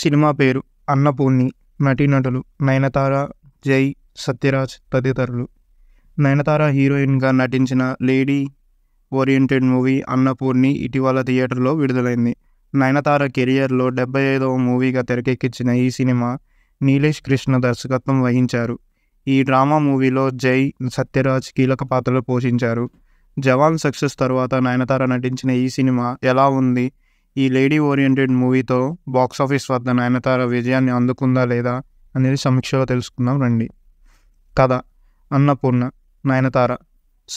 cinema పేరు అన్నపూర్ణి నటీనటులు నయనతార జై సత్యరాజ్ తదితరులు నయనతార హీరోయిన్గా నటించిన లేడీ ఓరియంటెడ్ మూవీ అన్నపూర్ణి ఇటీవల థియేటర్లో విడుదలైంది నయనతార కెరియర్లో డెబ్బై ఐదవ మూవీగా తెరకెక్కించిన ఈ సినిమా నీలేష్ కృష్ణ దర్శకత్వం వహించారు ఈ డ్రామా మూవీలో జై సత్యరాజ్ కీలక పాత్రలు పోషించారు జవాన్ సక్సెస్ తర్వాత నయనతార నటించిన ఈ సినిమా ఎలా ఉంది ఈ లేడీ ఓరియంటెడ్ మూవీతో బాక్సాఫీస్ వద్ద నయనతార విజయాన్ని అందుకుందా లేదా అనేది సమీక్షలో తెలుసుకుందాం రండి కథ అన్నపూర్ణ నయనతార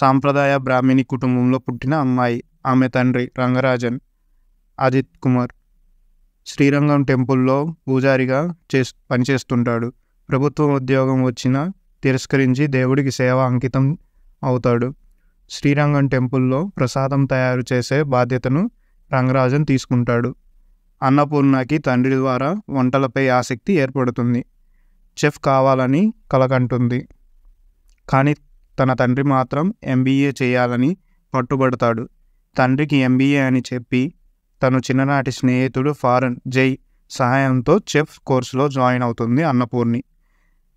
సాంప్రదాయ బ్రాహ్మిణి కుటుంబంలో పుట్టిన అమ్మాయి ఆమె తండ్రి రంగరాజన్ అజిత్ కుమార్ శ్రీరంగం టెంపుల్లో పూజారిగా చే పనిచేస్తుంటాడు ప్రభుత్వ ఉద్యోగం వచ్చినా తిరస్కరించి దేవుడికి సేవ అంకితం అవుతాడు శ్రీరంగం టెంపుల్లో ప్రసాదం తయారు చేసే బాధ్యతను రంగరాజన్ తీసుకుంటాడు అన్నపూర్ణకి తండ్రి ద్వారా వంటలపై ఆసక్తి ఏర్పడుతుంది చెఫ్ కావాలని కలకంటుంది కానీ తన తండ్రి మాత్రం ఎంబీఏ చేయాలని పట్టుబడతాడు తండ్రికి ఎంబీఏ అని చెప్పి తను చిన్ననాటి స్నేహితుడు ఫారెన్ జై సహాయంతో చెఫ్ కోర్సులో జాయిన్ అవుతుంది అన్నపూర్ణి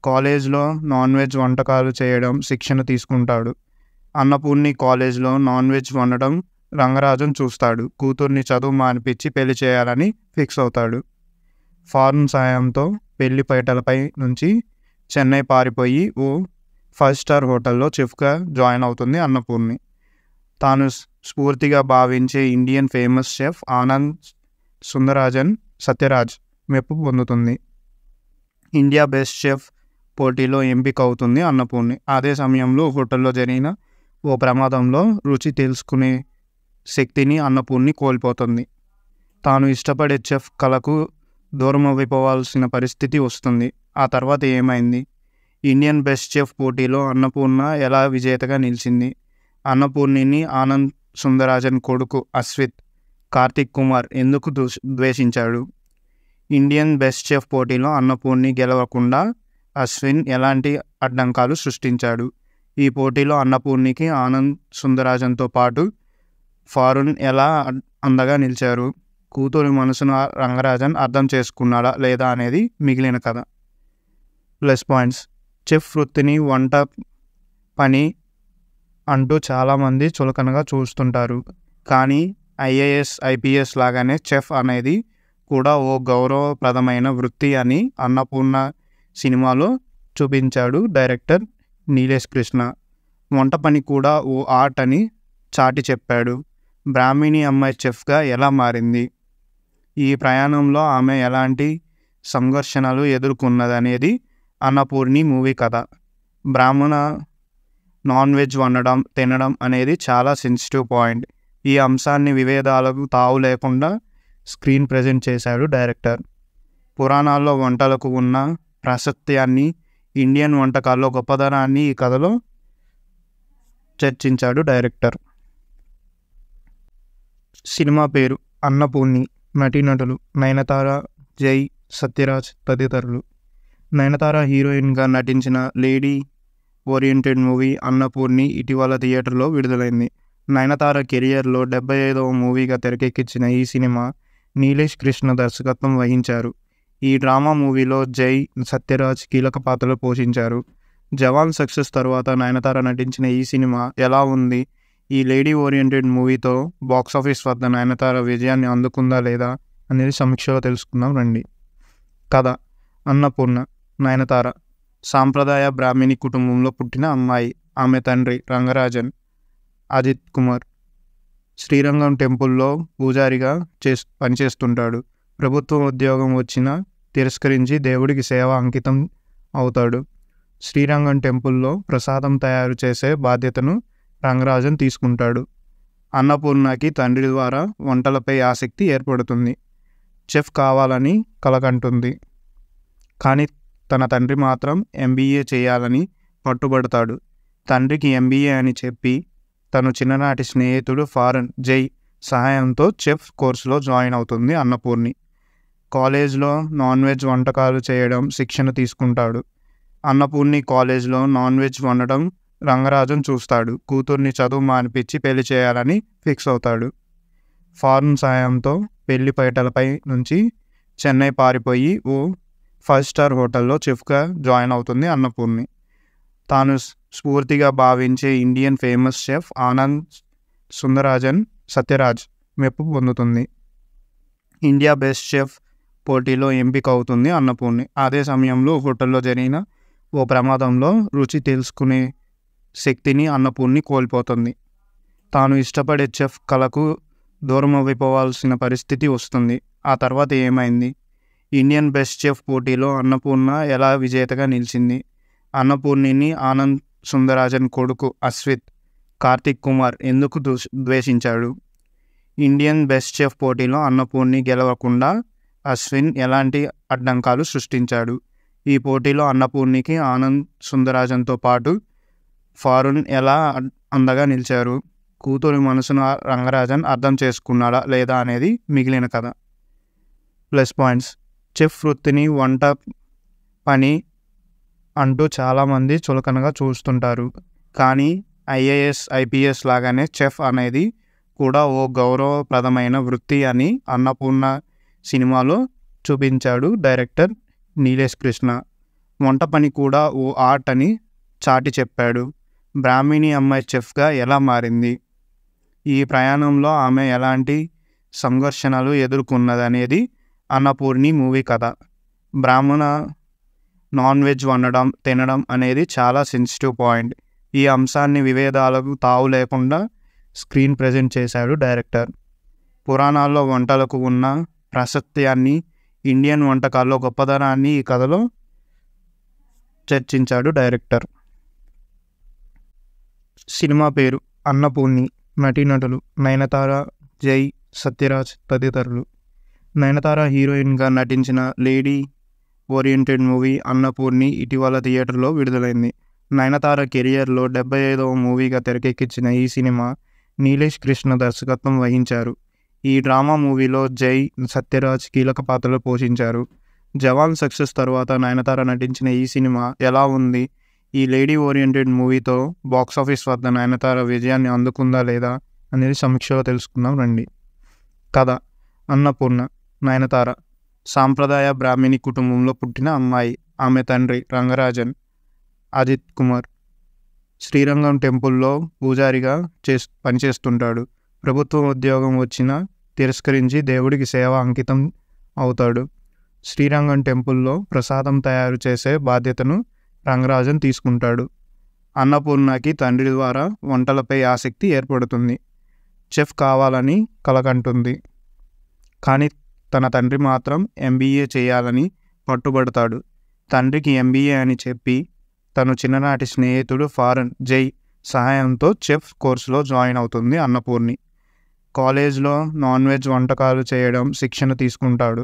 కాలేజ్లో నాన్ వెజ్ వంటకాలు చేయడం శిక్షణ తీసుకుంటాడు అన్నపూర్ణి కాలేజ్లో నాన్ వెజ్ వండడం రంగరాజన్ చూస్తాడు కూతుర్ని చదువు మానిపించి పెళ్లి చేయాలని ఫిక్స్ అవుతాడు ఫారెన్ సాయంతో పెళ్లి పైటలపై నుంచి చెన్నై పారిపోయి ఓ ఫైవ్ స్టార్ హోటల్లో చెఫ్గా జాయిన్ అవుతుంది అన్నపూర్ణి తాను స్ఫూర్తిగా భావించే Indian famous chef Anand Sundarajan Sathyaraj మెప్పు పొందుతుంది ఇండియా బెస్ట్ షెఫ్ పోటీలో ఎంపిక అవుతుంది అన్నపూర్ణి అదే సమయంలో హోటల్లో జరిగిన ఓ ప్రమాదంలో రుచి తెలుసుకునే శక్తిని అన్నపూర్ణి కోల్పోతుంది తాను ఇష్టపడే చెఫ్ కళకు దూరం అయిపోవాల్సిన పరిస్థితి వస్తుంది ఆ తర్వాత ఏమైంది ఇండియన్ బెస్ట్ చెఫ్ పోటీలో అన్నపూర్ణ ఎలా విజేతగా నిలిచింది అన్నపూర్ణిని ఆనంద్ సుందరాజన్ కొడుకు అశ్విత్ కార్తిక్ కుమార్ ఎందుకు ద్వేషించాడు ఇండియన్ బెస్ట్ చెఫ్ పోటీలో అన్నపూర్ణి గెలవకుండా అశ్విన్ ఎలాంటి అడ్డంకాలు సృష్టించాడు ఈ పోటీలో అన్నపూర్ణికి ఆనంద్ సుందరాజన్తో పాటు ఫారున్ ఎలా అందగా నిలిచారు కూతురు మనసును రంగరాజన్ అర్థం చేసుకున్నాడా లేదా అనేది మిగిలిన కథ ప్లస్ పాయింట్స్ చెఫ్ వృత్తిని వంట పని అంటూ చాలామంది చులకనగా చూస్తుంటారు కానీ ఐఏఎస్ ఐపీఎస్ లాగానే చెఫ్ అనేది కూడా ఓ గౌరవప్రదమైన వృత్తి అని అన్నపూర్ణ సినిమాలో చూపించాడు డైరెక్టర్ నీలేష్ కృష్ణ వంట పని కూడా ఓ ఆర్ట్ అని చాటి చెప్పాడు బ్రాహ్మిణి అమ్మాయి చెఫ్గా ఎలా మారింది ఈ ప్రయాణంలో ఆమె ఎలాంటి సంఘర్షణలు ఎదుర్కొన్నదనేది అన్నపూర్ణి మూవీ కథ బ్రాహ్మణ నాన్ వెజ్ వండడం తినడం అనేది చాలా సెన్సిటివ్ పాయింట్ ఈ అంశాన్ని వివేదాలకు తావు లేకుండా స్క్రీన్ ప్రజెంట్ చేశాడు డైరెక్టర్ పురాణాల్లో వంటలకు ఉన్న ప్రాశస్త్యాన్ని ఇండియన్ వంటకాల్లో గొప్పదనాన్ని ఈ కథలో చర్చించాడు డైరెక్టర్ సినిమా పేరు అన్నపూర్ణి నటీనటులు నయనతార జై సత్యరాజ్ తదితరులు నయనతార హీరోయిన్గా నటించిన లేడీ ఓరియంటెడ్ మూవీ అన్నపూర్ణి ఇటీవల థియేటర్లో విడుదలైంది నయనతార కెరియర్లో డెబ్బై ఐదవ మూవీగా తెరకెక్కించిన ఈ సినిమా నీలేష్ కృష్ణ దర్శకత్వం వహించారు ఈ డ్రామా మూవీలో జై సత్యరాజ్ కీలక పాత్రలు పోషించారు జవాన్ సక్సెస్ తర్వాత నయనతార నటించిన ఈ సినిమా ఎలా ఉంది ఈ లేడీ ఓరియంటెడ్ మూవీతో బాక్సాఫీస్ వద్ద నయనతార విజయాన్ని అందుకుందా లేదా అనేది సమీక్షలో తెలుసుకుందాం రండి కథ అన్నపూర్ణ నయనతార సాంప్రదాయ బ్రాహ్మిణి కుటుంబంలో పుట్టిన అమ్మాయి ఆమె తండ్రి రంగరాజన్ అజిత్ కుమార్ శ్రీరంగం టెంపుల్లో పూజారిగా చే పనిచేస్తుంటాడు ప్రభుత్వ ఉద్యోగం వచ్చినా తిరస్కరించి దేవుడికి సేవ అంకితం అవుతాడు శ్రీరంగం టెంపుల్లో ప్రసాదం తయారు చేసే బాధ్యతను రంగరాజన్ తీసుకుంటాడు అన్నపూర్ణకి తండ్రి ద్వారా వంటలపై ఆసక్తి ఏర్పడుతుంది చెఫ్ కావాలని కలకంటుంది కానీ తన తండ్రి మాత్రం ఎంబీఏ చేయాలని పట్టుబడతాడు తండ్రికి ఎంబీఏ అని చెప్పి తను చిన్ననాటి స్నేహితుడు ఫారెన్ జై సహాయంతో చెఫ్ కోర్సులో జాయిన్ అవుతుంది అన్నపూర్ణి కాలేజ్లో నాన్ వెజ్ వంటకాలు చేయడం శిక్షణ తీసుకుంటాడు అన్నపూర్ణి కాలేజ్లో నాన్ వెజ్ వండడం రంగరాజన్ చూస్తాడు కూతుర్ని చదువు మానిపించి పెళ్లి చేయాలని ఫిక్స్ అవుతాడు ఫారెన్ సాయంతో పెళ్లి పైటలపై నుంచి చెన్నై పారిపోయి ఓ ఫైవ్ స్టార్ హోటల్లో చెఫ్గా జాయిన్ అవుతుంది అన్నపూర్ణి తాను స్ఫూర్తిగా భావించే Indian famous chef Anand Sundarajan Sathyaraj మెప్పు పొందుతుంది ఇండియా బెస్ట్ షెఫ్ పోటీలో ఎంపిక అవుతుంది అన్నపూర్ణి అదే సమయంలో హోటల్లో జరిగిన ఓ ప్రమాదంలో రుచి తెలుసుకునే శక్తిని అన్నపూర్ణి కోల్పోతుంది తాను ఇష్టపడే చెఫ్ కళకు దూరం అయిపోవాల్సిన పరిస్థితి వస్తుంది ఆ తర్వాత ఏమైంది ఇండియన్ బెస్ట్ చెఫ్ పోటీలో అన్నపూర్ణ ఎలా విజేతగా నిలిచింది అన్నపూర్ణిని ఆనంద్ సుందరాజన్ కొడుకు అశ్విత్ కార్తిక్ కుమార్ ఎందుకు ద్వేషించాడు ఇండియన్ బెస్ట్ చెఫ్ పోటీలో అన్నపూర్ణి గెలవకుండా అశ్విన్ ఎలాంటి అడ్డంకాలు సృష్టించాడు ఈ పోటీలో అన్నపూర్ణికి ఆనంద్ సుందరాజన్తో పాటు ఫారూన్ ఎలా అందగా నిలిచారు కూతురు మనసును రంగరాజన్ అర్థం చేసుకున్నాడా లేదా అనేది మిగిలిన కథ ప్లస్ పాయింట్స్ చెఫ్ వృత్తిని వంట పని అంటూ చాలామంది చులకనగా చూస్తుంటారు కానీ ఐఏఎస్ ఐపీఎస్ లాగానే చెఫ్ అనేది కూడా ఓ గౌరవప్రదమైన వృత్తి అని అన్నపూర్ణ సినిమాలో చూపించాడు డైరెక్టర్ నీలేష్ కృష్ణ వంట పని కూడా ఓ ఆర్ట్ అని చాటి చెప్పాడు బ్రాహ్మిణి అమ్మాయి చెఫ్గా ఎలా మారింది ఈ ప్రయాణంలో ఆమె ఎలాంటి సంఘర్షణలు ఎదుర్కొన్నదనేది అన్నపూర్ణి మూవీ కథ బ్రాహ్మణ నాన్ వెజ్ వండడం తినడం అనేది చాలా సెన్సిటివ్ పాయింట్ ఈ అంశాన్ని విభేదాలకు తావు లేకుండా స్క్రీన్ ప్రజెంట్ చేశాడు డైరెక్టర్ పురాణాల్లో వంటలకు ఉన్న ప్రాశస్త్యాన్ని ఇండియన్ వంటకాల్లో గొప్పదనాన్ని ఈ కథలో చర్చించాడు డైరెక్టర్ సినిమా పేరు అన్నపూర్ణి నటీనటులు నయనతార జై సత్యరాజ్ తదితరులు నయనతార హీరోయిన్గా నటించిన లేడీ ఓరియంటెడ్ మూవీ అన్నపూర్ణి ఇటీవల థియేటర్లో విడుదలైంది నయనతార కెరియర్లో డెబ్బై ఐదవ మూవీగా తెరకెక్కించిన ఈ సినిమా నీలేష్ కృష్ణ దర్శకత్వం వహించారు ఈ డ్రామా మూవీలో జై సత్యరాజ్ కీలక పాత్రలు పోషించారు జవాన్ సక్సెస్ తర్వాత నయనతార నటించిన ఈ సినిమా ఎలా ఉంది ఈ లేడీ ఓరియంటెడ్ మూవీతో బాక్సాఫీస్ వద్ద నయనతార విజయాన్ని అందుకుందా లేదా అనేది సమీక్షలో తెలుసుకుందాం రండి కథ అన్నపూర్ణ నయనతార సాంప్రదాయ బ్రాహ్మిణి కుటుంబంలో పుట్టిన అమ్మాయి ఆమె తండ్రి రంగరాజన్ అజిత్ కుమార్ శ్రీరంగం టెంపుల్లో పూజారిగా చే పనిచేస్తుంటాడు ప్రభుత్వ ఉద్యోగం వచ్చినా తిరస్కరించి దేవుడికి సేవ అంకితం అవుతాడు శ్రీరంగం టెంపుల్లో ప్రసాదం తయారు చేసే బాధ్యతను రంగరాజన్ తీసుకుంటాడు అన్నపూర్ణకి తండ్రి ద్వారా వంటలపై ఆసక్తి ఏర్పడుతుంది చెఫ్ కావాలని కలకంటుంది కానీ తన తండ్రి మాత్రం ఎంబీఏ చేయాలని పట్టుబడతాడు తండ్రికి ఎంబీఏ అని చెప్పి తను చిన్ననాటి స్నేహితుడు ఫారెన్ జై సహాయంతో చెఫ్ కోర్సులో జాయిన్ అవుతుంది అన్నపూర్ణి కాలేజ్లో నాన్ వెజ్ వంటకాలు చేయడం శిక్షణ తీసుకుంటాడు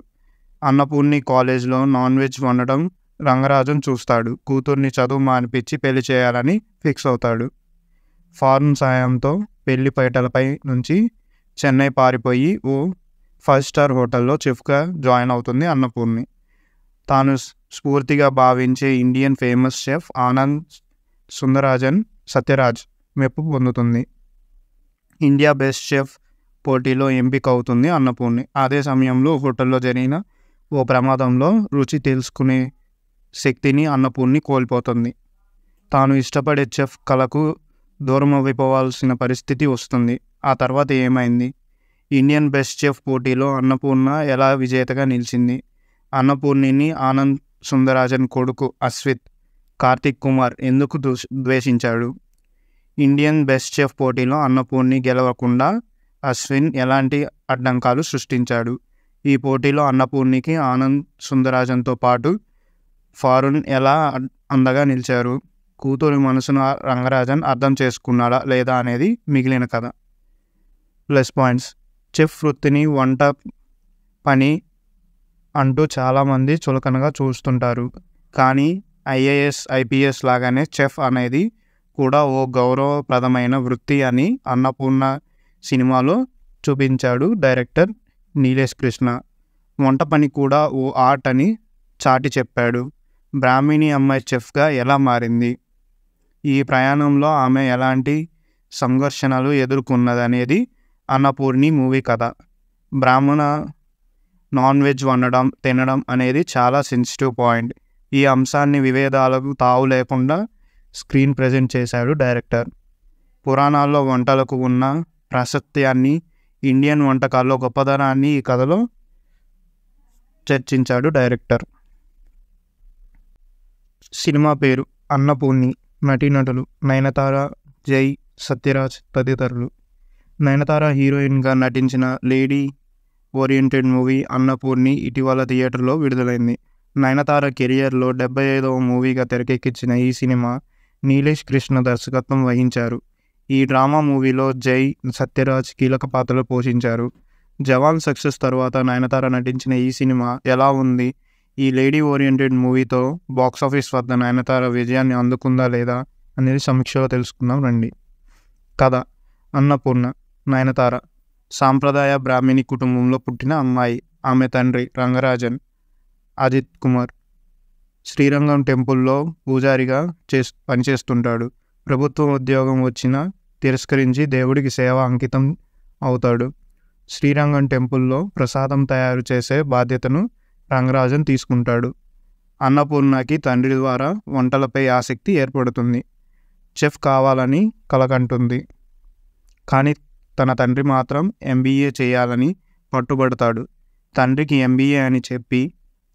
అన్నపూర్ణి కాలేజ్లో నాన్ వెజ్ వండడం రంగరాజన్ చూస్తాడు కూతుర్ని చదువు మానిపించి పెళ్లి చేయాలని ఫిక్స్ అవుతాడు ఫారెన్ సాయంతో పెళ్లి పైటలపై నుంచి చెన్నై పారిపోయి ఓ ఫైవ్ స్టార్ హోటల్లో చెఫ్గా జాయిన్ అవుతుంది అన్నపూర్ణి తాను స్ఫూర్తిగా భావించే Indian famous chef Anand Sundarajan Sathyaraj మెప్పు పొందుతుంది ఇండియా బెస్ట్ షెఫ్ పోటీలో ఎంపిక అవుతుంది అన్నపూర్ణి అదే సమయంలో హోటల్లో జరిగిన ఓ ప్రమాదంలో రుచి తెలుసుకునే శక్తిని అన్నపూర్ణి కోల్పోతుంది తాను ఇష్టపడే చెఫ్ కళకు దూరం అయిపోవాల్సిన పరిస్థితి వస్తుంది ఆ తర్వాత ఏమైంది ఇండియన్ బెస్ట్ చెఫ్ పోటీలో అన్నపూర్ణ ఎలా విజేతగా నిలిచింది అన్నపూర్ణిని ఆనంద్ సుందరాజన్ కొడుకు అశ్విత్ కార్తిక్ కుమార్ ఎందుకు ద్వేషించాడు ఇండియన్ బెస్ట్ చెఫ్ పోటీలో అన్నపూర్ణి గెలవకుండా అశ్విన్ ఎలాంటి అడ్డంకాలు సృష్టించాడు ఈ పోటీలో అన్నపూర్ణికి ఆనంద్ సుందరాజన్తో పాటు ఫారూన్ ఎలా అందగా నిలిచారు కూతురు మనసును రంగరాజన్ అర్థం చేసుకున్నాడా లేదా అనేది మిగిలిన కథ ప్లస్ పాయింట్స్ చెఫ్ వృత్తిని వంట పని అంటూ చాలామంది చులకనగా చూస్తుంటారు కానీ ఐఏఎస్ ఐపీఎస్ లాగానే చెఫ్ అనేది కూడా ఓ గౌరవప్రదమైన వృత్తి అని అన్నపూర్ణ సినిమాలో చూపించాడు డైరెక్టర్ నీలేష్ కృష్ణ వంట పని కూడా ఓ ఆర్ట్ అని చాటి చెప్పాడు బ్రాహ్మిణి అమ్మాయి చెఫ్గా ఎలా మారింది ఈ ప్రయాణంలో ఆమె ఎలాంటి సంఘర్షణలు ఎదుర్కొన్నదనేది అన్నపూర్ణి మూవీ కథ బ్రాహ్మణ నాన్ వెజ్ వండడం తినడం అనేది చాలా సెన్సిటివ్ పాయింట్ ఈ అంశాన్ని వివేదాలకు తావు లేకుండా స్క్రీన్ ప్రజెంట్ చేశాడు డైరెక్టర్ పురాణాల్లో వంటలకు ఉన్న ప్రాశస్త్యాన్ని ఇండియన్ వంటకాల్లో గొప్పదనాన్ని ఈ కథలో చర్చించాడు డైరెక్టర్ సినిమా పేరు అన్నపూర్ణి నటీనటులు నయనతార జై సత్యరాజ్ తదితరులు నయనతార హీరోయిన్గా నటించిన లేడీ ఓరియంటెడ్ మూవీ అన్నపూర్ణి ఇటీవల థియేటర్లో విడుదలైంది నయనతార కెరియర్లో డెబ్బై ఐదవ మూవీగా తెరకెక్కించిన ఈ సినిమా నీలేష్ కృష్ణ దర్శకత్వం వహించారు ఈ డ్రామా మూవీలో జై సత్యరాజ్ కీలక పాత్రలు పోషించారు జవాన్ సక్సెస్ తర్వాత నయనతార నటించిన ఈ సినిమా ఎలా ఉంది ఈ లేడీ ఓరియంటెడ్ మూవీతో బాక్సాఫీస్ వద్ద నయనతార విజయాన్ని అందుకుందా లేదా అనేది సమీక్షలో తెలుసుకుందాం రండి కథ అన్నపూర్ణ నయనతార సాంప్రదాయ బ్రాహ్మిణి కుటుంబంలో పుట్టిన అమ్మాయి ఆమె తండ్రి రంగరాజన్ అజిత్ కుమార్ శ్రీరంగం టెంపుల్లో పూజారిగా చే పనిచేస్తుంటాడు ప్రభుత్వ ఉద్యోగం వచ్చినా తిరస్కరించి దేవుడికి సేవ అంకితం అవుతాడు శ్రీరంగం టెంపుల్లో ప్రసాదం తయారు చేసే బాధ్యతను రంగరాజన్ తీసుకుంటాడు అన్నపూర్ణకి తండ్రి ద్వారా వంటలపై ఆసక్తి ఏర్పడుతుంది చెఫ్ కావాలని కలకంటుంది కానీ తన తండ్రి మాత్రం ఎంబీఏ చేయాలని పట్టుబడతాడు తండ్రికి ఎంబీఏ అని చెప్పి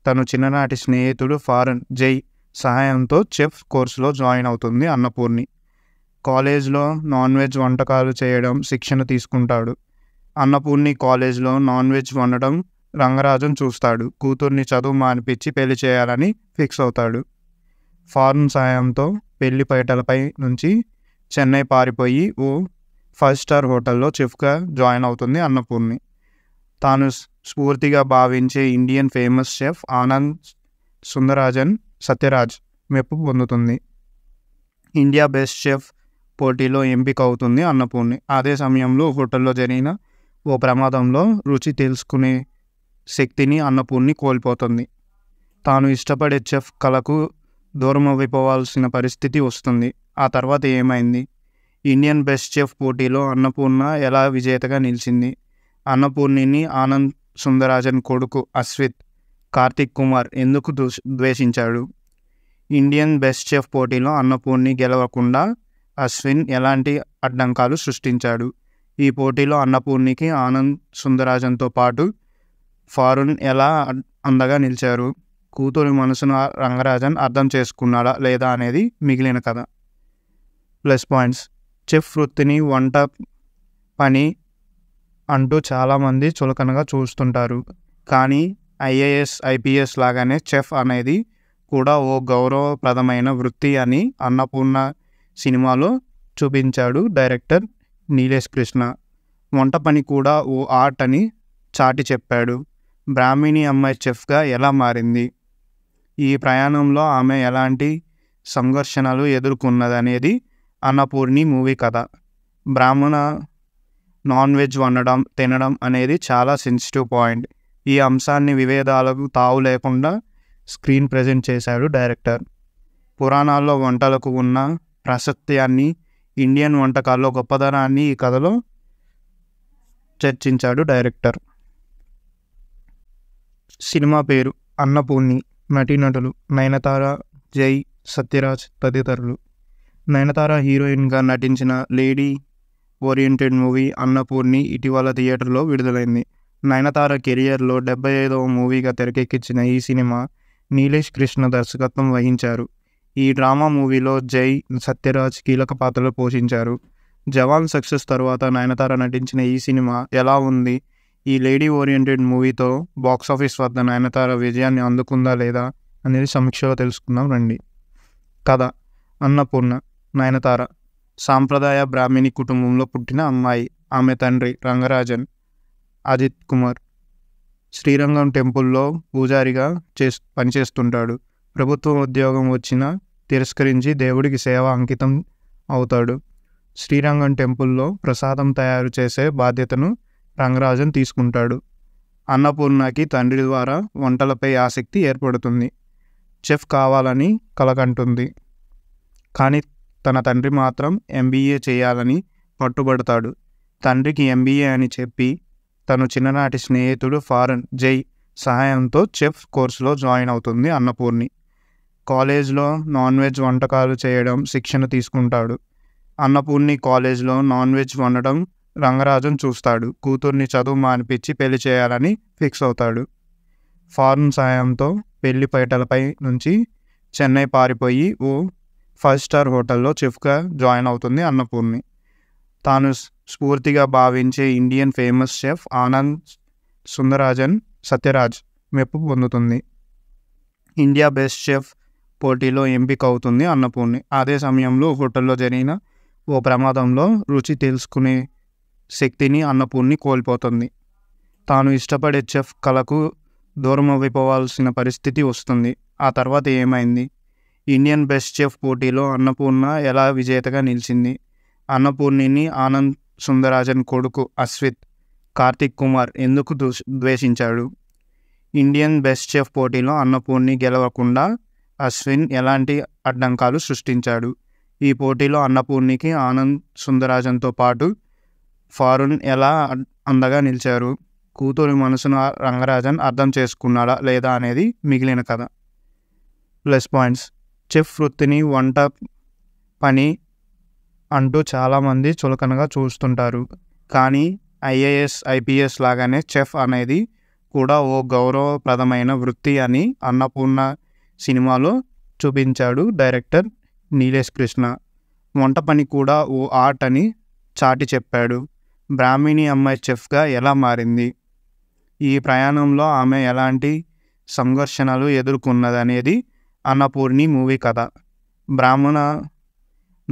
తను చిన్ననాటి స్నేహితుడు ఫారెన్ జై సహాయంతో చెఫ్ కోర్సులో జాయిన్ అవుతుంది అన్నపూర్ణి కాలేజ్లో నాన్ వెజ్ వంటకాలు చేయడం శిక్షణ తీసుకుంటాడు అన్నపూర్ణి కాలేజ్లో నాన్ వెజ్ వండడం రంగరాజన్ చూస్తాడు కూతుర్ని చదువు మానిపించి పెళ్లి చేయాలని ఫిక్స్ అవుతాడు ఫారం సాయంతో పెళ్లి పైటలపై నుంచి చెన్నై పారిపోయి ఓ ఫైవ్ స్టార్ హోటల్లో చిఫ్గా జాయిన్ అవుతుంది అన్నపూర్ణి తాను స్ఫూర్తిగా భావించే Indian famous chef Anand Sundarajan Sathyaraj మెప్పు పొందుతుంది ఇండియా బెస్ట్ షెఫ్ పోటీలో ఎంపిక అవుతుంది అన్నపూర్ణి అదే సమయంలో హోటల్లో జరిగిన ఓ ప్రమాదంలో రుచి తెలుసుకునే శక్తిని అన్నపూర్ణి కోల్పోతుంది తాను ఇష్టపడే చెఫ్ కళకు దూరం అయిపోవాల్సిన పరిస్థితి వస్తుంది ఆ తర్వాత ఏమైంది ఇండియన్ బెస్ట్ చెఫ్ పోటీలో అన్నపూర్ణ ఎలా విజేతగా నిలిచింది అన్నపూర్ణిని ఆనంద్ సుందరాజన్ కొడుకు అశ్విత్ కార్తిక్ కుమార్ ఎందుకు ద్వేషించాడు ఇండియన్ బెస్ట్ చెఫ్ పోటీలో అన్నపూర్ణి గెలవకుండా అశ్విన్ ఎలాంటి అడ్డంకాలు సృష్టించాడు ఈ పోటీలో అన్నపూర్ణికి ఆనంద్ సుందరాజన్తో పాటు ఫారూన్ ఎలా అందగా నిలిచారు కూతురు మనసును రంగరాజన్ అర్థం చేసుకున్నాడా లేదా అనేది మిగిలిన కథ ప్లస్ పాయింట్స్ చెఫ్ వృత్తిని వంట పని అంటూ చాలామంది చులకనగా చూస్తుంటారు కానీ ఐఏఎస్ ఐపీఎస్ లాగానే చెఫ్ అనేది కూడా ఓ గౌరవప్రదమైన వృత్తి అని అన్నపూర్ణ సినిమాలో చూపించాడు డైరెక్టర్ నీలేష్ కృష్ణ వంట పని కూడా ఓ ఆర్ట్ అని చాటి చెప్పాడు బ్రాహ్మిణి అమ్మాయి చెఫ్గా ఎలా మారింది ఈ ప్రయాణంలో ఆమె ఎలాంటి సంఘర్షణలు ఎదుర్కొన్నదనేది అన్నపూర్ణి మూవీ కథ బ్రాహ్మణ నాన్ వెజ్ వండడం తినడం అనేది చాలా సెన్సిటివ్ పాయింట్ ఈ అంశాన్ని వివేదాలకు తావు లేకుండా స్క్రీన్ ప్రజెంట్ చేశాడు డైరెక్టర్ పురాణాల్లో వంటలకు ఉన్న ప్రసత్యాన్ని ఇండియన్ వంటకాల్లో గొప్పదనాన్ని ఈ కథలో చర్చించాడు డైరెక్టర్ సినిమా పేరు అన్నపూర్ణి నటీనటులు నయనతార జై సత్యరాజ్ తదితరులు నయనతార హీరోయిన్గా నటించిన లేడీ ఓరియంటెడ్ మూవీ అన్నపూర్ణి ఇటీవల థియేటర్లో విడుదలైంది నయనతార కెరియర్లో డెబ్బై ఐదవ మూవీగా తెరకెక్కించిన ఈ సినిమా నీలేష్ కృష్ణ దర్శకత్వం వహించారు ఈ డ్రామా మూవీలో జై సత్యరాజ్ కీలక పాత్రలు పోషించారు జవాన్ సక్సెస్ తర్వాత నయనతార నటించిన ఈ సినిమా ఎలా ఉంది ఈ లేడీ ఓరియంటెడ్ మూవీతో బాక్సాఫీస్ వద్ద నయనతార విజయాన్ని అందుకుందా లేదా అనేది సమీక్షలో తెలుసుకుందాం రండి కథ అన్నపూర్ణ నయనతార సాంప్రదాయ బ్రాహ్మిణి కుటుంబంలో పుట్టిన అమ్మాయి ఆమె తండ్రి రంగరాజన్ అజిత్ కుమార్ శ్రీరంగం టెంపుల్లో పూజారిగా చేస్ పనిచేస్తుంటాడు ప్రభుత్వ ఉద్యోగం వచ్చినా తిరస్కరించి దేవుడికి సేవ అంకితం అవుతాడు శ్రీరంగం టెంపుల్లో ప్రసాదం తయారు చేసే బాధ్యతను రంగరాజన్ తీసుకుంటాడు అన్నపూర్ణకి తండ్రి ద్వారా వంటలపై ఆసక్తి ఏర్పడుతుంది చెఫ్ కావాలని కలకంటుంది కానీ తన తండ్రి మాత్రం ఎంబీఏ చేయాలని పట్టుబడతాడు తండ్రికి ఎంబీఏ అని చెప్పి తను చిన్ననాటి స్నేహితుడు ఫారెన్ జై సహాయంతో చెఫ్ కోర్సులో జాయిన్ అవుతుంది అన్నపూర్ణి కాలేజ్లో నాన్ వెజ్ వంటకాలు చేయడం శిక్షణ తీసుకుంటాడు అన్నపూర్ణి కాలేజ్లో నాన్ వెజ్ వండడం రంగరాజన్ చూస్తాడు కూతుర్ని చదువు మానిపించి పెళ్లి చేయాలని ఫిక్స్ అవుతాడు ఫారెన్ సాయంతో పెళ్లి పైటలపై నుంచి చెన్నై పారిపోయి ఓ ఫైవ్ స్టార్ హోటల్లో చెఫ్గా జాయిన్ అవుతుంది అన్నపూర్ణి తాను స్ఫూర్తిగా భావించే Indian famous chef Anand Sundarajan Sathyaraj మెప్పు పొందుతుంది ఇండియా బెస్ట్ షెఫ్ పోటీలో ఎంపిక అవుతుంది అన్నపూర్ణి అదే సమయంలో హోటల్లో జరిగిన ఓ ప్రమాదంలో రుచి తెలుసుకునే శక్తిని అన్నపూర్ణి కోల్పోతుంది తాను ఇష్టపడే చెఫ్ కళకు దూరం పరిస్థితి వస్తుంది ఆ తర్వాత ఏమైంది ఇండియన్ బెస్ట్ చెఫ్ పోటీలో అన్నపూర్ణ ఎలా విజేతగా నిలిచింది అన్నపూర్ణిని ఆనంద్ సుందరాజన్ కొడుకు అశ్విత్ కార్తిక్ కుమార్ ఎందుకు ద్వేషించాడు ఇండియన్ బెస్ట్ చెఫ్ పోటీలో అన్నపూర్ణి గెలవకుండా అశ్విన్ ఎలాంటి అడ్డంకాలు సృష్టించాడు ఈ పోటీలో అన్నపూర్ణికి ఆనంద్ సుందరాజన్తో పాటు ఫారూన్ ఎలా అందగా నిలిచారు కూతురు మనసును రంగరాజన్ అర్థం చేసుకున్నాడా లేదా అనేది మిగిలిన కథ ప్లస్ పాయింట్స్ చెఫ్ వృత్తిని వంట పని అంటూ చాలామంది చులకనగా చూస్తుంటారు కానీ ఐఏఎస్ ఐపీఎస్ లాగానే చెఫ్ అనేది కూడా ఓ గౌరవప్రదమైన వృత్తి అని అన్నపూర్ణ సినిమాలో చూపించాడు డైరెక్టర్ నీలేష్ కృష్ణ వంట పని కూడా ఓ ఆర్ట్ అని చాటి చెప్పాడు బ్రాహ్మిణి అమ్మాయి చెఫ్గా ఎలా మారింది ఈ ప్రయాణంలో ఆమె ఎలాంటి సంఘర్షణలు ఎదుర్కొన్నదనేది అన్నపూర్ణి మూవీ కథ బ్రాహ్మణ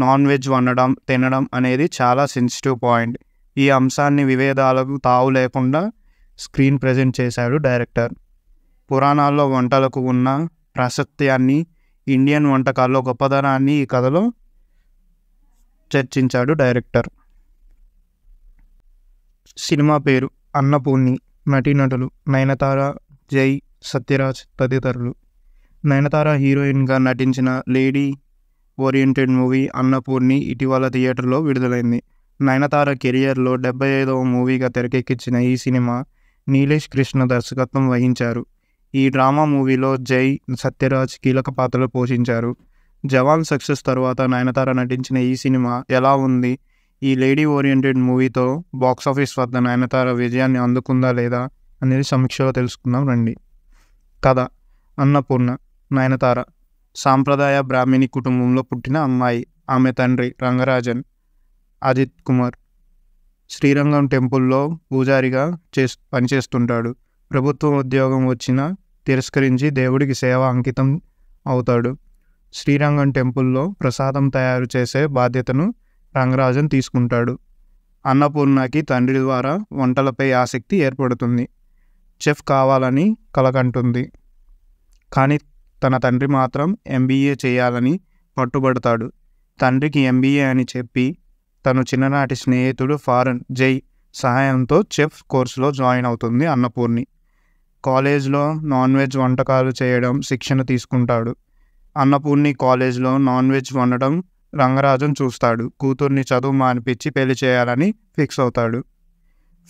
నాన్ వెజ్ వండడం తినడం అనేది చాలా సెన్సిటివ్ పాయింట్ ఈ అంశాన్ని వివేదాలకు తావు లేకుండా స్క్రీన్ ప్రజెంట్ చేశాడు డైరెక్టర్ పురాణాల్లో వంటలకు ఉన్న ప్రాశస్త్యాన్ని ఇండియన్ వంటకాల్లో గొప్పదనాన్ని ఈ కథలో చర్చించాడు డైరెక్టర్ సినిమా పేరు అన్నపూర్ణి నటీనటులు నయనతార జై సత్యరాజ్ తదితరులు నయనతార హీరోయిన్గా నటించిన లేడీ ఓరియంటెడ్ మూవీ అన్నపూర్ణి ఇటీవల థియేటర్లో విడుదలైంది నయనతార కెరియర్లో డెబ్బై ఐదవ మూవీగా తెరకెక్కించిన ఈ సినిమా నీలేష్ కృష్ణ దర్శకత్వం వహించారు ఈ డ్రామా మూవీలో జై సత్యరాజ్ కీలక పాత్రలు పోషించారు జవాన్ సక్సెస్ తర్వాత నయనతార నటించిన ఈ సినిమా ఎలా ఉంది ఈ లేడీ ఓరియంటెడ్ మూవీతో బాక్సాఫీస్ వద్ద నయనతార విజయాన్ని అందుకుందా లేదా అనేది సమీక్షలో తెలుసుకుందాం రండి కథ అన్నపూర్ణ నయనతార సాంప్రదాయ బ్రాహ్మిణి కుటుంబంలో పుట్టిన అమ్మాయి ఆమె తండ్రి రంగరాజన్ అజిత్ కుమార్ శ్రీరంగం టెంపుల్లో పూజారిగా చే పనిచేస్తుంటాడు ప్రభుత్వ ఉద్యోగం వచ్చినా తిరస్కరించి దేవుడికి సేవ అంకితం అవుతాడు శ్రీరంగం టెంపుల్లో ప్రసాదం తయారు చేసే బాధ్యతను రంగరాజన్ తీసుకుంటాడు అన్నపూర్ణకి తండ్రి ద్వారా వంటలపై ఆసక్తి ఏర్పడుతుంది చెఫ్ కావాలని కలకంటుంది కానీ తన తండ్రి మాత్రం ఎంబీఏ చేయాలని పట్టుబడతాడు తండ్రికి ఎంబీఏ అని చెప్పి తను చిన్ననాటి స్నేహితుడు ఫారెన్ జై సహాయంతో చెఫ్ కోర్సులో జాయిన్ అవుతుంది అన్నపూర్ణి కాలేజ్లో నాన్ వెజ్ వంటకాలు చేయడం శిక్షణ తీసుకుంటాడు అన్నపూర్ణి కాలేజ్లో నాన్ వెజ్ వండడం రంగరాజన్ చూస్తాడు కూతుర్ని చదువు మానిపించి పెళ్లి చేయాలని ఫిక్స్ అవుతాడు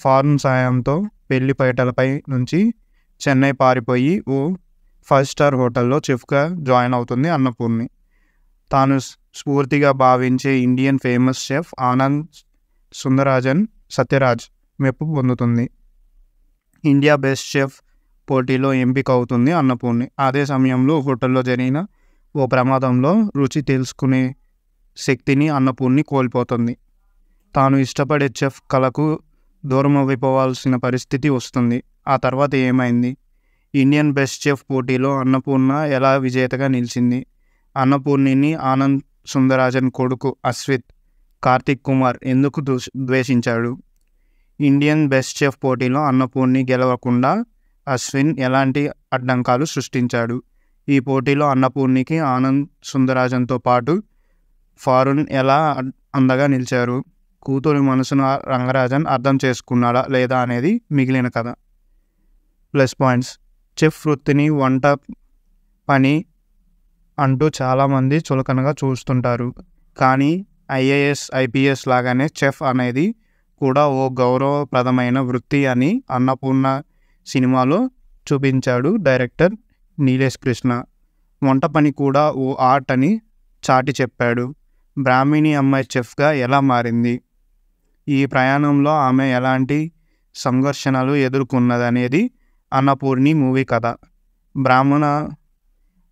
ఫారం సాయంతో పెళ్లి పైటలపై నుంచి చెన్నై పారిపోయి ఓ ఫైవ్ స్టార్ హోటల్లో చెఫ్గా జాయిన్ అవుతుంది అన్నపూర్ణి తాను స్ఫూర్తిగా భావించే Indian famous chef Anand Sundarajan Sathyaraj మెప్పు పొందుతుంది ఇండియా బెస్ట్ షెఫ్ పోటీలో ఎంపిక అవుతుంది అన్నపూర్ణి అదే సమయంలో హోటల్లో జరిగిన ఓ ప్రమాదంలో రుచి తెలుసుకునే శక్తిని అన్నపూర్ణి కోల్పోతుంది తాను ఇష్టపడే చెఫ్ కళకు దూరం అయిపోవాల్సిన పరిస్థితి వస్తుంది ఆ తర్వాత ఏమైంది ఇండియన్ బెస్ట్ చెఫ్ పోటీలో అన్నపూర్ణ ఎలా విజేతగా నిలిచింది అన్నపూర్ణిని ఆనంద్ సుందరాజన్ కొడుకు అశ్విత్ కార్తిక్ కుమార్ ఎందుకు ద్వేషించాడు ఇండియన్ బెస్ట్ చెఫ్ పోటీలో అన్నపూర్ణి గెలవకుండా అశ్విన్ ఎలాంటి అడ్డంకాలు సృష్టించాడు ఈ పోటీలో అన్నపూర్ణికి ఆనంద్ సుందరాజన్తో పాటు ఫారూన్ ఎలా అందగా నిలిచారు కూతురు మనసును రంగరాజన్ అర్థం చేసుకున్నాడా లేదా అనేది మిగిలిన కథ ప్లస్ పాయింట్స్ చెఫ్ వృత్తిని వంట పని అంటూ చాలామంది చులకనగా చూస్తుంటారు కానీ ఐఏఎస్ ఐపీఎస్ లాగానే చెఫ్ అనేది కూడా ఓ గౌరవప్రదమైన వృత్తి అని అన్నపూర్ణ సినిమాలో చూపించాడు డైరెక్టర్ నీలేష్ కృష్ణ వంట పని కూడా ఓ ఆర్ట్ అని చాటి చెప్పాడు బ్రాహ్మిణి అమ్మాయి చెఫ్గా ఎలా మారింది ఈ ప్రయాణంలో ఆమె ఎలాంటి సంఘర్షణలు ఎదుర్కొన్నదనేది అన్నపూర్ణి మూవీ కథ బ్రాహ్మణ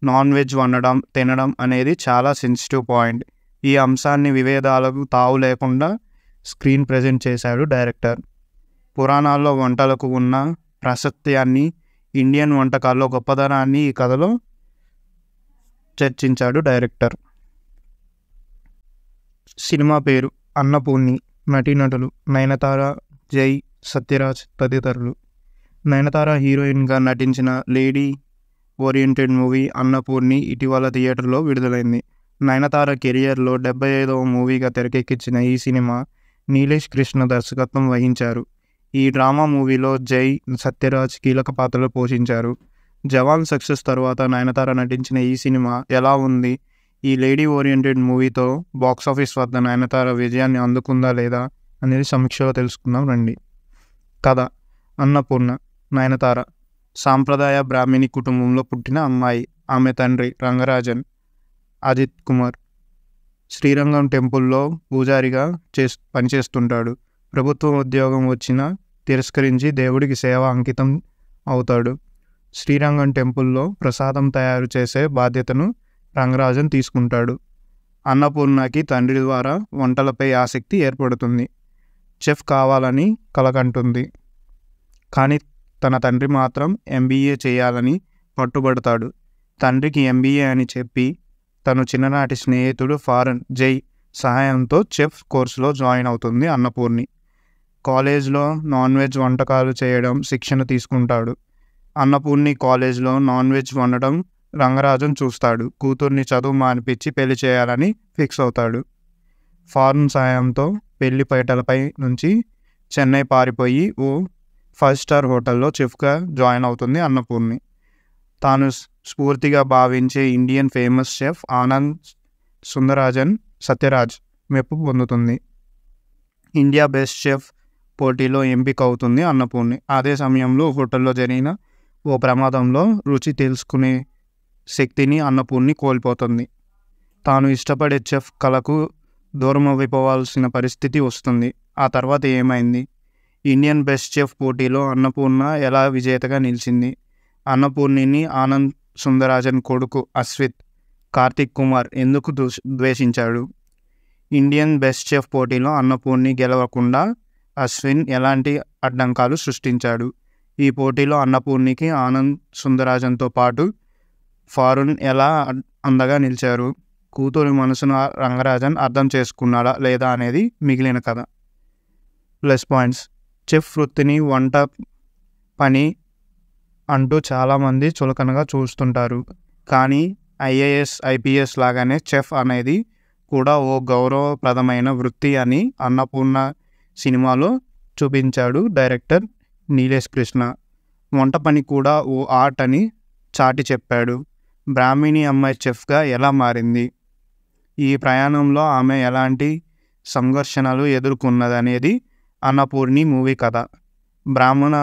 నాన్ వెజ్ వండడం తినడం అనేది చాలా సెన్సిటివ్ పాయింట్ ఈ అంశాన్ని వివేదాలకు తావు లేకుండా స్క్రీన్ ప్రజెంట్ చేశాడు డైరెక్టర్ పురాణాల్లో వంటలకు ఉన్న ప్రాశస్త్యాన్ని ఇండియన్ వంటకాల్లో గొప్పదనాన్ని ఈ కథలో చర్చించాడు డైరెక్టర్ సినిమా పేరు అన్నపూర్ణి నటీనటులు నయనతార జై సత్యరాజ్ తదితరులు నయనతార హీరోయిన్గా నటించిన లేడీ ఓరియంటెడ్ మూవీ అన్నపూర్ణి ఇటీవల థియేటర్లో విడుదలైంది నయనతార కెరియర్లో డెబ్బై ఐదవ మూవీగా తెరకెక్కించిన ఈ సినిమా నీలేష్ కృష్ణ దర్శకత్వం వహించారు ఈ డ్రామా మూవీలో జై సత్యరాజ్ కీలక పాత్రలు పోషించారు జవాన్ సక్సెస్ తర్వాత నయనతార నటించిన ఈ సినిమా ఎలా ఉంది ఈ లేడీ ఓరియంటెడ్ మూవీతో బాక్సాఫీస్ వద్ద నయనతార విజయాన్ని అందుకుందా లేదా అనేది సమీక్షగా తెలుసుకుందాం రండి కథ అన్నపూర్ణ నయనతార సాంప్రదాయ బ్రాహ్మిణి కుటుంబంలో పుట్టిన అమ్మాయి ఆమె తండ్రి రంగరాజన్ అజిత్ కుమార్ శ్రీరంగం టెంపుల్లో పూజారిగా చే పనిచేస్తుంటాడు ప్రభుత్వ ఉద్యోగం వచ్చినా తిరస్కరించి దేవుడికి సేవ అంకితం అవుతాడు శ్రీరంగం టెంపుల్లో ప్రసాదం తయారు చేసే బాధ్యతను రంగరాజన్ తీసుకుంటాడు అన్నపూర్ణకి తండ్రి ద్వారా వంటలపై ఆసక్తి ఏర్పడుతుంది చెఫ్ కావాలని కలకంటుంది కానీ తన తండ్రి మాత్రం ఎంబీఏ చేయాలని పట్టుబడతాడు తండ్రికి ఎంబీఏ అని చెప్పి తను చిన్ననాటి స్నేహితుడు ఫారెన్ జై సహాయంతో చెఫ్ కోర్సులో జాయిన్ అవుతుంది అన్నపూర్ణి కాలేజ్లో నాన్ వెజ్ వంటకాలు చేయడం శిక్షణ తీసుకుంటాడు అన్నపూర్ణి కాలేజ్లో నాన్ వెజ్ వండడం రంగరాజన్ చూస్తాడు కూతుర్ని చదువు మానిపించి పెళ్లి చేయాలని ఫిక్స్ అవుతాడు ఫారెన్ సాయంతో పెళ్లి పైటలపై నుంచి చెన్నై పారిపోయి ఓ ఫైవ్ స్టార్ హోటల్లో చెఫ్గా జాయిన్ అవుతుంది అన్నపూర్ణి తాను స్ఫూర్తిగా భావించే Indian famous chef Anand Sundarajan Sathyaraj మెప్పు పొందుతుంది ఇండియా బెస్ట్ షెఫ్ పోటీలో ఎంపిక అవుతుంది అన్నపూర్ణి అదే సమయంలో హోటల్లో జరిగిన ఓ ప్రమాదంలో రుచి తెలుసుకునే శక్తిని అన్నపూర్ణి కోల్పోతుంది తాను ఇష్టపడే చెఫ్ కళకు దూరం అయిపోవాల్సిన పరిస్థితి వస్తుంది ఆ తర్వాత ఏమైంది ఇండియన్ బెస్ట్ చెఫ్ పోటీలో అన్నపూర్ణ ఎలా విజేతగా నిలిచింది అన్నపూర్ణిని ఆనంద్ సుందరాజన్ కొడుకు అశ్విత్ కార్తిక్ కుమార్ ఎందుకు ద్వేషించాడు ఇండియన్ బెస్ట్ చెఫ్ పోటీలో అన్నపూర్ణి గెలవకుండా అశ్విన్ ఎలాంటి అడ్డంకాలు సృష్టించాడు ఈ పోటీలో అన్నపూర్ణికి ఆనంద్ సుందరాజన్తో పాటు ఫారున్ ఎలా అందగా నిలిచారు కూతురు మనసును రంగరాజన్ అర్థం చేసుకున్నాడా లేదా అనేది మిగిలిన కథ ప్లస్ పాయింట్స్ చెఫ్ వృత్తిని వంట పని అంటూ చాలామంది చులకనగా చూస్తుంటారు కానీ ఐఏఎస్ ఐపీఎస్ లాగానే చెఫ్ అనేది కూడా ఓ గౌరవప్రదమైన వృత్తి అని అన్నపూర్ణ సినిమాలో చూపించాడు డైరెక్టర్ నీలేష్ కృష్ణ వంట పని కూడా ఓ ఆర్ట్ అని చాటి చెప్పాడు బ్రాహ్మిణి అమ్మాయి చెఫ్గా ఎలా మారింది ఈ ప్రయాణంలో ఆమె ఎలాంటి సంఘర్షణలు ఎదుర్కొన్నదనేది అన్నపూర్ణి మూవీ కథ బ్రాహ్మణ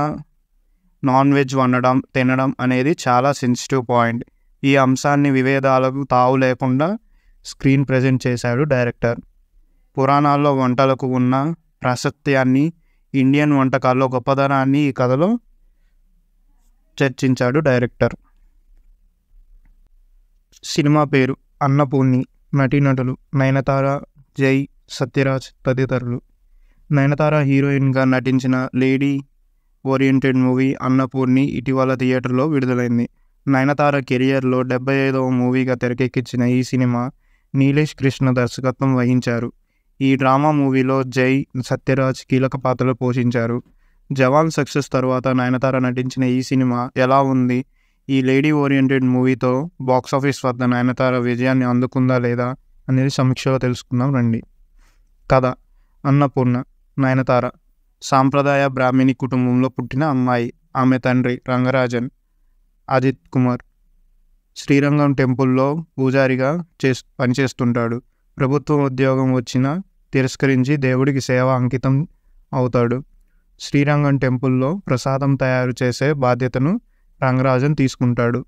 నాన్ వెజ్ వండడం తినడం అనేది చాలా సెన్సిటివ్ పాయింట్ ఈ అంశాన్ని వివేదాలకు తావు లేకుండా స్క్రీన్ ప్రజెంట్ చేశాడు డైరెక్టర్ పురాణాల్లో వంటలకు ఉన్న ప్రాశస్త్యాన్ని ఇండియన్ వంటకాల్లో గొప్పదనాన్ని ఈ కథలో చర్చించాడు డైరెక్టర్ సినిమా పేరు అన్నపూర్ణి నటీనటులు నయనతార జై సత్యరాజ్ తదితరులు నయనతార హీరోయిన్గా నటించిన లేడీ ఓరియంటెడ్ మూవీ అన్నపూర్ణి ఇటీవల థియేటర్లో విడుదలైంది నయనతార కెరియర్లో డెబ్బై ఐదవ మూవీగా తెరకెక్కించిన ఈ సినిమా నీలేష్ కృష్ణ దర్శకత్వం వహించారు ఈ డ్రామా మూవీలో జై సత్యరాజ్ కీలక పాత్రలు పోషించారు జవాన్ సక్సెస్ తర్వాత నయనతార నటించిన ఈ సినిమా ఎలా ఉంది ఈ లేడీ ఓరియంటెడ్ మూవీతో బాక్సాఫీస్ వద్ద నయనతార విజయాన్ని అందుకుందా లేదా అనేది సమీక్షలో తెలుసుకుందాం రండి కథ అన్నపూర్ణ నయనతార సాంప్రదాయ బ్రాహ్మిణి కుటుంబంలో పుట్టిన అమ్మాయి ఆమె తండ్రి రంగరాజన్ అజిత్ కుమార్ శ్రీరంగం టెంపుల్లో పూజారిగా చేస్ పనిచేస్తుంటాడు ప్రభుత్వ ఉద్యోగం వచ్చినా తిరస్కరించి దేవుడికి సేవ అంకితం అవుతాడు శ్రీరంగం టెంపుల్లో ప్రసాదం తయారు చేసే బాధ్యతను రంగరాజన్ తీసుకుంటాడు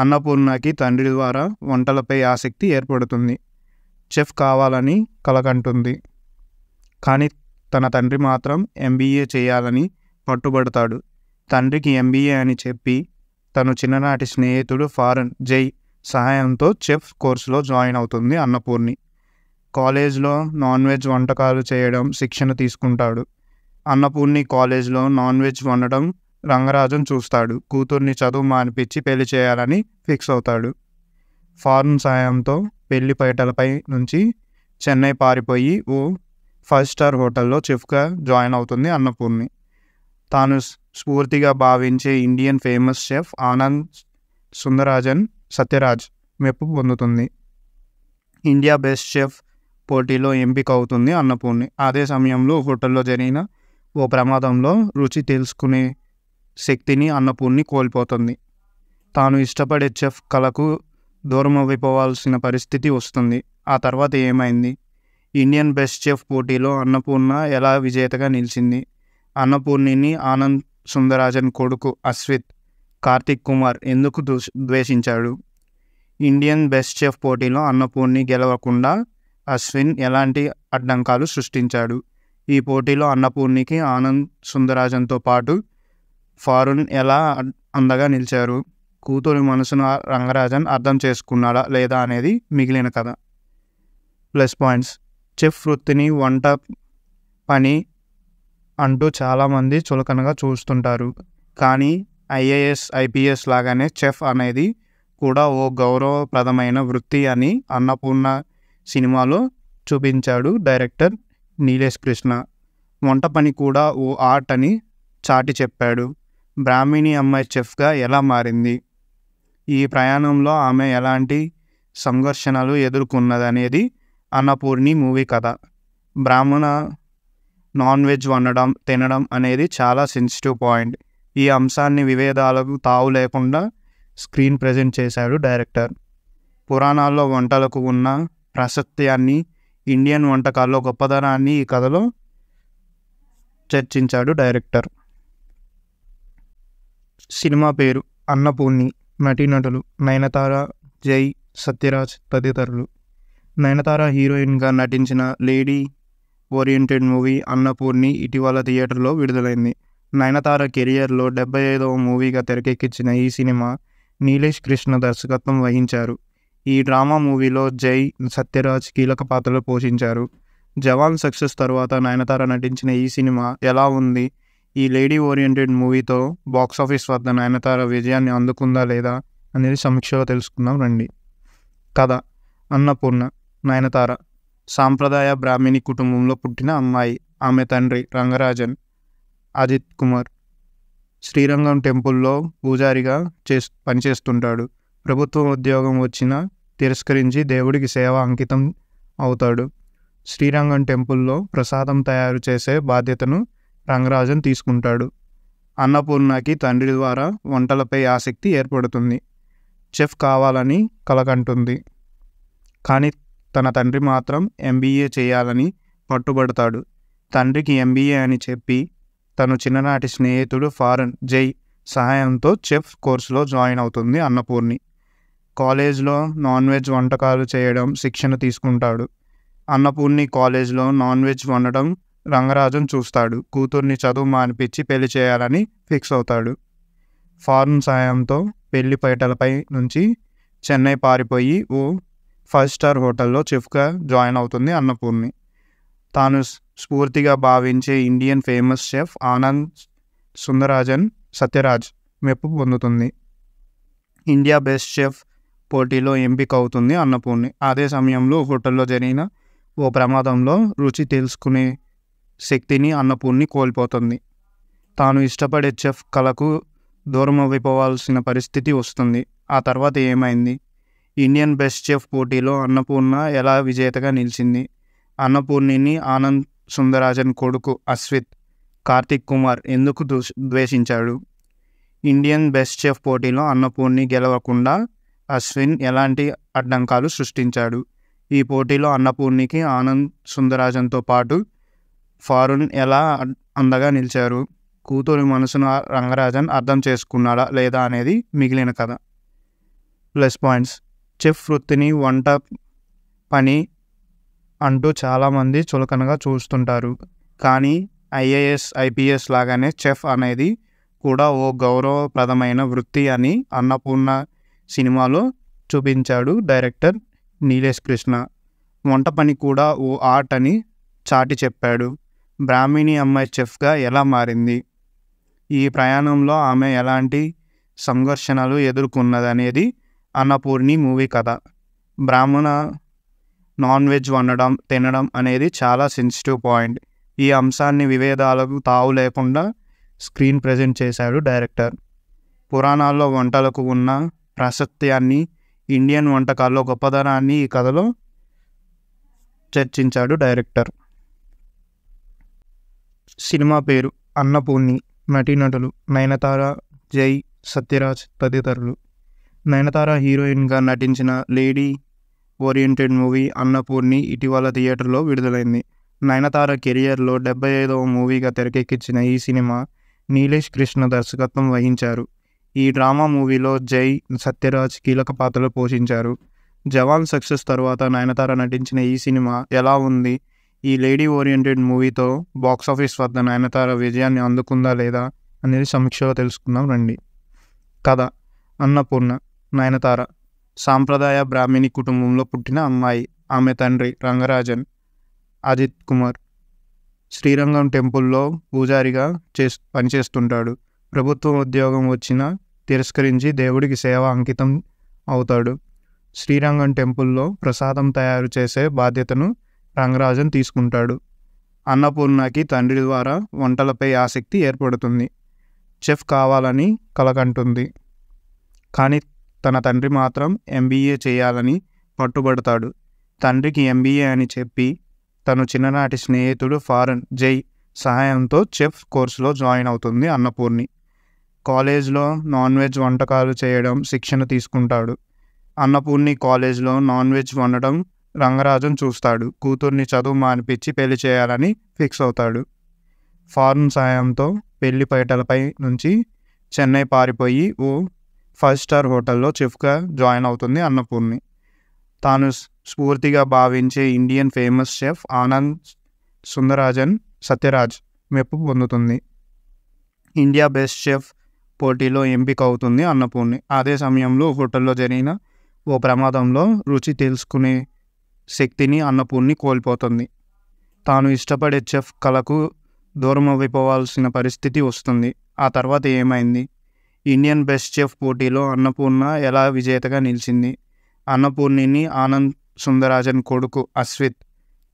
అన్నపూర్ణకి తండ్రి ద్వారా వంటలపై ఆసక్తి ఏర్పడుతుంది చెఫ్ కావాలని కలకంటుంది కానీ తన తండ్రి మాత్రం ఎంబీఏ చేయాలని పట్టుబడతాడు తండ్రికి ఎంబీఏ అని చెప్పి తను చిన్ననాటి స్నేహితుడు ఫారెన్ జై సహాయంతో చెఫ్ కోర్సులో జాయిన్ అవుతుంది అన్నపూర్ణి కాలేజ్లో నాన్ వెజ్ వంటకాలు చేయడం శిక్షణ తీసుకుంటాడు అన్నపూర్ణి కాలేజ్లో నాన్ వెజ్ వండడం రంగరాజన్ చూస్తాడు కూతుర్ని చదువు మానిపించి పెళ్లి చేయాలని ఫిక్స్ అవుతాడు ఫారెన్ సాయంతో పెళ్లి పైటలపై నుంచి చెన్నై పారిపోయి ఓ ఫైవ్ స్టార్ హోటల్లో చెఫ్గా జాయిన్ అవుతుంది అన్నపూర్ణి తాను స్ఫూర్తిగా భావించే Indian famous chef Anand Sundarajan Sathyaraj మెప్పు పొందుతుంది ఇండియా బెస్ట్ షెఫ్ పోటీలో ఎంపిక అవుతుంది అన్నపూర్ణి అదే సమయంలో హోటల్లో జరిగిన ఓ ప్రమాదంలో రుచి తెలుసుకునే శక్తిని అన్నపూర్ణి కోల్పోతుంది తాను ఇష్టపడే చెఫ్ కళకు దూరం అయిపోవాల్సిన పరిస్థితి వస్తుంది ఆ తర్వాత ఏమైంది ఇండియన్ బెస్ట్ చెఫ్ పోటీలో అన్నపూర్ణ ఎలా విజేతగా నిలిచింది అన్నపూర్ణిని ఆనంద్ సుందరాజన్ కొడుకు అశ్విత్ కార్తిక్ కుమార్ ఎందుకు ద్వేషించాడు ఇండియన్ బెస్ట్ చెఫ్ పోటీలో అన్నపూర్ణి గెలవకుండా అశ్విన్ ఎలాంటి అడ్డంకాలు సృష్టించాడు ఈ పోటీలో అన్నపూర్ణికి ఆనంద్ సుందరాజన్తో పాటు ఫారూన్ ఎలా అందగా నిలిచారు కూతురు మనసును రంగరాజన్ అర్థం చేసుకున్నాడా లేదా అనేది మిగిలిన కథ ప్లస్ పాయింట్స్ చెఫ్ వృత్తిని వంట పని అంటూ చాలామంది చులకనగా చూస్తుంటారు కానీ ఐఏఎస్ ఐపీఎస్ లాగానే చెఫ్ అనేది కూడా ఓ గౌరవప్రదమైన వృత్తి అని అన్నపూర్ణ సినిమాలో చూపించాడు డైరెక్టర్ నీలేష్ కృష్ణ వంట పని కూడా ఓ ఆర్ట్ అని చాటి చెప్పాడు బ్రాహ్మిణి అమ్మాయి చెఫ్గా ఎలా మారింది ఈ ప్రయాణంలో ఆమె ఎలాంటి సంఘర్షణలు ఎదుర్కొన్నదనేది అన్నపూర్ణి మూవీ కథ బ్రాహ్మణ నాన్ వెజ్ వండడం తినడం అనేది చాలా సెన్సిటివ్ పాయింట్ ఈ అంశాన్ని వివేదాలకు తావు లేకుండా స్క్రీన్ ప్రజెంట్ చేశాడు డైరెక్టర్ పురాణాల్లో వంటలకు ఉన్న ప్రాశస్త్యాన్ని ఇండియన్ వంటకాల్లో గొప్పదనాన్ని ఈ కథలో చర్చించాడు డైరెక్టర్ సినిమా పేరు అన్నపూర్ణి నటీనటులు నయనతార జై సత్యరాజ్ తదితరులు నయనతార హీరోయిన్గా నటించిన లేడీ ఓరియంటెడ్ మూవీ అన్నపూర్ణి ఇటీవల థియేటర్లో విడుదలైంది నయనతార కెరియర్లో డెబ్బై ఐదవ మూవీగా తెరకెక్కించిన ఈ సినిమా నీలేష్ కృష్ణ దర్శకత్వం వహించారు ఈ డ్రామా మూవీలో జై సత్యరాజ్ కీలక పాత్రలు పోషించారు జవాన్ సక్సెస్ తర్వాత నయనతార నటించిన ఈ సినిమా ఎలా ఉంది ఈ లేడీ ఓరియంటెడ్ మూవీతో బాక్సాఫీస్ వద్ద నయనతార విజయాన్ని అందుకుందా లేదా అనేది సమీక్షలో తెలుసుకుందాం రండి కథ అన్నపూర్ణ నయనతార సాంప్రదాయ బ్రాహ్మిణి కుటుంబంలో పుట్టిన అమ్మాయి ఆమె తండ్రి రంగరాజన్ అజిత్ కుమార్ శ్రీరంగం టెంపుల్లో పూజారిగా చే పనిచేస్తుంటాడు ప్రభుత్వ ఉద్యోగం వచ్చినా తిరస్కరించి దేవుడికి సేవ అంకితం అవుతాడు శ్రీరంగం టెంపుల్లో ప్రసాదం తయారు చేసే బాధ్యతను రంగరాజన్ తీసుకుంటాడు అన్నపూర్ణకి తండ్రి ద్వారా వంటలపై ఆసక్తి ఏర్పడుతుంది చెఫ్ కావాలని కలకంటుంది కానీ తన తండ్రి మాత్రం ఎంబీఏ చేయాలని పట్టుబడతాడు తండ్రికి ఎంబీఏ అని చెప్పి తను చిన్ననాటి స్నేహితుడు ఫారెన్ జై సహాయంతో చెఫ్ కోర్సులో జాయిన్ అవుతుంది అన్నపూర్ణి కాలేజ్లో నాన్ వెజ్ వంటకాలు చేయడం శిక్షణ తీసుకుంటాడు అన్నపూర్ణి కాలేజ్లో నాన్ వెజ్ వండడం రంగరాజన్ చూస్తాడు కూతుర్ని చదువు మానిపించి పెళ్లి చేయాలని ఫిక్స్ అవుతాడు ఫారెన్ సాయంతో పెళ్లి పైటలపై నుంచి చెన్నై పారిపోయి ఓ ఫైవ్ స్టార్ హోటల్లో చెఫ్గా జాయిన్ అవుతుంది అన్నపూర్ణి తాను స్ఫూర్తిగా భావించే Indian famous chef Anand Sundarajan Sathyaraj మెప్పు పొందుతుంది ఇండియా బెస్ట్ షెఫ్ పోటీలో ఎంపిక అవుతుంది అన్నపూర్ణి అదే సమయంలో హోటల్లో జరిగిన ఓ ప్రమాదంలో రుచి తెలుసుకునే శక్తిని అన్నపూర్ణి కోల్పోతుంది తాను ఇష్టపడే చెఫ్ కళకు దూరం అయిపోవాల్సిన పరిస్థితి వస్తుంది ఆ తర్వాత ఏమైంది ఇండియన్ బెస్ట్ చెఫ్ పోటీలో అన్నపూర్ణ ఎలా విజేతగా నిలిచింది అన్నపూర్ణిని ఆనంద్ సుందరాజన్ కొడుకు అశ్విత్ కార్తిక్ కుమార్ ఎందుకు ద్వేషించాడు ఇండియన్ బెస్ట్ చెఫ్ పోటీలో అన్నపూర్ణి గెలవకుండా అశ్విన్ ఎలాంటి అడ్డంకాలు సృష్టించాడు ఈ పోటీలో అన్నపూర్ణికి ఆనంద్ సుందరాజన్తో పాటు ఫారూన్ ఎలా అందగా నిలిచారు కూతురు మనసును రంగరాజన్ అర్థం చేసుకున్నాడా లేదా అనేది మిగిలిన కథ ప్లస్ పాయింట్స్ చెఫ్ వృత్తిని వంట పని అంటూ చాలామంది చులకనగా చూస్తుంటారు కానీ ఐఏఎస్ ఐపీఎస్ లాగానే చెఫ్ అనేది కూడా ఓ గౌరవప్రదమైన వృత్తి అని అన్నపూర్ణ సినిమాలో చూపించాడు డైరెక్టర్ నీలేష్ కృష్ణ వంట పని కూడా ఓ ఆర్ట్ అని చాటి చెప్పాడు బ్రాహ్మిణి అమ్మాయి చెఫ్గా ఎలా మారింది ఈ ప్రయాణంలో ఆమె ఎలాంటి సంఘర్షణలు ఎదుర్కొన్నదనేది అన్నపూర్ణి మూవీ కథ బ్రాహ్మణ నాన్ వెజ్ వండడం తినడం అనేది చాలా సెన్సిటివ్ పాయింట్ ఈ అంశాన్ని వివేదాలకు తావు లేకుండా స్క్రీన్ ప్రజెంట్ చేశాడు డైరెక్టర్ పురాణాల్లో వంటలకు ఉన్న ప్రాశస్త్యాన్ని ఇండియన్ వంటకాల్లో గొప్పదనాన్ని ఈ కథలో చర్చించాడు డైరెక్టర్ సినిమా పేరు అన్నపూర్ణి నటీనటులు నయనతార జై సత్యరాజ్ తదితరులు నయనతార హీరోయిన్గా నటించిన లేడీ ఓరియంటెడ్ మూవీ అన్నపూర్ణి ఇటీవల థియేటర్లో విడుదలైంది నయనతార కెరియర్లో డెబ్బై ఐదవ మూవీగా తెరకెక్కించిన ఈ సినిమా నీలేష్ కృష్ణ దర్శకత్వం వహించారు ఈ డ్రామా మూవీలో జై సత్యరాజ్ కీలక పాత్రలు పోషించారు జవాన్ సక్సెస్ తర్వాత నయనతార నటించిన ఈ సినిమా ఎలా ఉంది ఈ లేడీ ఓరియంటెడ్ మూవీతో బాక్సాఫీస్ వద్ద నయనతార విజయాన్ని అందుకుందా లేదా అనేది సమీక్షలో తెలుసుకుందాం రండి కథ అన్నపూర్ణ నయనతార సాంప్రదాయ బ్రాహ్మిణి కుటుంబంలో పుట్టిన అమ్మాయి ఆమె తండ్రి రంగరాజన్ అజిత్ కుమార్ శ్రీరంగం టెంపుల్లో పూజారిగా చే పనిచేస్తుంటాడు ప్రభుత్వ ఉద్యోగం వచ్చినా తిరస్కరించి దేవుడికి సేవ అంకితం అవుతాడు శ్రీరంగం టెంపుల్లో ప్రసాదం తయారు చేసే బాధ్యతను రంగరాజన్ తీసుకుంటాడు అన్నపూర్ణకి తండ్రి ద్వారా వంటలపై ఆసక్తి ఏర్పడుతుంది చెఫ్ కావాలని కలకంటుంది కానీ తన తండ్రి మాత్రం ఎంబీఏ చేయాలని పట్టుబడతాడు తండ్రికి ఎంబీఏ అని చెప్పి తను చిన్ననాటి స్నేహితుడు ఫారెన్ జై సహాయంతో చెఫ్ కోర్సులో జాయిన్ అవుతుంది అన్నపూర్ణి కాలేజ్లో నాన్ వెజ్ వంటకాలు చేయడం శిక్షణ తీసుకుంటాడు అన్నపూర్ణి కాలేజ్లో నాన్ వెజ్ వండడం రంగరాజన్ చూస్తాడు కూతుర్ని చదువు మానిపించి పెళ్లి చేయాలని ఫిక్స్ అవుతాడు ఫార్మ్ సాయంతో పెళ్లి పైటలపై నుంచి చెన్నై పారిపోయి ఓ ఫైవ్ స్టార్ హోటల్లో చెఫ్గా జాయిన్ అవుతుంది అన్నపూర్ణి తాను స్ఫూర్తిగా భావించే Indian famous chef Anand Sundarajan Sathyaraj మెప్పు పొందుతుంది ఇండియా బెస్ట్ షెఫ్ పోటీలో ఎంపిక అవుతుంది అన్నపూర్ణి అదే సమయంలో హోటల్లో జరిగిన ఓ ప్రమాదంలో రుచి తెలుసుకునే శక్తిని అన్నపూర్ణి కోల్పోతుంది తాను ఇష్టపడే చెఫ్ కళకు దూరమైపోవాల్సిన పరిస్థితి వస్తుంది ఆ తర్వాత ఏమైంది ఇండియన్ బెస్ట్ చెఫ్ పోటీలో అన్నపూర్ణ ఎలా విజేతగా నిలిచింది అన్నపూర్ణిని ఆనంద్ సుందరాజన్ కొడుకు అశ్విత్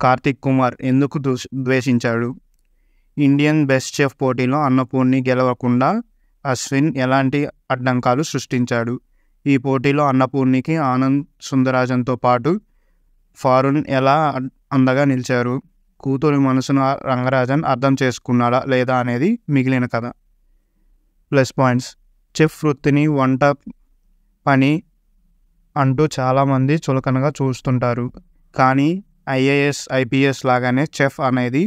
కార్తిక్ కుమార్ ఎందుకు ద్వేషించాడు ఇండియన్ బెస్ట్ చెఫ్ పోటీలో అన్నపూర్ణి గెలవకుండా అశ్విన్ ఎలాంటి అడ్డంకాలు సృష్టించాడు ఈ పోటీలో అన్నపూర్ణికి ఆనంద్ సుందరాజన్తో పాటు ఫారున్ ఎలా అందగా నిలిచారు కూతురు మనసును రంగరాజన్ అర్థం చేసుకున్నాడా లేదా అనేది మిగిలిన కథ ప్లస్ పాయింట్స్ చెఫ్ వృత్తిని వంట పని అంటూ చాలామంది చులకనగా చూస్తుంటారు కానీ ఐఏఎస్ ఐపీఎస్ లాగానే చెఫ్ అనేది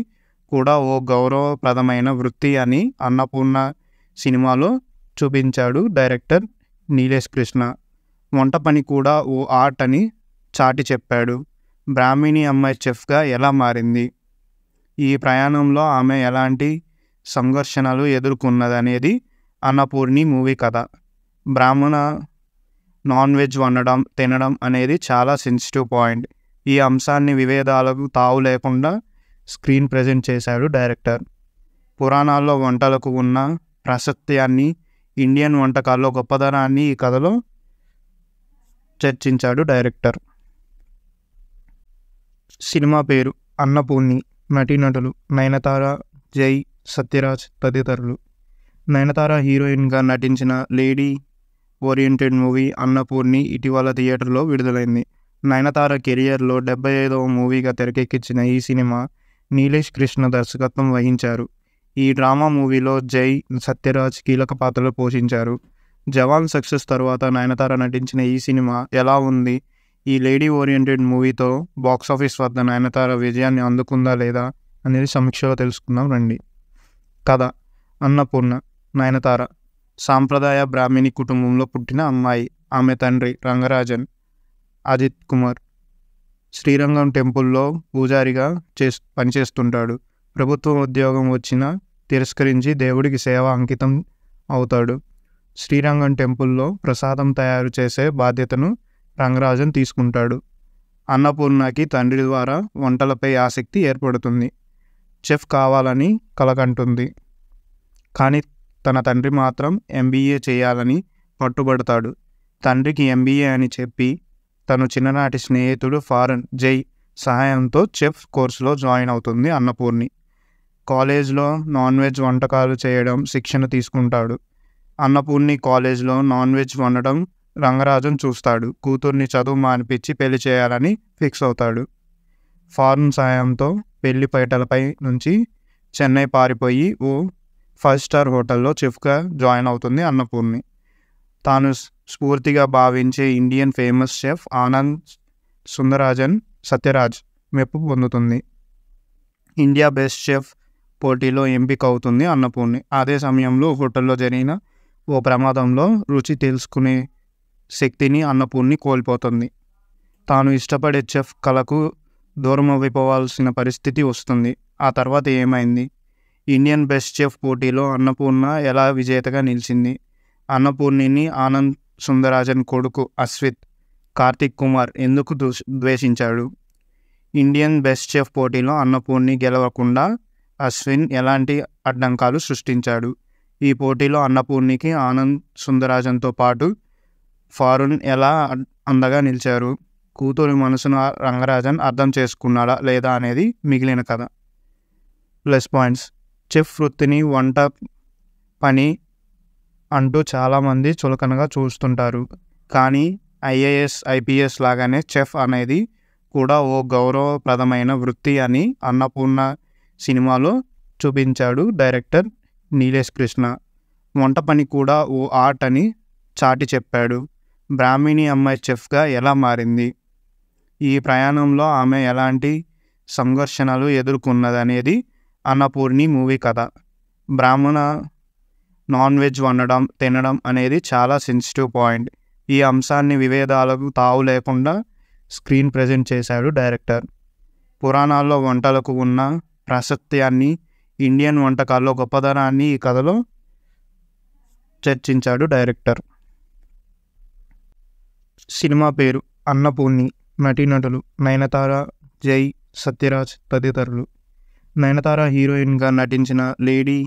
కూడా ఓ గౌరవప్రదమైన వృత్తి అని అన్నపూర్ణ సినిమాలో చూపించాడు డైరెక్టర్ నీలేష్ కృష్ణ వంట పని కూడా ఓ ఆర్ట్ అని చాటి చెప్పాడు బ్రాహ్మిణి అమ్మాయి చెఫ్గా ఎలా మారింది ఈ ప్రయాణంలో ఆమె ఎలాంటి సంఘర్షణలు ఎదుర్కొన్నదనేది అన్నపూర్ణి మూవీ కథ బ్రాహ్మణ నాన్ వెజ్ వండడం తినడం అనేది చాలా సెన్సిటివ్ పాయింట్ ఈ అంశాన్ని వివేదాలకు తావు లేకుండా స్క్రీన్ ప్రజెంట్ చేశాడు డైరెక్టర్ పురాణాల్లో వంటలకు ఉన్న ప్రాశస్త్యాన్ని ఇండియన్ వంటకాల్లో గొప్పదనాన్ని ఈ కథలో చర్చించాడు డైరెక్టర్ సినిమా పేరు అన్నపూర్ణి నటీనటులు నయనతార జై సత్యరాజ్ తదితరులు నయనతార హీరోయిన్గా నటించిన లేడీ ఓరియంటెడ్ మూవీ అన్నపూర్ణి ఇటీవల థియేటర్లో విడుదలైంది నయనతార కెరియర్లో డెబ్బై ఐదవ మూవీగా తెరకెక్కించిన ఈ సినిమా నీలేష్ కృష్ణ దర్శకత్వం వహించారు ఈ డ్రామా మూవీలో జై సత్యరాజ్ కీలక పాత్రలు పోషించారు జవాన్ సక్సెస్ తర్వాత నయనతార నటించిన ఈ సినిమా ఎలా ఉంది ఈ లేడీ ఓరియంటెడ్ మూవీతో బాక్సాఫీస్ వద్ద నయనతార విజయాన్ని అందుకుందా లేదా అనేది సమీక్షలో తెలుసుకుందాం రండి కథ అన్నపూర్ణ నయనతార సాంప్రదాయ బ్రాహ్మిణి కుటుంబంలో పుట్టిన అమ్మాయి ఆమె తండ్రి రంగరాజన్ అజిత్ కుమార్ శ్రీరంగం టెంపుల్లో పూజారిగా చే పనిచేస్తుంటాడు ప్రభుత్వ ఉద్యోగం వచ్చినా తిరస్కరించి దేవుడికి సేవ అంకితం అవుతాడు శ్రీరంగం టెంపుల్లో ప్రసాదం తయారు చేసే బాధ్యతను రంగరాజన్ తీసుకుంటాడు అన్నపూర్ణకి తండ్రి ద్వారా వంటలపై ఆసక్తి ఏర్పడుతుంది చెఫ్ కావాలని కలకంటుంది కానీ తన తండ్రి మాత్రం ఎంబీఏ చేయాలని పట్టుబడతాడు తండ్రికి ఎంబీఏ అని చెప్పి తను చిన్ననాటి స్నేహితుడు ఫారెన్ జై సహాయంతో చెఫ్ కోర్సులో జాయిన్ అవుతుంది అన్నపూర్ణి కాలేజ్లో నాన్ వెజ్ వంటకాలు చేయడం శిక్షణ తీసుకుంటాడు అన్నపూర్ణి కాలేజ్లో నాన్ వెజ్ వండడం రంగరాజన్ చూస్తాడు కూతుర్ని చదువు మానిపించి పెళ్లి చేయాలని ఫిక్స్ అవుతాడు ఫారెన్ సాయంతో పెళ్లి పైటలపై నుంచి చెన్నై పారిపోయి ఓ ఫైవ్ స్టార్ హోటల్లో చెఫ్గా జాయిన్ అవుతుంది అన్నపూర్ణి తాను స్ఫూర్తిగా భావించే Indian famous chef Anand Sundarajan Sathyaraj మెప్పు పొందుతుంది ఇండియా బెస్ట్ షెఫ్ పోటీలో ఎంపిక అవుతుంది అన్నపూర్ణి అదే సమయంలో హోటల్లో జరిగిన ఓ ప్రమాదంలో రుచి తెలుసుకునే శక్తిని అన్నపూర్ణి కోల్పోతుంది తాను ఇష్టపడే చెఫ్ కళకు దూరం అయిపోవాల్సిన పరిస్థితి వస్తుంది ఆ తర్వాత ఏమైంది ఇండియన్ బెస్ట్ చెఫ్ పోటీలో అన్నపూర్ణ ఎలా విజేతగా నిలిచింది అన్నపూర్ణిని ఆనంద్ సుందరాజన్ కొడుకు అశ్విత్ కార్తిక్ కుమార్ ఎందుకు ద్వేషించాడు ఇండియన్ బెస్ట్ చెఫ్ పోటీలో అన్నపూర్ణి గెలవకుండా అశ్విన్ ఎలాంటి అడ్డంకాలు సృష్టించాడు ఈ పోటీలో అన్నపూర్ణికి ఆనంద్ సుందరాజన్తో పాటు ఫారూన్ ఎలా అందగా నిలిచారు కూతురు మనసును రంగరాజన్ అర్థం చేసుకున్నాడా లేదా అనేది మిగిలిన కథ ప్లస్ పాయింట్స్ చెఫ్ వృత్తిని వంట పని అంటూ చాలామంది చులకనగా చూస్తుంటారు కానీ ఐఏఎస్ ఐపీఎస్ లాగానే చెఫ్ అనేది కూడా ఓ గౌరవప్రదమైన వృత్తి అని అన్నపూర్ణ సినిమాలో చూపించాడు డైరెక్టర్ నీలేష్ కృష్ణ వంట పని కూడా ఓ ఆర్ట్ అని చాటి చెప్పాడు బ్రాహ్మిణి అమ్మాయి చెఫ్గా ఎలా మారింది ఈ ప్రయాణంలో ఆమె ఎలాంటి సంఘర్షణలు ఎదుర్కొన్నదనేది అన్నపూర్ణి మూవీ కథ బ్రాహ్మణ నాన్ వెజ్ వండడం తినడం అనేది చాలా సెన్సిటివ్ పాయింట్ ఈ అంశాన్ని వివేదాలకు తావు లేకుండా స్క్రీన్ ప్రజెంట్ చేశాడు డైరెక్టర్ పురాణాల్లో వంటలకు ఉన్న ప్రాశస్త్యాన్ని ఇండియన్ వంటకాల్లో గొప్పదనాన్ని ఈ కథలో చర్చించాడు డైరెక్టర్ సినిమా పేరు అన్నపూర్ణి నటీనటులు నయనతార జై సత్యరాజ్ తదితరులు నయనతార హీరోయిన్గా నటించిన లేడీ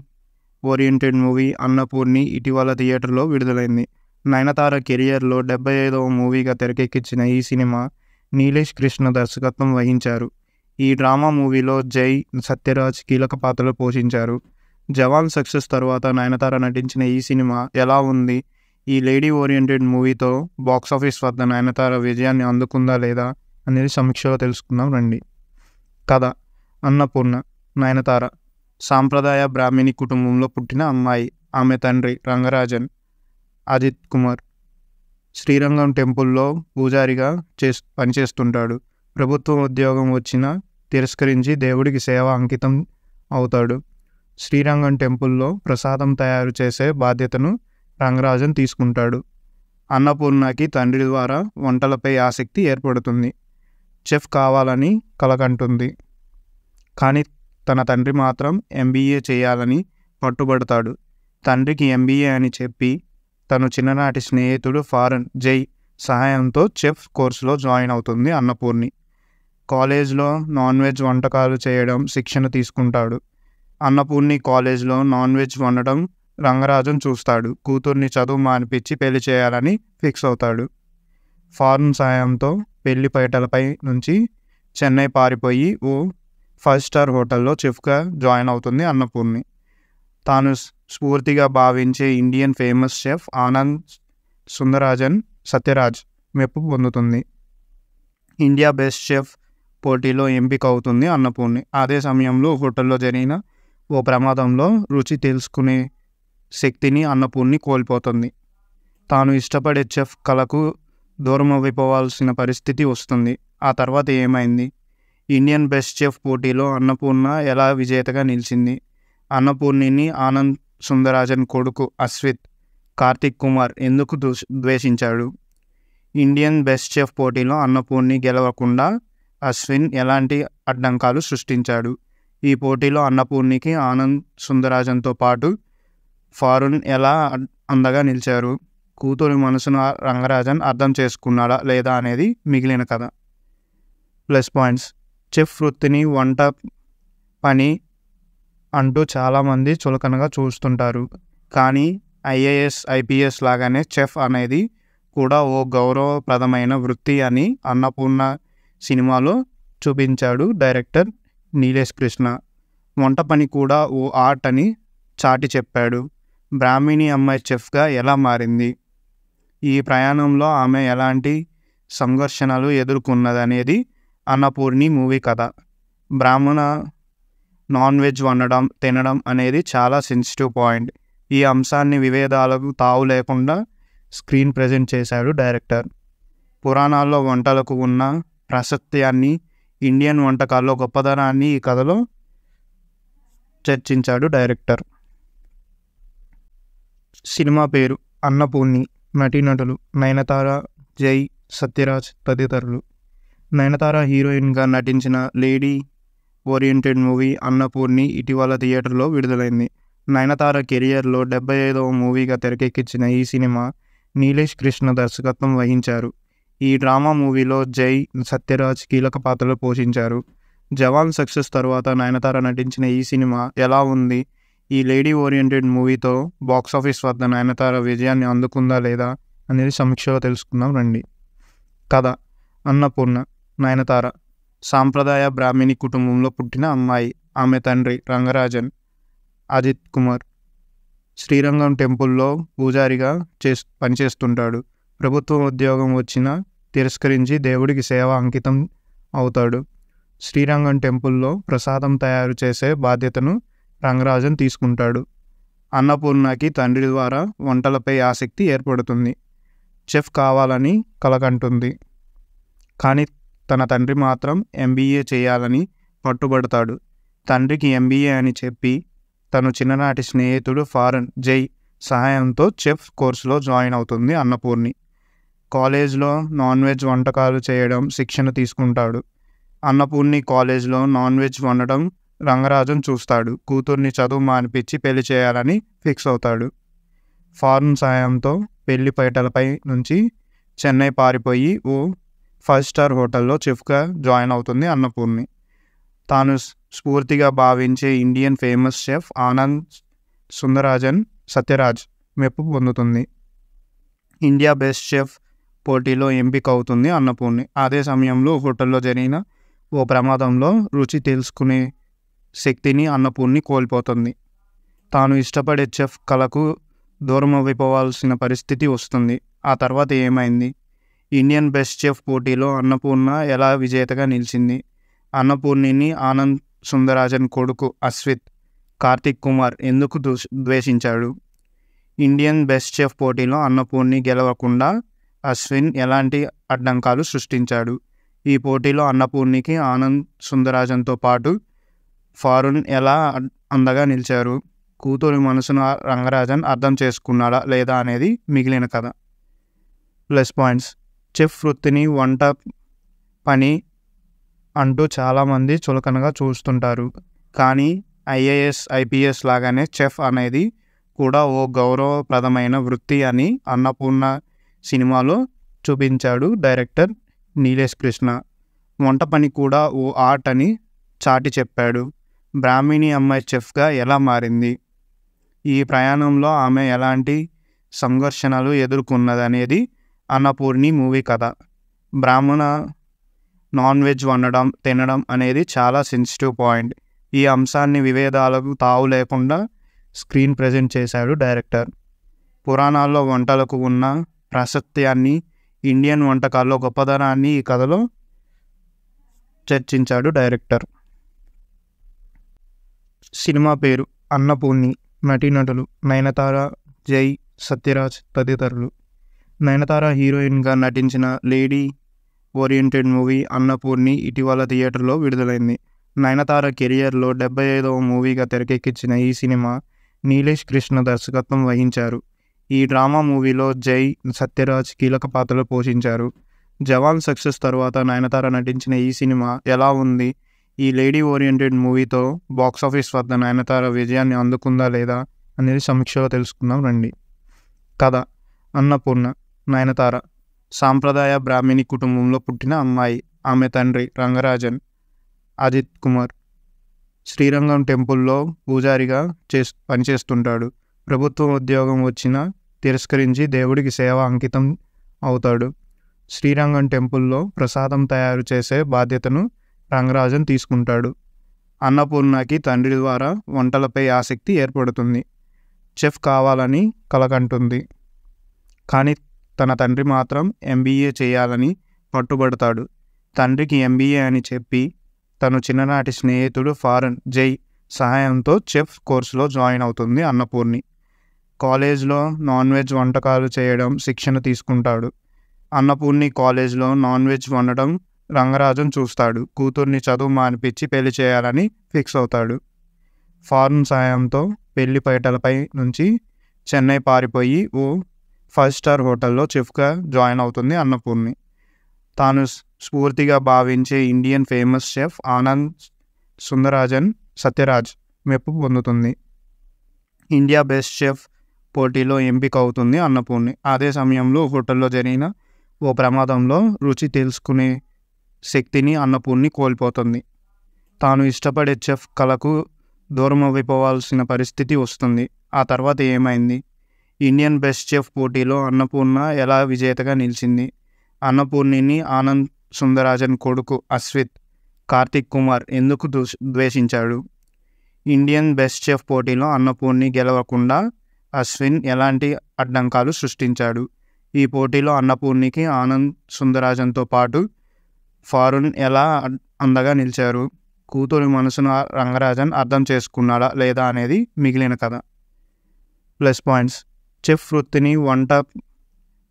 ఓరియంటెడ్ మూవీ అన్నపూర్ణి ఇటీవల థియేటర్లో విడుదలైంది నయనతార కెరియర్లో డెబ్బై ఐదవ మూవీగా తెరకెక్కించిన ఈ సినిమా నీలేష్ కృష్ణ దర్శకత్వం వహించారు ఈ డ్రామా మూవీలో జై సత్యరాజ్ కీలక పాత్రలు పోషించారు జవాన్ సక్సెస్ తర్వాత నయనతార నటించిన ఈ సినిమా ఎలా ఉంది ఈ లేడీ ఓరియంటెడ్ మూవీతో బాక్సాఫీస్ వద్ద నయనతార విజయాన్ని అందుకుందా లేదా అనేది సమీక్షలో తెలుసుకుందాం రండి కథ అన్నపూర్ణ నయనతార సాంప్రదాయ బ్రాహ్మిణి కుటుంబంలో పుట్టిన అమ్మాయి ఆమె తండ్రి రంగరాజన్ అజిత్ కుమార్ శ్రీరంగం టెంపుల్లో పూజారిగా చే పనిచేస్తుంటాడు ప్రభుత్వ ఉద్యోగం వచ్చినా తిరస్కరించి దేవుడికి సేవ అంకితం అవుతాడు శ్రీరంగం టెంపుల్లో ప్రసాదం తయారు చేసే బాధ్యతను రంగరాజన్ తీసుకుంటాడు అన్నపూర్ణకి తండ్రి ద్వారా వంటలపై ఆసక్తి ఏర్పడుతుంది చెఫ్ కావాలని కలకంటుంది కానీ తన తండ్రి మాత్రం ఎంబీఏ చేయాలని పట్టుబడతాడు తండ్రికి ఎంబీఏ అని చెప్పి తను చిన్ననాటి స్నేహితుడు ఫారెన్ జై సహాయంతో చెఫ్ కోర్సులో జాయిన్ అవుతుంది అన్నపూర్ణి కాలేజ్లో నాన్ వెజ్ వంటకాలు చేయడం శిక్షణ తీసుకుంటాడు అన్నపూర్ణి కాలేజ్లో నాన్ వెజ్ వండడం రంగరాజన్ చూస్తాడు కూతుర్ని చదువు మానిపించి పెళ్లి చేయాలని ఫిక్స్ అవుతాడు ఫారెన్ సాయంతో పెళ్లి పైటలపై నుంచి చెన్నై పారిపోయి ఓ ఫైవ్ స్టార్ హోటల్లో చెఫ్గా జాయిన్ అవుతుంది అన్నపూర్ణి తాను స్ఫూర్తిగా భావించే Indian famous chef Anand Sundarajan Sathyaraj మెప్పు పొందుతుంది ఇండియా బెస్ట్ షెఫ్ పోటీలో ఎంపిక అవుతుంది అన్నపూర్ణి అదే సమయంలో హోటల్లో జరిగిన ఓ ప్రమాదంలో రుచి తెలుసుకునే శక్తిని అన్నపూర్ణి కోల్పోతుంది తాను ఇష్టపడే చెఫ్ కళకు దూరం అయిపోవాల్సిన పరిస్థితి వస్తుంది ఆ తర్వాత ఏమైంది ఇండియన్ బెస్ట్ చెఫ్ పోటీలో అన్నపూర్ణ ఎలా విజేతగా నిలిచింది అన్నపూర్ణిని ఆనంద్ సుందరాజన్ కొడుకు అశ్విత్ కార్తిక్ కుమార్ ఎందుకు ద్వేషించాడు ఇండియన్ బెస్ట్ చెఫ్ పోటీలో అన్నపూర్ణి గెలవకుండా అశ్విన్ ఎలాంటి అడ్డంకాలు సృష్టించాడు ఈ పోటీలో అన్నపూర్ణికి ఆనంద్ సుందరాజన్తో పాటు ఫారూన్ ఎలా అందగా నిలిచారు కూతురి మనసును రంగరాజన్ అర్థం చేసుకున్నాడా లేదా అనేది మిగిలిన కథ ప్లస్ పాయింట్స్ చెఫ్ వృత్తిని వంట పని అంటూ చాలామంది చులకనగా చూస్తుంటారు కానీ ఐఏఎస్ ఐపీఎస్ లాగానే చెఫ్ అనేది కూడా ఓ గౌరవప్రదమైన వృత్తి అని అన్నపూర్ణ సినిమాలో చూపించాడు డైరెక్టర్ నీలేష్ కృష్ణ వంట పని కూడా ఓ ఆర్ట్ అని చాటి చెప్పాడు బ్రాహ్మిణి అమ్మాయి చెఫ్గా ఎలా మారింది ఈ ప్రయాణంలో ఆమె ఎలాంటి సంఘర్షణలు ఎదుర్కొన్నదనేది అన్నపూర్ణి మూవీ కథ బ్రాహ్మణ నాన్ వెజ్ వండడం తినడం అనేది చాలా సెన్సిటివ్ పాయింట్ ఈ అంశాన్ని వివేదాలకు తావు లేకుండా స్క్రీన్ ప్రజెంట్ చేశాడు డైరెక్టర్ పురాణాల్లో వంటలకు ఉన్న ప్రాశస్త్యాన్ని ఇండియన్ వంటకాల్లో గొప్పదనాన్ని ఈ కథలో చర్చించాడు డైరెక్టర్ సినిమా పేరు అన్నపూర్ణి నటీనటులు నయనతార జై సత్యరాజ్ తదితరులు నయనతార హీరోయిన్గా నటించిన లేడీ ఓరియంటెడ్ మూవీ అన్నపూర్ణి ఇటీవల థియేటర్లో విడుదలైంది నయనతార కెరియర్లో డెబ్బై ఐదవ మూవీగా తెరకెక్కించిన ఈ సినిమా నీలేష్ కృష్ణ దర్శకత్వం వహించారు ఈ డ్రామా మూవీలో జై సత్యరాజ్ కీలక పాత్రలు పోషించారు జవాన్ సక్సెస్ తర్వాత నయనతార నటించిన ఈ సినిమా ఎలా ఉంది ఈ లేడీ ఓరియంటెడ్ మూవీతో బాక్సాఫీస్ వద్ద నయనతార విజయాన్ని అందుకుందా లేదా అనేది సమీక్షలో తెలుసుకుందాం రండి కథ అన్నపూర్ణ నయనతార సాంప్రదాయ బ్రాహ్మిణి కుటుంబంలో పుట్టిన అమ్మాయి ఆమె తండ్రి రంగరాజన్ అజిత్ కుమార్ శ్రీరంగం టెంపుల్లో పూజారిగా చే పనిచేస్తుంటాడు ప్రభుత్వ ఉద్యోగం వచ్చినా తిరస్కరించి దేవుడికి సేవ అంకితం అవుతాడు శ్రీరంగం టెంపుల్లో ప్రసాదం తయారు చేసే బాధ్యతను రంగరాజన్ తీసుకుంటాడు అన్నపూర్ణకి తండ్రి ద్వారా వంటలపై ఆసక్తి ఏర్పడుతుంది చెఫ్ కావాలని కలకంటుంది కానీ తన తండ్రి మాత్రం ఎంబీఏ చేయాలని పట్టుబడతాడు తండ్రికి ఎంబీఏ అని చెప్పి తను చిన్ననాటి స్నేహితుడు ఫారెన్ జై సహాయంతో చెఫ్ కోర్సులో జాయిన్ అవుతుంది అన్నపూర్ణి కాలేజ్లో నాన్ వెజ్ వంటకాలు చేయడం శిక్షణ తీసుకుంటాడు అన్నపూర్ణి కాలేజ్లో నాన్ వెజ్ వండడం రంగరాజన్ చూస్తాడు కూతుర్ని చదువు మానిపించి పెళ్లి చేయాలని ఫిక్స్ అవుతాడు ఫారెన్ సాయంతో పెళ్లి పైటలపై నుంచి చెన్నై పారిపోయి ఓ ఫైవ్ స్టార్ హోటల్లో చెఫ్గా జాయిన్ అవుతుంది అన్నపూర్ణి తాను స్ఫూర్తిగా భావించే Indian famous chef Anand Sundarajan Sathyaraj మెప్పు పొందుతుంది ఇండియా బెస్ట్ షెఫ్ పోటీలో ఎంపిక అవుతుంది అన్నపూర్ణి అదే సమయంలో హోటల్లో జరిగిన ఓ ప్రమాదంలో రుచి తెలుసుకునే శక్తిని అన్నపూర్ణి కోల్పోతుంది తాను ఇష్టపడే చెఫ్ కళకు దూరం అయిపోవాల్సిన పరిస్థితి వస్తుంది ఆ తర్వాత ఏమైంది ఇండియన్ బెస్ట్ చెఫ్ పోటీలో అన్నపూర్ణ ఎలా విజేతగా నిలిచింది అన్నపూర్ణిని ఆనంద్ సుందరాజన్ కొడుకు అశ్విత్ కార్తిక్ కుమార్ ఎందుకు ద్వేషించాడు ఇండియన్ బెస్ట్ చెఫ్ పోటీలో అన్నపూర్ణి గెలవకుండా అశ్విన్ ఎలాంటి అడ్డంకాలు సృష్టించాడు ఈ పోటీలో అన్నపూర్ణికి ఆనంద్ సుందరాజన్తో పాటు ఫారూన్ ఎలా అందగా నిలిచారు కూతురు మనసును రంగరాజన్ అర్థం చేసుకున్నాడా లేదా అనేది మిగిలిన కథ ప్లస్ పాయింట్స్ చెఫ్ వృత్తిని వంట పని అంటూ చాలామంది చులకనగా చూస్తుంటారు కానీ ఐఏఎస్ ఐపీఎస్ లాగానే చెఫ్ అనేది కూడా ఓ గౌరవప్రదమైన వృత్తి అని అన్నపూర్ణ సినిమాలో చూపించాడు డైరెక్టర్ నీలేష్ కృష్ణ వంట పని కూడా ఓ ఆర్ట్ అని చాటి చెప్పాడు బ్రాహ్మిణి అమ్మాయి చెఫ్గా ఎలా మారింది ఈ ప్రయాణంలో ఆమె ఎలాంటి సంఘర్షణలు ఎదుర్కొన్నదనేది అన్నపూర్ణి మూవీ కథ బ్రాహ్మణ నాన్ వెజ్ వండడం తినడం అనేది చాలా సెన్సిటివ్ పాయింట్ ఈ అంశాన్ని వివేదాలకు తావు లేకుండా స్క్రీన్ ప్రజెంట్ చేశాడు డైరెక్టర్ పురాణాల్లో వంటలకు ఉన్న ప్రాశస్త్యాన్ని ఇండియన్ వంటకాల్లో గొప్పదనాన్ని ఈ కథలో చర్చించాడు డైరెక్టర్ సినిమా పేరు అన్నపూర్ణి నటీనటులు నయనతార జై సత్యరాజ్ తదితరులు నయనతార హీరోయిన్గా నటించిన లేడీ ఓరియంటెడ్ మూవీ అన్నపూర్ణి ఇటీవల థియేటర్లో విడుదలైంది నయనతార కెరియర్లో డెబ్బై ఐదవ మూవీగా తెరకెక్కించిన ఈ సినిమా నీలేష్ కృష్ణ దర్శకత్వం వహించారు ఈ డ్రామా మూవీలో జై సత్యరాజ్ కీలక పాత్రలు పోషించారు జవాన్ సక్సెస్ తర్వాత నయనతార నటించిన ఈ సినిమా ఎలా ఉంది ఈ లేడీ ఓరియంటెడ్ మూవీతో బాక్సాఫీస్ వద్ద నయనతార విజయాన్ని అందుకుందా లేదా అనేది సమీక్షలో తెలుసుకుందాం రండి కథ అన్నపూర్ణ నయనతార సాంప్రదాయ బ్రాహ్మిణి కుటుంబంలో పుట్టిన అమ్మాయి ఆమె తండ్రి రంగరాజన్ అజిత్ కుమార్ శ్రీరంగం టెంపుల్లో పూజారిగా చే పనిచేస్తుంటాడు ప్రభుత్వ ఉద్యోగం వచ్చినా తిరస్కరించి దేవుడికి సేవ అంకితం అవుతాడు శ్రీరంగం టెంపుల్లో ప్రసాదం తయారు చేసే బాధ్యతను రంగరాజన్ తీసుకుంటాడు అన్నపూర్ణకి తండ్రి ద్వారా వంటలపై ఆసక్తి ఏర్పడుతుంది చెఫ్ కావాలని కలకంటుంది కానీ తన తండ్రి మాత్రం ఎంబీఏ చేయాలని పట్టుబడతాడు తండ్రికి ఎంబీఏ అని చెప్పి తను చిన్ననాటి స్నేహితుడు ఫారెన్ జై సహాయంతో చెఫ్ కోర్సులో జాయిన్ అవుతుంది అన్నపూర్ణి కాలేజ్లో నాన్ వెజ్ వంటకాలు చేయడం శిక్షణ తీసుకుంటాడు అన్నపూర్ణి కాలేజ్లో నాన్ వెజ్ వండడం రంగరాజన్ చూస్తాడు కూతుర్ని చదువు మానిపించి పెళ్లి చేయాలని ఫిక్స్ అవుతాడు ఫారెన్ సాయంతో పెళ్లి పైటలపై నుంచి చెన్నై పారిపోయి ఓ ఫైవ్ స్టార్ హోటల్లో చెఫ్గా జాయిన్ అవుతుంది అన్నపూర్ణి తాను స్ఫూర్తిగా భావించే Indian famous chef Anand Sundarajan Sathyaraj మెప్పు పొందుతుంది ఇండియా బెస్ట్ షెఫ్ పోటీలో ఎంపిక అవుతుంది అన్నపూర్ణి అదే సమయంలో హోటల్లో జరిగిన ఓ ప్రమాదంలో రుచి తెలుసుకునే శక్తిని అన్నపూర్ణి కోల్పోతుంది తాను ఇష్టపడే చెఫ్ కళకు దూరం అయిపోవాల్సిన పరిస్థితి వస్తుంది ఆ తర్వాత ఏమైంది ఇండియన్ బెస్ట్ చెఫ్ పోటీలో అన్నపూర్ణ ఎలా విజేతగా నిలిచింది అన్నపూర్ణిని ఆనంద్ సుందరాజన్ కొడుకు అశ్విత్ కార్తిక్ కుమార్ ఎందుకు ద్వేషించాడు ఇండియన్ బెస్ట్ చెఫ్ పోటీలో అన్నపూర్ణి గెలవకుండా అశ్విన్ ఎలాంటి అడ్డంకాలు సృష్టించాడు ఈ పోటీలో అన్నపూర్ణికి ఆనంద్ సుందరాజన్తో పాటు ఫారూన్ ఎలా అందగా నిలిచారు కూతురు మనసును రంగరాజన్ అర్థం చేసుకున్నాడా లేదా అనేది మిగిలిన కథ ప్లస్ పాయింట్స్ చెఫ్ వృత్తిని వంట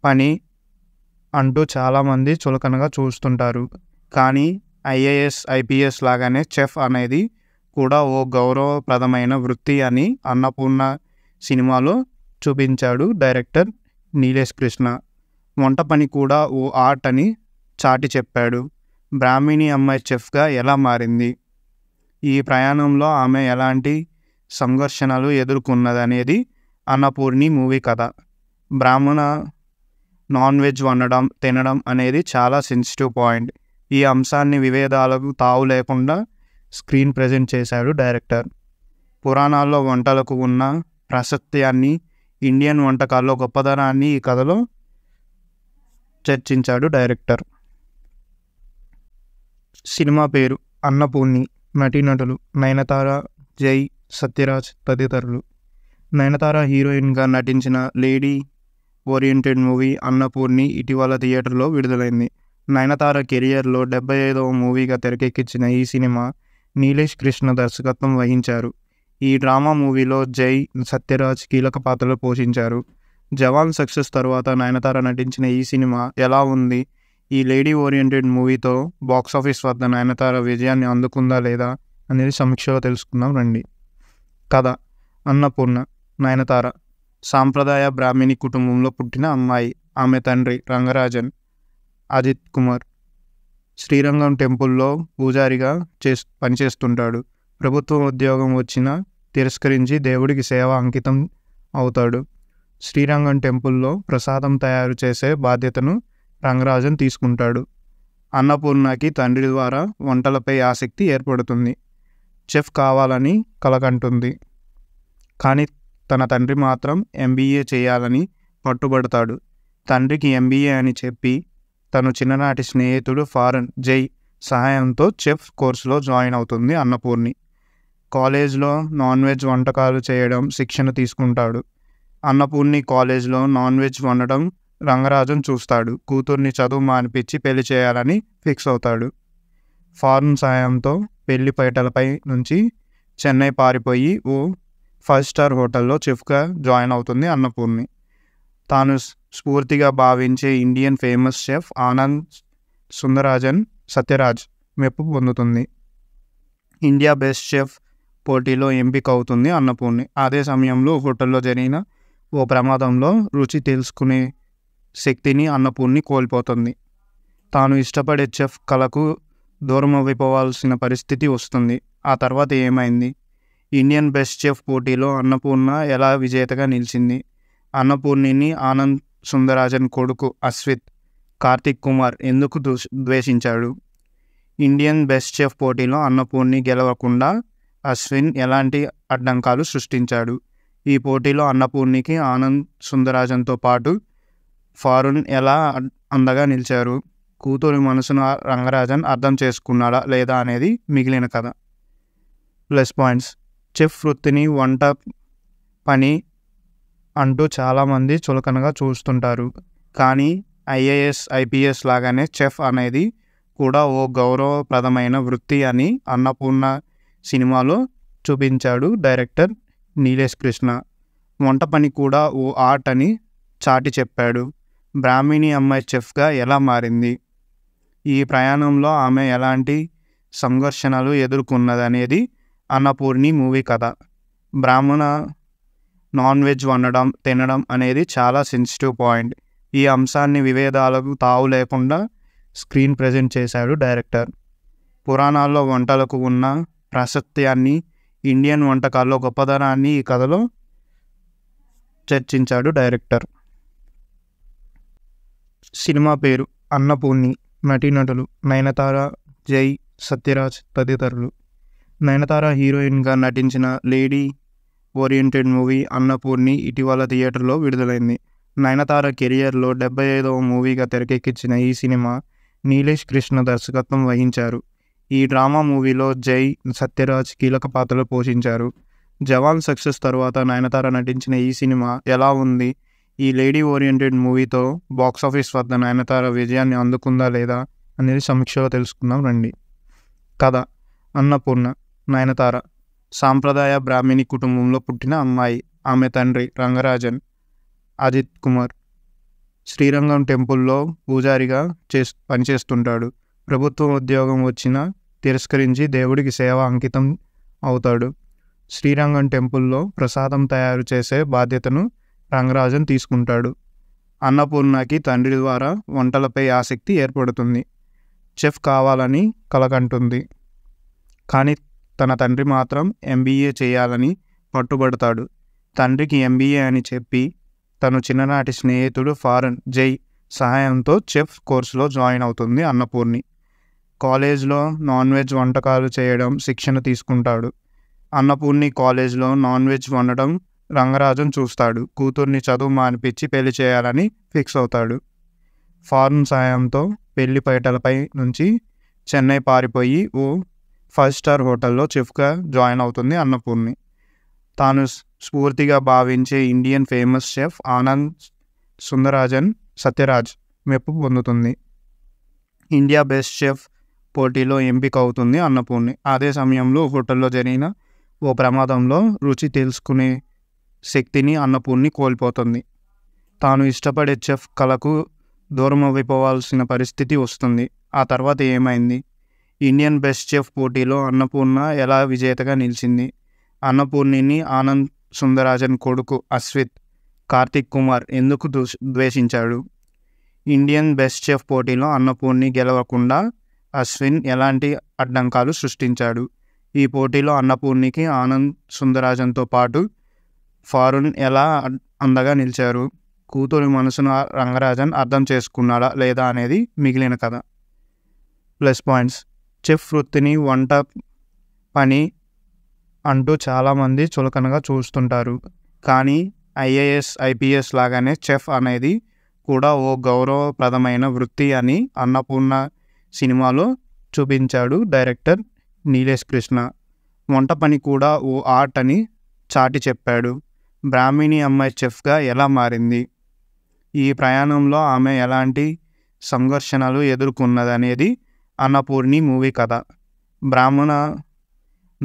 పని అంటూ చాలామంది చులకనగా చూస్తుంటారు కానీ ఐఏఎస్ ఐపీఎస్ లాగానే చెఫ్ అనేది కూడా ఓ గౌరవప్రదమైన వృత్తి అని అన్నపూర్ణ సినిమాలో చూపించాడు డైరెక్టర్ నీలేష్ కృష్ణ వంట పని కూడా ఓ ఆర్ట్ అని చాటి చెప్పాడు బ్రాహ్మిణి అమ్మాయి చెఫ్గా ఎలా మారింది ఈ ప్రయాణంలో ఆమె ఎలాంటి సంఘర్షణలు ఎదుర్కొన్నదనేది అన్నపూర్ణి మూవీ కథ బ్రాహ్మణ నాన్ వెజ్ వండడం తినడం అనేది చాలా సెన్సిటివ్ పాయింట్ ఈ అంశాన్ని వివేదాలకు తావు లేకుండా స్క్రీన్ ప్రజెంట్ చేశాడు డైరెక్టర్ పురాణాల్లో వంటలకు ఉన్న ప్రాశస్త్యాన్ని ఇండియన్ వంటకాల్లో గొప్పదనాన్ని ఈ కథలో చర్చించాడు డైరెక్టర్ సినిమా పేరు అన్నపూర్ణి నటీనటులు నయనతార జై సత్యరాజ్ తదితరులు నయనతార హీరోయిన్గా నటించిన లేడీ ఓరియంటెడ్ మూవీ అన్నపూర్ణి ఇటీవల థియేటర్లో విడుదలైంది నయనతార కెరియర్లో డెబ్బై ఐదవ మూవీగా తెరకెక్కించిన ఈ సినిమా నీలేష్ కృష్ణ దర్శకత్వం వహించారు ఈ డ్రామా మూవీలో జై సత్యరాజ్ కీలక పాత్రలు పోషించారు జవాన్ సక్సెస్ తర్వాత నయనతార నటించిన ఈ సినిమా ఎలా ఉంది ఈ లేడీ ఓరియంటెడ్ మూవీతో బాక్సాఫీస్ వద్ద నయనతార విజయాన్ని అందుకుందా లేదా అనేది సమీక్షలో తెలుసుకుందాం రండి కథ అన్నపూర్ణ నయనతార సాంప్రదాయ బ్రాహ్మిణి కుటుంబంలో పుట్టిన అమ్మాయి ఆమె తండ్రి రంగరాజన్ అజిత్ కుమార్ శ్రీరంగం టెంపుల్లో పూజారిగా చే పనిచేస్తుంటాడు ప్రభుత్వ ఉద్యోగం వచ్చినా తిరస్కరించి దేవుడికి సేవ అంకితం అవుతాడు శ్రీరంగం టెంపుల్లో ప్రసాదం తయారు చేసే బాధ్యతను రంగరాజన్ తీసుకుంటాడు అన్నపూర్ణకి తండ్రి ద్వారా వంటలపై ఆసక్తి ఏర్పడుతుంది చెఫ్ కావాలని కలకంటుంది కానీ తన తండ్రి మాత్రం ఎంబీఏ చేయాలని పట్టుబడతాడు తండ్రికి ఎంబీఏ అని చెప్పి తను చిన్ననాటి స్నేహితుడు ఫారెన్ జై సహాయంతో చెఫ్ కోర్సులో జాయిన్ అవుతుంది అన్నపూర్ణి కాలేజ్లో నాన్ వెజ్ వంటకాలు చేయడం శిక్షణ తీసుకుంటాడు అన్నపూర్ణి కాలేజ్లో నాన్ వెజ్ వండడం రంగరాజన్ చూస్తాడు కూతుర్ని చదువు మానిపించి పెళ్లి చేయాలని ఫిక్స్ అవుతాడు ఫారెన్ సాయంతో పెళ్లి పైటలపై నుంచి చెన్నై పారిపోయి ఓ ఫైవ్ స్టార్ హోటల్లో చెఫ్గా జాయిన్ అవుతుంది అన్నపూర్ణి తాను స్ఫూర్తిగా భావించే Indian famous chef Anand Sundarajan Sathyaraj మెప్పు పొందుతుంది ఇండియా బెస్ట్ షెఫ్ పోటీలో ఎంపిక అవుతుంది అన్నపూర్ణి అదే సమయంలో హోటల్లో జరిగిన ఓ ప్రమాదంలో రుచి తెలుసుకునే శక్తిని అన్నపూర్ణి కోల్పోతుంది తాను ఇష్టపడే చెఫ్ కళకు దూరం అయిపోవాల్సిన పరిస్థితి వస్తుంది ఆ తర్వాత ఏమైంది ఇండియన్ బెస్ట్ చెఫ్ పోటీలో అన్నపూర్ణ ఎలా విజేతగా నిలిచింది అన్నపూర్ణిని ఆనంద్ సుందరాజన్ కొడుకు అశ్విత్ కార్తిక్ కుమార్ ఎందుకు ద్వేషించాడు ఇండియన్ బెస్ట్ చెఫ్ పోటీలో అన్నపూర్ణి గెలవకుండా అశ్విన్ ఎలాంటి అడ్డంకాలు సృష్టించాడు ఈ పోటీలో అన్నపూర్ణికి ఆనంద్ సుందరాజన్తో పాటు ఫారున్ ఎలా అందగా నిలిచారు కూతురు మనసును రంగరాజన్ అర్థం చేసుకున్నాడా లేదా అనేది మిగిలిన కథ ప్లస్ పాయింట్స్ చెఫ్ వృత్తిని వంట పని అంటూ చాలామంది చులకనగా చూస్తుంటారు కానీ ఐఏఎస్ ఐపీఎస్ లాగానే చెఫ్ అనేది కూడా ఓ గౌరవప్రదమైన వృత్తి అని అన్నపూర్ణ సినిమాలో చూపించాడు డైరెక్టర్ నీలేష్ కృష్ణ వంట పని కూడా ఓ ఆర్ట్ అని చాటి చెప్పాడు బ్రాహ్మిణి అమ్మాయి చెఫ్గా ఎలా మారింది ఈ ప్రయాణంలో ఆమె ఎలాంటి సంఘర్షణలు ఎదుర్కొన్నదనేది అన్నపూర్ణి మూవీ కథ బ్రాహ్మణ నాన్ వెజ్ వండడం తినడం అనేది చాలా సెన్సిటివ్ పాయింట్ ఈ అంశాన్ని వివేదాలకు తావు లేకుండా స్క్రీన్ ప్రజెంట్ చేశాడు డైరెక్టర్ పురాణాల్లో వంటలకు ఉన్న ప్రాశస్త్యాన్ని ఇండియన్ వంటకాల్లో గొప్పదనాన్ని ఈ కథలో చర్చించాడు డైరెక్టర్ సినిమా పేరు అన్నపూర్ణి నటీనటులు నయనతార జై సత్యరాజ్ తదితరులు నయనతార హీరోయిన్గా నటించిన లేడీ ఓరియంటెడ్ మూవీ అన్నపూర్ణి ఇటీవల థియేటర్లో విడుదలైంది నయనతార కెరియర్లో డెబ్బై ఐదవ మూవీగా తెరకెక్కించిన ఈ సినిమా నీలేష్ కృష్ణ దర్శకత్వం వహించారు ఈ డ్రామా మూవీలో జై సత్యరాజ్ కీలక పాత్రలు పోషించారు జవాన్ సక్సెస్ తర్వాత నయనతార నటించిన ఈ సినిమా ఎలా ఉంది ఈ లేడీ ఓరియంటెడ్ మూవీతో బాక్సాఫీస్ వద్ద నయనతార విజయాన్ని అందుకుందా లేదా అనేది సమీక్షలో తెలుసుకుందాం రండి కథ అన్నపూర్ణ నయనతార సాంప్రదాయ బ్రాహ్మిణి కుటుంబంలో పుట్టిన అమ్మాయి ఆమె తండ్రి రంగరాజన్ అజిత్ కుమార్ శ్రీరంగం టెంపుల్లో పూజారిగా చే పనిచేస్తుంటాడు ప్రభుత్వ ఉద్యోగం వచ్చినా తిరస్కరించి దేవుడికి సేవ అంకితం అవుతాడు శ్రీరంగం టెంపుల్లో ప్రసాదం తయారు చేసే బాధ్యతను రంగరాజన్ తీసుకుంటాడు అన్నపూర్ణకి తండ్రి ద్వారా వంటలపై ఆసక్తి ఏర్పడుతుంది చెఫ్ కావాలని కలకంటుంది కానీ తన తండ్రి మాత్రం ఎంబీఏ చేయాలని పట్టుబడతాడు తండ్రికి ఎంబీఏ అని చెప్పి తను చిన్ననాటి స్నేహితుడు ఫారెన్ జై సహాయంతో చెఫ్ కోర్సులో జాయిన్ అవుతుంది అన్నపూర్ణి కాలేజ్లో నాన్ వెజ్ వంటకాలు చేయడం శిక్షణ తీసుకుంటాడు అన్నపూర్ణి కాలేజ్లో నాన్ వెజ్ వండడం రంగరాజన్ చూస్తాడు కూతుర్ని చదువు మానిపించి పెళ్లి చేయాలని ఫిక్స్ అవుతాడు ఫారెన్ సాయంతో పెళ్లి పైటలపై నుంచి చెన్నై పారిపోయి ఓ ఫైవ్ స్టార్ హోటల్లో చెఫ్గా జాయిన్ అవుతుంది అన్నపూర్ణి తాను స్ఫూర్తిగా భావించే Indian famous chef Anand Sundarajan Sathyaraj మెప్పు పొందుతుంది ఇండియా బెస్ట్ షెఫ్ పోటీలో ఎంపిక అవుతుంది అన్నపూర్ణి అదే సమయంలో హోటల్లో జరిగిన ఓ ప్రమాదంలో రుచి తెలుసుకునే శక్తిని అన్నపూర్ణి కోల్పోతుంది తాను ఇష్టపడే చెఫ్ కళకు దూరం అయిపోవాల్సిన పరిస్థితి వస్తుంది ఆ తర్వాత ఏమైంది ఇండియన్ బెస్ట్ చెఫ్ పోటీలో అన్నపూర్ణ ఎలా విజేతగా నిలిచింది అన్నపూర్ణిని ఆనంద్ సుందరాజన్ కొడుకు అశ్విత్ కార్తిక్ కుమార్ ఎందుకు ద్వేషించాడు ఇండియన్ బెస్ట్ చెఫ్ పోటీలో అన్నపూర్ణి గెలవకుండా అశ్విన్ ఎలాంటి అడ్డంకాలు సృష్టించాడు ఈ పోటీలో అన్నపూర్ణికి ఆనంద్ సుందరాజన్తో పాటు ఫారూన్ ఎలా అందగా నిలిచారు కూతురు మనసును రంగరాజన్ అర్థం చేసుకున్నాడా లేదా అనేది మిగిలిన కథ ప్లస్ పాయింట్స్ చెఫ్ వృత్తిని వంట పని అంటూ చాలామంది చులకనగా చూస్తుంటారు కానీ ఐఏఎస్ ఐపీఎస్ లాగానే చెఫ్ అనేది కూడా ఓ గౌరవప్రదమైన వృత్తి అని అన్నపూర్ణ సినిమాలో చూపించాడు డైరెక్టర్ నీలేష్ కృష్ణ వంట పని కూడా ఓ ఆర్ట్ అని చాటి చెప్పాడు బ్రాహ్మిణి అమ్మాయి చెఫ్గా ఎలా మారింది ఈ ప్రయాణంలో ఆమె ఎలాంటి సంఘర్షణలు ఎదుర్కొన్నదనేది అన్నపూర్ణి మూవీ కథ బ్రాహ్మణ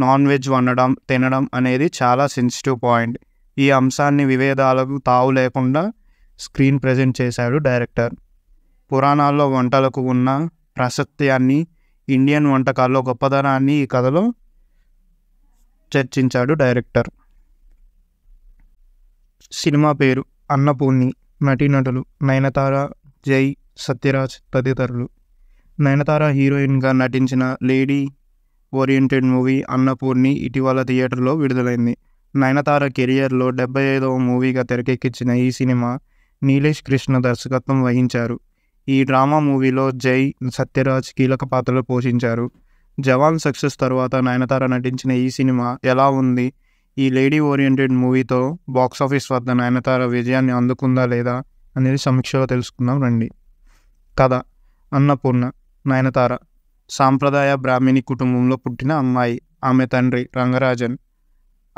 నాన్ వెజ్ వండడం తినడం అనేది చాలా సెన్సిటివ్ పాయింట్ ఈ అంశాన్ని విభేదాలకు తావు లేకుండా స్క్రీన్ ప్రజెంట్ చేశాడు డైరెక్టర్ పురాణాల్లో వంటలకు ఉన్న ప్రాశస్త్యాన్ని ఇండియన్ వంటకాల్లో గొప్పదనాన్ని ఈ కథలో చర్చించాడు డైరెక్టర్ సినిమా పేరు అన్నపూర్ణి నటీనటులు నయనతార జై సత్యరాజ్ తదితరులు నయనతార హీరోయిన్గా నటించిన లేడీ ఓరియంటెడ్ మూవీ అన్నపూర్ణి ఇటీవల థియేటర్లో విడుదలైంది నయనతార కెరియర్లో డెబ్బై ఐదవ మూవీగా తెరకెక్కించిన ఈ సినిమా నీలేష్ కృష్ణ దర్శకత్వం వహించారు ఈ డ్రామా మూవీలో జై సత్యరాజ్ కీలక పాత్రలు పోషించారు జవాన్ సక్సెస్ తర్వాత నయనతార నటించిన ఈ సినిమా ఎలా ఉంది ఈ లేడీ ఓరియంటెడ్ మూవీతో బాక్సాఫీస్ వద్ద నయనతార విజయాన్ని అందుకుందా లేదా అనేది సమీక్షలో తెలుసుకుందాం రండి కథ అన్నపూర్ణ నయనతార సాంప్రదాయ బ్రాహ్మిణి కుటుంబంలో పుట్టిన అమ్మాయి ఆమె తండ్రి రంగరాజన్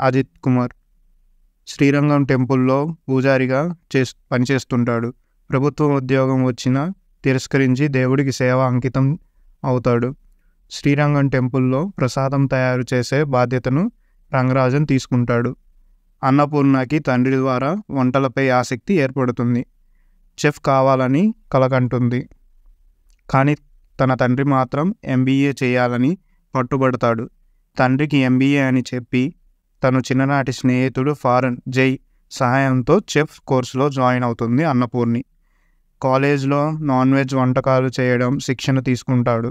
అజిత్ కుమార్ శ్రీరంగం టెంపుల్లో పూజారిగా చే పనిచేస్తుంటాడు ప్రభుత్వ ఉద్యోగం వచ్చినా తిరస్కరించి దేవుడికి సేవ అంకితం అవుతాడు శ్రీరంగం టెంపుల్లో ప్రసాదం తయారు చేసే బాధ్యతను రంగరాజన్ తీసుకుంటాడు అన్నపూర్ణకి తండ్రి ద్వారా వంటలపై ఆసక్తి ఏర్పడుతుంది చెఫ్ కావాలని కలకంటుంది కానీ తన తండ్రి మాత్రం ఎంబీఏ చేయాలని పట్టుబడతాడు తండ్రికి ఎంబీఏ అని చెప్పి తను చిన్ననాటి స్నేహితుడు ఫారెన్ జై సహాయంతో చెఫ్ కోర్సులో జాయిన్ అవుతుంది అన్నపూర్ణి కాలేజ్లో నాన్ వెజ్ వంటకాలు చేయడం శిక్షణ తీసుకుంటాడు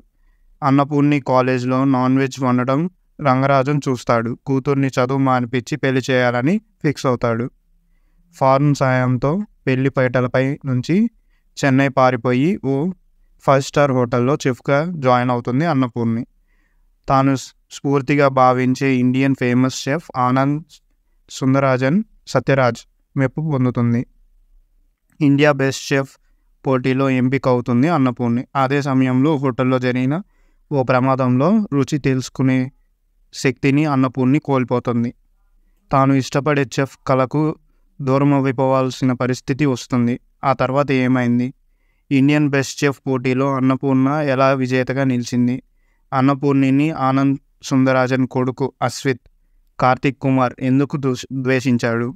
అన్నపూర్ణి కాలేజ్లో నాన్ వెజ్ వండడం రంగరాజన్ చూస్తాడు కూతుర్ని చదువు మానిపించి పెళ్లి చేయాలని ఫిక్స్ అవుతాడు ఫారెన్ సాయంతో పెళ్లి పైటలపై నుంచి చెన్నై పారిపోయి ఓ ఫైవ్ స్టార్ హోటల్లో చెఫ్గా జాయిన్ అవుతుంది అన్నపూర్ణి తాను స్ఫూర్తిగా భావించే Indian famous chef Anand Sundarajan Sathyaraj మెప్పు పొందుతుంది ఇండియా బెస్ట్ షెఫ్ పోటీలో ఎంపిక అవుతుంది అన్నపూర్ణి అదే సమయంలో హోటల్లో జరిగిన ఓ ప్రమాదంలో రుచి తెలుసుకునే శక్తిని అన్నపూర్ణి కోల్పోతుంది తాను ఇష్టపడే చెఫ్ కళకు దూరం అయిపోవాల్సిన పరిస్థితి వస్తుంది ఆ తర్వాత ఏమైంది ఇండియన్ బెస్ట్ చెఫ్ పోటీలో అన్నపూర్ణ ఎలా విజేతగా నిలిచింది అన్నపూర్ణిని ఆనంద్ సుందరాజన్ కొడుకు అశ్విత్ కార్తిక్ కుమార్ ఎందుకు ద్వేషించాడు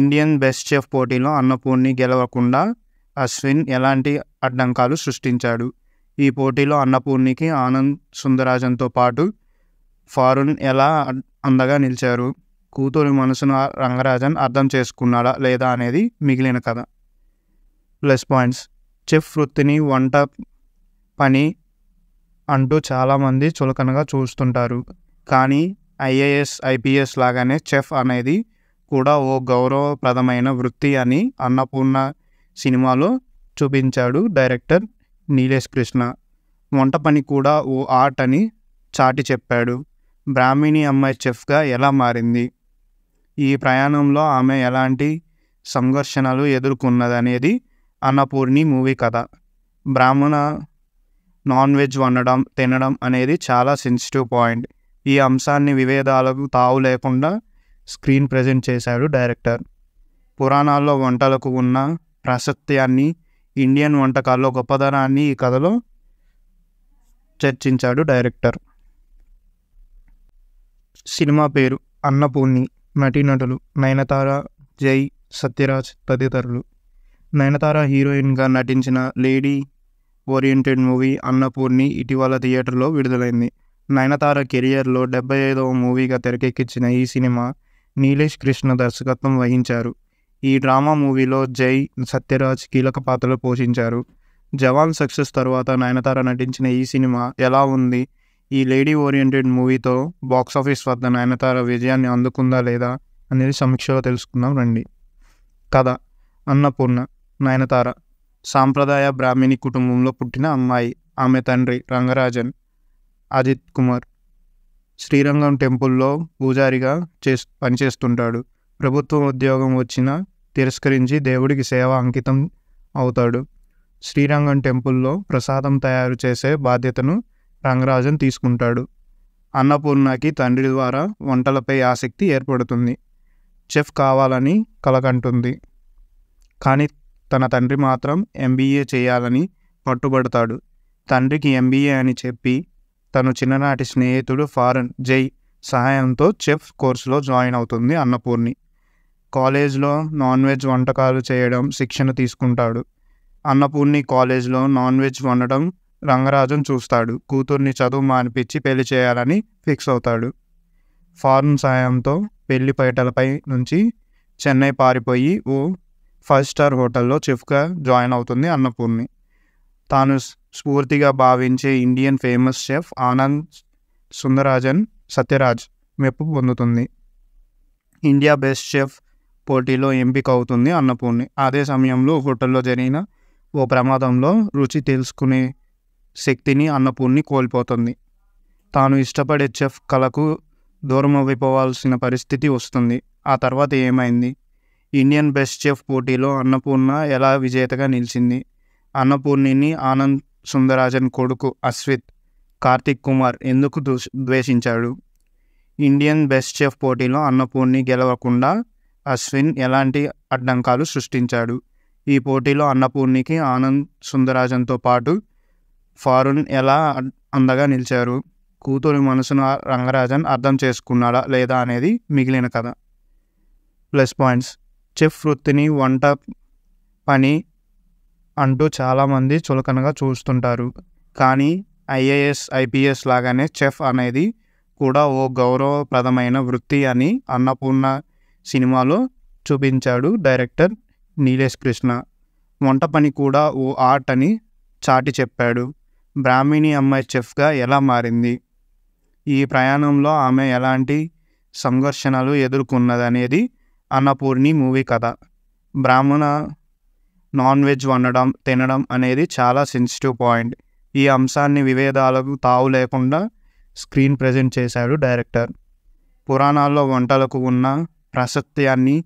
ఇండియన్ బెస్ట్ చెఫ్ పోటీలో అన్నపూర్ణి గెలవకుండా అశ్విన్ ఎలాంటి అడ్డంకాలు సృష్టించాడు ఈ పోటీలో అన్నపూర్ణికి ఆనంద్ సుందరాజన్తో పాటు ఫారూన్ ఎలా అందగా నిలిచారు కూతురు మనసును రంగరాజన్ అర్థం చేసుకున్నాడా లేదా అనేది మిగిలిన కథ ప్లస్ పాయింట్స్ చెఫ్ వృత్తిని వంట పని అంటూ చాలామంది చులకనగా చూస్తుంటారు కానీ ఐఏఎస్ ఐపీఎస్ లాగానే చెఫ్ అనేది కూడా ఓ గౌరవప్రదమైన వృత్తి అని అన్నపూర్ణ సినిమాలో చూపించాడు డైరెక్టర్ నీలేష్ కృష్ణ వంట పని కూడా ఓ ఆర్ట్ అని చాటి చెప్పాడు బ్రాహ్మిణి అమ్మాయి చెఫ్గా ఎలా మారింది ఈ ప్రయాణంలో ఆమె ఎలాంటి సంఘర్షణలు ఎదుర్కొన్నదనేది అన్నపూర్ణి మూవీ కథ బ్రాహ్మణ నాన్ వెజ్ వండడం తినడం అనేది చాలా సెన్సిటివ్ పాయింట్ ఈ అంశాన్ని వివేదాలకు తావు లేకుండా స్క్రీన్ ప్రజెంట్ చేశాడు డైరెక్టర్ పురాణాల్లో వంటలకు ఉన్న ప్రాశస్త్యాన్ని ఇండియన్ వంటకాల్లో గొప్పదనాన్ని ఈ కథలో చర్చించాడు డైరెక్టర్ సినిమా పేరు అన్నపూర్ణి నటీనటులు నయనతార జై సత్యరాజ్ తదితరులు నయనతార హీరోయిన్గా నటించిన లేడీ ఓరియంటెడ్ మూవీ అన్నపూర్ణి ఇటీవల థియేటర్లో విడుదలైంది నయనతార కెరియర్లో డెబ్బై ఐదవ మూవీగా తెరకెక్కించిన ఈ సినిమా నీలేష్ కృష్ణ దర్శకత్వం వహించారు ఈ డ్రామా మూవీలో జై సత్యరాజ్ కీలక పాత్రలు పోషించారు జవాన్ సక్సెస్ తర్వాత నయనతార నటించిన ఈ సినిమా ఎలా ఉంది ఈ లేడీ ఓరియంటెడ్ మూవీతో బాక్సాఫీస్ వద్ద నయనతార విజయాన్ని అందుకుందా లేదా అనేది సమీక్షలో తెలుసుకుందాం రండి కథ అన్నపూర్ణ నయనతార సాంప్రదాయ బ్రాహ్మిణి కుటుంబంలో పుట్టిన అమ్మాయి ఆమె తండ్రి రంగరాజన్ అజిత్ కుమార్ శ్రీరంగం టెంపుల్లో పూజారిగా చే పనిచేస్తుంటాడు ప్రభుత్వ ఉద్యోగం వచ్చినా తిరస్కరించి దేవుడికి సేవ అంకితం అవుతాడు శ్రీరంగం టెంపుల్లో ప్రసాదం తయారు చేసే బాధ్యతను రంగరాజన్ తీసుకుంటాడు అన్నపూర్ణకి తండ్రి ద్వారా వంటలపై ఆసక్తి ఏర్పడుతుంది చెఫ్ కావాలని కలకంటుంది కానీ తన తండ్రి మాత్రం ఎంబీఏ చేయాలని పట్టుబడతాడు తండ్రికి ఎంబీఏ అని చెప్పి తను చిన్ననాటి స్నేహితుడు ఫారెన్ జై సహాయంతో చెఫ్ కోర్సులో జాయిన్ అవుతుంది అన్నపూర్ణి కాలేజ్లో నాన్ వెజ్ వంటకాలు చేయడం శిక్షణ తీసుకుంటాడు అన్నపూర్ణి కాలేజ్లో నాన్ వెజ్ వండడం రంగరాజన్ చూస్తాడు కూతుర్ని చదువు మానిపించి పెళ్లి చేయాలని ఫిక్స్ అవుతాడు ఫారెన్ సాయంతో పెళ్లి పైటలపై నుంచి చెన్నై పారిపోయి ఓ ఫైవ్ స్టార్ హోటల్లో చెఫ్గా జాయిన్ అవుతుంది అన్నపూర్ణి తాను స్ఫూర్తిగా భావించే Indian famous chef Anand Sundarajan Sathyaraj మెప్పు పొందుతుంది ఇండియా బెస్ట్ షెఫ్ పోటీలో ఎంపిక అవుతుంది అన్నపూర్ణి అదే సమయంలో హోటల్లో జరిగిన ఓ ప్రమాదంలో రుచి తెలుసుకునే శక్తిని అన్నపూర్ణి కోల్పోతుంది తాను ఇష్టపడే చెఫ్ కళకు దూరం అయిపోవాల్సిన పరిస్థితి వస్తుంది ఆ తర్వాత ఏమైంది ఇండియన్ బెస్ట్ చెఫ్ పోటీలో అన్నపూర్ణ ఎలా విజేతగా నిలిచింది అన్నపూర్ణిని ఆనంద్ సుందరాజన్ కొడుకు అశ్విత్ కార్తిక్ కుమార్ ఎందుకు ద్వేషించాడు ఇండియన్ బెస్ట్ చెఫ్ పోటీలో అన్నపూర్ణి గెలవకుండా అశ్విన్ ఎలాంటి అడ్డంకాలు సృష్టించాడు ఈ పోటీలో అన్నపూర్ణికి ఆనంద్ సుందరాజన్తో పాటు ఫారున్ ఎలా అందగా నిలిచారు కూతురు మనసును రంగరాజన్ అర్థం చేసుకున్నాడా లేదా అనేది మిగిలిన కథ ప్లస్ పాయింట్స్ చెఫ్ వృత్తిని వంట పని అంటూ చాలామంది చులకనగా చూస్తుంటారు కానీ ఐఏఎస్ ఐపీఎస్ లాగానే చెఫ్ అనేది కూడా ఓ గౌరవప్రదమైన వృత్తి అని అన్నపూర్ణ సినిమాలో చూపించాడు డైరెక్టర్ నీలేష్ కృష్ణ వంట పని కూడా ఓ ఆర్ట్ అని చాటి చెప్పాడు బ్రాహ్మిణి అమ్మాయి చెఫ్గా ఎలా మారింది ఈ ప్రయాణంలో ఆమె ఎలాంటి సంఘర్షణలు ఎదుర్కొన్నదనేది అన్నపూర్ణి మూవీ కథ బ్రాహ్మణ నాన్ వెజ్ వండడం తినడం అనేది చాలా సెన్సిటివ్ పాయింట్ ఈ అంశాన్ని వివేదాలకు తావు లేకుండా స్క్రీన్ ప్రజెంట్ చేశాడు డైరెక్టర్ పురాణాల్లో వంటలకు ఉన్న ప్రసత్యాన్ని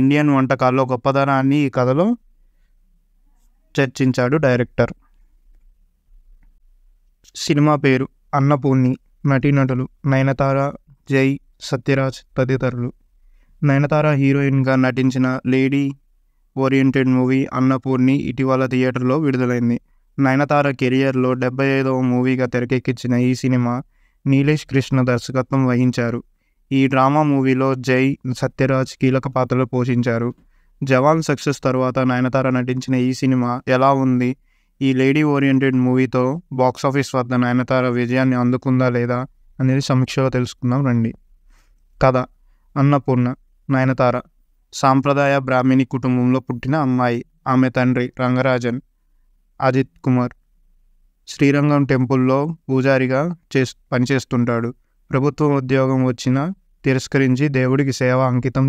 ఇండియన్ వంటకాల్లో గొప్పదనాన్ని ఈ కథలో చర్చించాడు డైరెక్టర్ సినిమా పేరు అన్నపూర్ణి నటీనటులు నయనతార జై సత్యరాజ్ తదితరులు నయనతార హీరోయిన్గా నటించిన లేడీ ఓరియంటెడ్ మూవీ అన్నపూర్ణి ఇటీవల థియేటర్లో విడుదలైంది నయనతార కెరియర్లో డెబ్బై ఐదవ మూవీగా తెరకెక్కించిన ఈ సినిమా నీలేష్ కృష్ణ దర్శకత్వం వహించారు ఈ డ్రామా మూవీలో జై సత్యరాజ్ కీలక పాత్రలు పోషించారు జవాన్ సక్సెస్ తర్వాత నయనతార నటించిన ఈ సినిమా ఎలా ఉంది ఈ లేడీ ఓరియంటెడ్ మూవీతో బాక్సాఫీస్ వద్ద నయనతార విజయాన్ని అందుకుందా లేదా అనేది సమీక్షలో తెలుసుకుందాం రండి కథ అన్నపూర్ణ నయనతార సాంప్రదాయ బ్రాహ్మిణి కుటుంబంలో పుట్టిన అమ్మాయి ఆమె తండ్రి రంగరాజన్ అజిత్ కుమార్ శ్రీరంగం టెంపుల్లో పూజారిగా చే పనిచేస్తుంటాడు ప్రభుత్వ ఉద్యోగం వచ్చినా తిరస్కరించి దేవుడికి సేవ అంకితం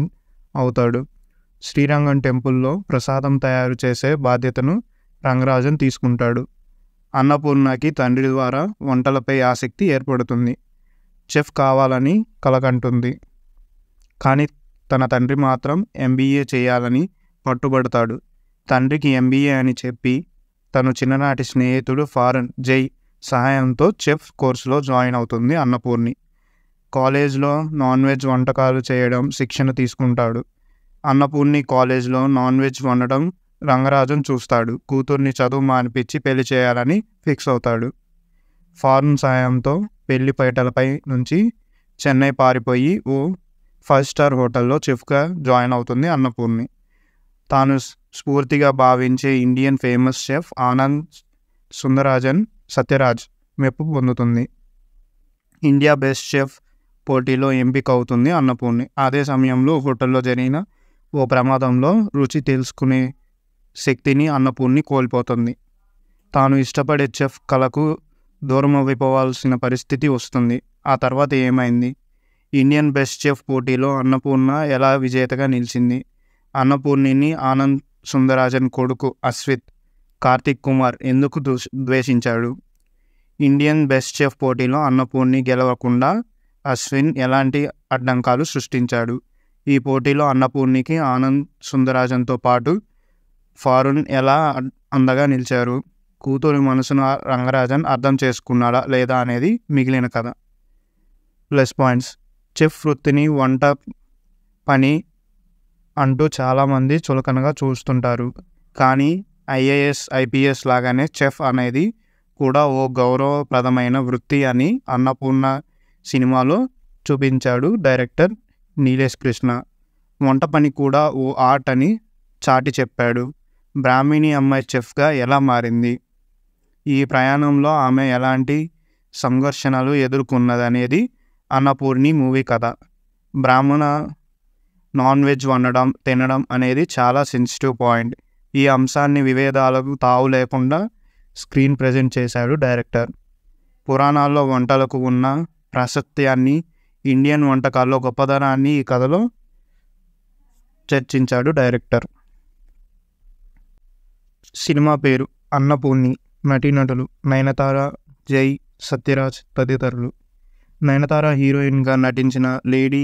అవుతాడు శ్రీరంగం టెంపుల్లో ప్రసాదం తయారు చేసే బాధ్యతను రంగరాజన్ తీసుకుంటాడు అన్నపూర్ణకి తండ్రి ద్వారా వంటలపై ఆసక్తి ఏర్పడుతుంది చెఫ్ కావాలని కలకంటుంది కానీ తన తండ్రి మాత్రం ఎంబీఏ చేయాలని పట్టుబడతాడు తండ్రికి ఎంబీఏ అని చెప్పి తను చిన్ననాటి స్నేహితుడు ఫారెన్ జై సహాయంతో చెఫ్ కోర్సులో జాయిన్ అవుతుంది అన్నపూర్ణి కాలేజ్లో నాన్ వెజ్ వంటకాలు చేయడం శిక్షణ తీసుకుంటాడు అన్నపూర్ణి కాలేజ్లో నాన్ వెజ్ వండడం రంగరాజును చూస్తాడు కూతుర్ని చదువు మానిపించి పెళ్లి చేయాలని ఫిక్స్ అవుతాడు ఫారెన్ సాయంతో పెళ్లి పైటలపై నుంచి చెన్నై పారిపోయి ఓ ఫైవ్ స్టార్ హోటల్లో చెఫ్గా జాయిన్ అవుతుంది అన్నపూర్ణి తాను స్ఫూర్తిగా భావించే Indian famous chef Anand Sundarajan Sathyaraj మెప్పు పొందుతుంది ఇండియా బెస్ట్ షెఫ్ పోటీలో ఎంపిక అవుతుంది అన్నపూర్ణి అదే సమయంలో హోటల్లో జరిగిన ఓ ప్రమాదంలో రుచి తెలుసుకునే శక్తిని అన్నపూర్ణి కోల్పోతుంది తాను ఇష్టపడే చెఫ్ కళకు దూరం అయిపోవాల్సిన పరిస్థితి వస్తుంది ఆ తర్వాత ఏమైంది ఇండియన్ బెస్ట్ చెఫ్ పోటీలో అన్నపూర్ణ ఎలా విజేతగా నిలిచింది అన్నపూర్ణిని ఆనంద్ సుందరాజన్ కొడుకు అశ్విత్ కార్తిక్ కుమార్ ఎందుకు ద్వేషించాడు ఇండియన్ బెస్ట్ చెఫ్ పోటీలో అన్నపూర్ణి గెలవకుండా అశ్విన్ ఎలాంటి అడ్డంకాలు సృష్టించాడు ఈ పోటీలో అన్నపూర్ణికి ఆనంద్ సుందరాజన్తో పాటు ఫారూన్ ఎలా అందగా నిలిచారు కూతురు మనసును రంగరాజన్ అర్థం చేసుకున్నాడా లేదా అనేది మిగిలిన కథ ప్లస్ పాయింట్స్ చెఫ్ వృత్తిని వంట పని అంటూ చాలామంది చులకనగా చూస్తుంటారు కానీ ఐఏఎస్ ఐపీఎస్ లాగానే చెఫ్ అనేది కూడా ఓ గౌరవప్రదమైన వృత్తి అని అన్నపూర్ణ సినిమాలో చూపించాడు డైరెక్టర్ నీలేష్ కృష్ణ వంట పని కూడా ఓ ఆర్ట్ అని చాటి చెప్పాడు బ్రాహ్మిణి అమ్మాయి చెఫ్గా ఎలా మారింది ఈ ప్రయాణంలో ఆమె ఎలాంటి సంఘర్షణలు ఎదుర్కొన్నదనేది అన్నపూర్ణి మూవీ కథ బ్రాహ్మణ నాన్ వెజ్ వండడం తినడం అనేది చాలా సెన్సిటివ్ పాయింట్ ఈ అంశాన్ని వివేదాలకు తావు లేకుండా స్క్రీన్ ప్రజెంట్ చేశాడు డైరెక్టర్ పురాణాల్లో వంటలకు ఉన్న ప్రాశస్త్యాన్ని ఇండియన్ వంటకాల్లో గొప్పదనాన్ని ఈ కథలో చర్చించాడు డైరెక్టర్ సినిమా పేరు అన్నపూర్ణి నటీనటులు నయనతార జై సత్యరాజ్ తదితరులు నయనతార హీరోయిన్గా నటించిన లేడీ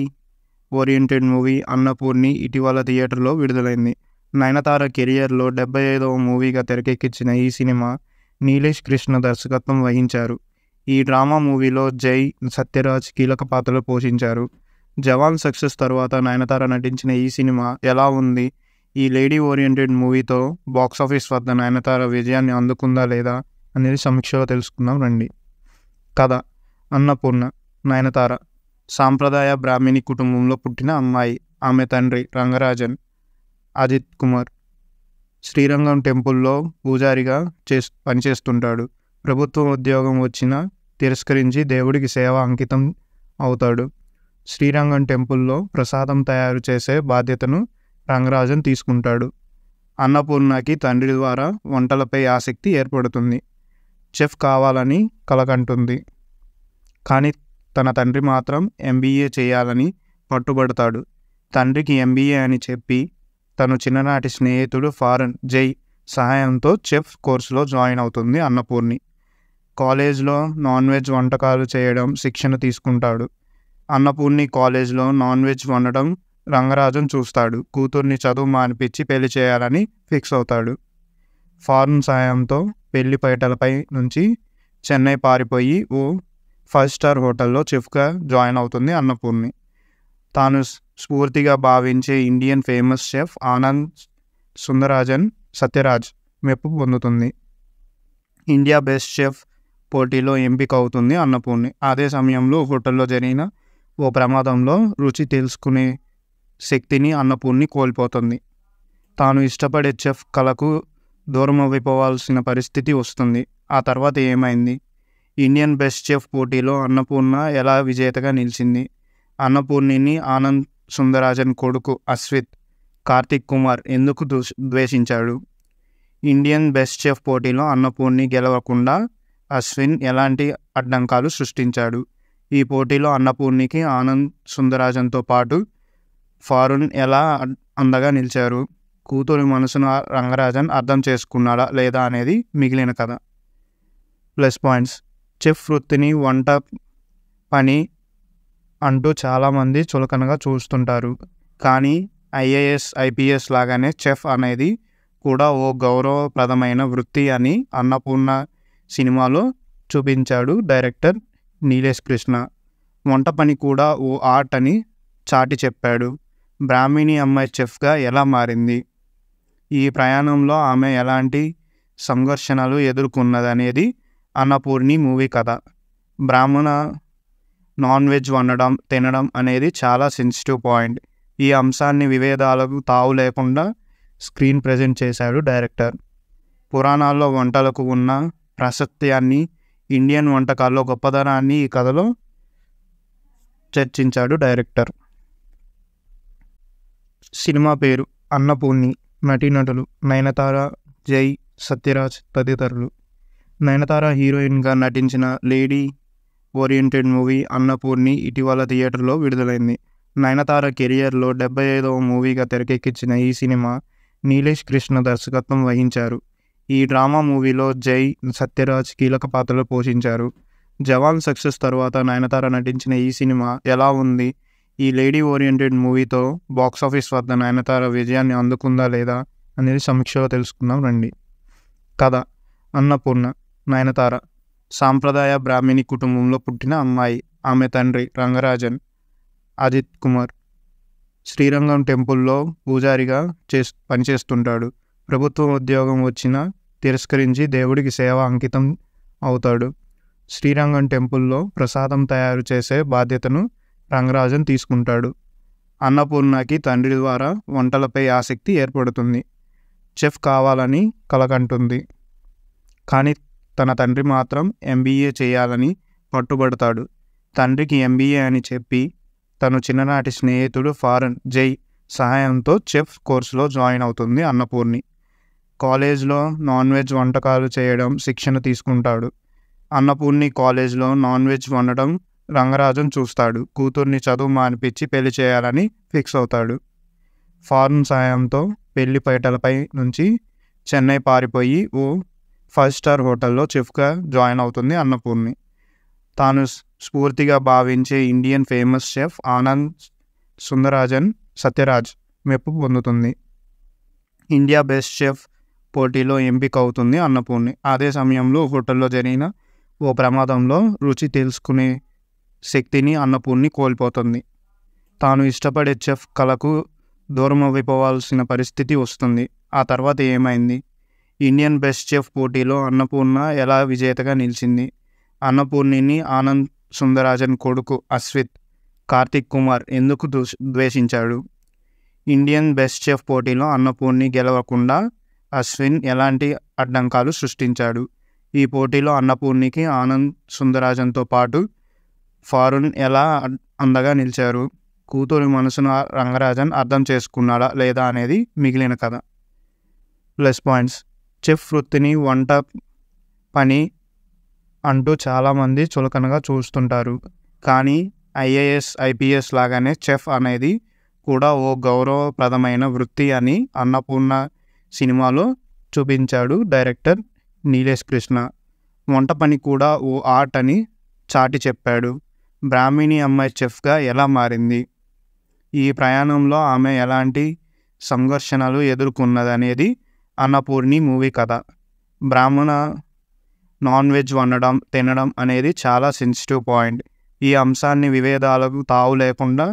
ఓరియంటెడ్ మూవీ అన్నపూర్ణి ఇటీవల థియేటర్లో విడుదలైంది నయనతార కెరియర్లో డెబ్బై ఐదవ మూవీగా తెరకెక్కించిన ఈ సినిమా నీలేష్ కృష్ణ దర్శకత్వం వహించారు ఈ డ్రామా మూవీలో జై సత్యరాజ్ కీలక పాత్రలు పోషించారు జవాన్ సక్సెస్ తర్వాత నయనతార నటించిన ఈ సినిమా ఎలా ఉంది ఈ లేడీ ఓరియంటెడ్ మూవీతో బాక్సాఫీస్ వద్ద నయనతార విజయాన్ని అందుకుందా లేదా అనేది సమీక్షలో తెలుసుకుందాం రండి కథ అన్నపూర్ణ నయనతార సాంప్రదాయ బ్రాహ్మిణి కుటుంబంలో పుట్టిన అమ్మాయి ఆమె తండ్రి రంగరాజన్ అజిత్ కుమార్ శ్రీరంగం టెంపుల్లో పూజారిగా చే పనిచేస్తుంటాడు ప్రభుత్వ ఉద్యోగం వచ్చినా తిరస్కరించి దేవుడికి సేవ అంకితం అవుతాడు శ్రీరంగం టెంపుల్లో ప్రసాదం తయారు చేసే బాధ్యతను రంగరాజన్ తీసుకుంటాడు అన్నపూర్ణకి తండ్రి ద్వారా వంటలపై ఆసక్తి ఏర్పడుతుంది చెఫ్ కావాలని కలకంటుంది కానీ తన తండ్రి మాత్రం ఎంబీఏ చేయాలని పట్టుబడతాడు తండ్రికి ఎంబీఏ అని చెప్పి తను చిన్ననాటి స్నేహితుడు ఫారెన్ జై సహాయంతో చెఫ్ కోర్సులో జాయిన్ అవుతుంది అన్నపూర్ణి కాలేజ్లో నాన్ వెజ్ వంటకాలు చేయడం శిక్షణ తీసుకుంటాడు అన్నపూర్ణి కాలేజ్లో నాన్ వెజ్ వండడం రంగరాజన్ చూస్తాడు కూతుర్ని చదువు మానిపించి పెళ్లి చేయాలని ఫిక్స్ అవుతాడు ఫారిన్ సాయంతో పెళ్లి పైటలపై నుంచి చెన్నై పారిపోయి ఓ ఫైవ్ స్టార్ హోటల్లో చిఫ్గా జాయిన్ అవుతుంది అన్నపూర్ణి తాను స్ఫూర్తిగా భావించే Indian famous chef Anand Sundarajan Sathyaraj మెప్పు పొందుతుంది ఇండియా బెస్ట్ షెఫ్ పోటీలో ఎంపిక అవుతుంది అన్నపూర్ణి అదే సమయంలో హోటల్లో జరిగిన ఓ ప్రమాదంలో రుచి తెలుసుకునే శక్తిని అన్నపూర్ణి కోల్పోతుంది తాను ఇష్టపడే చెఫ్ కళకు దూరం అయిపోవాల్సిన పరిస్థితి వస్తుంది ఆ తర్వాత ఏమైంది ఇండియన్ బెస్ట్ చెఫ్ పోటీలో అన్నపూర్ణ ఎలా విజేతగా నిలిచింది అన్నపూర్ణిని ఆనంద్ సుందరాజన్ కొడుకు అశ్విత్ కార్తిక్ కుమార్ ఎందుకు ద్వేషించాడు ఇండియన్ బెస్ట్ చెఫ్ పోటీలో అన్నపూర్ణి గెలవకుండా అశ్విన్ ఎలాంటి అడ్డంకాలు సృష్టించాడు ఈ పోటీలో అన్నపూర్ణికి ఆనంద్ సుందరాజన్తో పాటు ఫారూన్ ఎలా అందగా నిలిచారు కూతురు మనసును రంగరాజన్ అర్థం చేసుకున్నాడా లేదా అనేది మిగిలిన కథ ప్లస్ పాయింట్స్ చెఫ్ వృత్తిని వంట పని అంటూ చాలామంది చులకనగా చూస్తుంటారు కానీ ఐఏఎస్ ఐపీఎస్ లాగానే చెఫ్ అనేది కూడా ఓ గౌరవప్రదమైన వృత్తి అని అన్నపూర్ణ సినిమాలో చూపించాడు డైరెక్టర్ నీలేష్ కృష్ణ వంట పని కూడా ఓ ఆర్ట్ అని చాటి చెప్పాడు బ్రాహ్మిణి అమ్మాయి చెఫ్గా ఎలా మారింది ఈ ప్రయాణంలో ఆమె ఎలాంటి సంఘర్షణలు ఎదుర్కొన్నదనేది అన్నపూర్ణి మూవీ కథ బ్రాహ్మణ నాన్ వెజ్ వండడం తినడం అనేది చాలా సెన్సిటివ్ పాయింట్ ఈ అంశాన్ని వివేదాలకు తావు లేకుండా స్క్రీన్ ప్రజెంట్ చేశాడు డైరెక్టర్ పురాణాల్లో వంటలకు ఉన్న ప్రాశస్త్యాన్ని ఇండియన్ వంటకాల్లో గొప్పదనాన్ని ఈ కథలో చర్చించాడు డైరెక్టర్ సినిమా పేరు అన్నపూర్ణి నటీనటులు నయనతార జై సత్యరాజ్ తదితరులు నయనతార హీరోయిన్గా నటించిన లేడీ ఓరియంటెడ్ మూవీ అన్నపూర్ణి ఇటీవల థియేటర్లో విడుదలైంది నయనతార కెరియర్లో డెబ్బై ఐదవ మూవీగా తెరకెక్కించిన ఈ సినిమా నీలేష్ కృష్ణ దర్శకత్వం వహించారు ఈ డ్రామా మూవీలో జై సత్యరాజ్ కీలక పాత్రలు పోషించారు జవాన్ సక్సెస్ తర్వాత నయనతార నటించిన ఈ సినిమా ఎలా ఉంది ఈ లేడీ ఓరియంటెడ్ మూవీతో బాక్సాఫీస్ వద్ద నయనతార విజయాన్ని అందుకుందా లేదా అనేది సమీక్షలో తెలుసుకుందాం రండి కథ అన్నపూర్ణ నయనతార సాంప్రదాయ బ్రాహ్మిణి కుటుంబంలో పుట్టిన అమ్మాయి ఆమె తండ్రి రంగరాజన్ అజిత్ కుమార్ శ్రీరంగం టెంపుల్లో పూజారిగా చే పనిచేస్తుంటాడు ప్రభుత్వ ఉద్యోగం వచ్చినా తిరస్కరించి దేవుడికి సేవ అంకితం అవుతాడు శ్రీరంగం టెంపుల్లో ప్రసాదం తయారు చేసే బాధ్యతను రంగరాజన్ తీసుకుంటాడు అన్నపూర్ణకి తండ్రి ద్వారా వంటలపై ఆసక్తి ఏర్పడుతుంది చెఫ్ కావాలని కలకంటుంది కానీ తన తండ్రి మాత్రం ఎంబీఏ చేయాలని పట్టుబడతాడు తండ్రికి ఎంబీఏ అని చెప్పి తను చిన్ననాటి స్నేహితుడు ఫారెన్ జై సహాయంతో చెఫ్ కోర్సులో జాయిన్ అవుతుంది అన్నపూర్ణి కాలేజ్లో నాన్ వెజ్ వంటకాలు చేయడం శిక్షణ తీసుకుంటాడు అన్నపూర్ణి కాలేజ్లో నాన్ వెజ్ వండడం రంగరాజన్ చూస్తాడు కూతుర్ని చదువు మానిపించి పెళ్లి చేయాలని ఫిక్స్ అవుతాడు ఫారెన్ సాయంతో పెళ్లి పైటలపై నుంచి చెన్నై పారిపోయి ఓ ఫైవ్ స్టార్ హోటల్లో చెఫ్గా జాయిన్ అవుతుంది అన్నపూర్ణి తాను స్ఫూర్తిగా భావించే Indian famous chef Anand Sundarajan Sathyaraj మెప్పు పొందుతుంది ఇండియా బెస్ట్ షెఫ్ పోటీలో ఎంపిక అవుతుంది అన్నపూర్ణి అదే సమయంలో హోటల్లో జరిగిన ఓ ప్రమాదంలో రుచి తెలుసుకునే శక్తిని అన్నపూర్ణి కోల్పోతుంది తాను ఇష్టపడే చెఫ్ కళకు దూరం అయిపోవాల్సిన పరిస్థితి వస్తుంది ఆ తర్వాత ఏమైంది ఇండియన్ బెస్ట్ చెఫ్ పోటీలో అన్నపూర్ణ ఎలా విజేతగా నిలిచింది అన్నపూర్ణిని ఆనంద్ సుందరాజన్ కొడుకు అశ్విత్ కార్తిక్ కుమార్ ఎందుకు ద్వేషించాడు ఇండియన్ బెస్ట్ చెఫ్ పోటీలో అన్నపూర్ణి గెలవకుండా అశ్విన్ ఎలాంటి అడ్డంకాలు సృష్టించాడు ఈ పోటీలో అన్నపూర్ణికి ఆనంద్ సుందరాజన్తో పాటు ఫారున్ ఎలా అందగా నిలిచారు కూతురు మనసును రంగరాజన్ అర్థం చేసుకున్నాడా లేదా అనేది మిగిలిన కథ ప్లస్ పాయింట్స్ చెఫ్ వృత్తిని వంట పని అంటూ చాలామంది చులకనగా చూస్తుంటారు కానీ ఐఏఎస్ ఐపీఎస్ లాగానే చెఫ్ అనేది కూడా ఓ గౌరవప్రదమైన వృత్తి అని అన్నపూర్ణ సినిమాలో చూపించాడు డైరెక్టర్ నీలేష్ కృష్ణ వంట పని కూడా ఓ ఆర్ట్ అని చాటి చెప్పాడు బ్రాహ్మిణి అమ్మాయి చెఫ్గా ఎలా మారింది ఈ ప్రయాణంలో ఆమె ఎలాంటి సంఘర్షణలు ఎదుర్కొన్నదనేది అన్నపూర్ణి మూవీ కథ బ్రాహ్మణ నాన్ వెజ్ వండడం తినడం అనేది చాలా సెన్సిటివ్ పాయింట్ ఈ అంశాన్ని వివేదాలకు తావు లేకుండా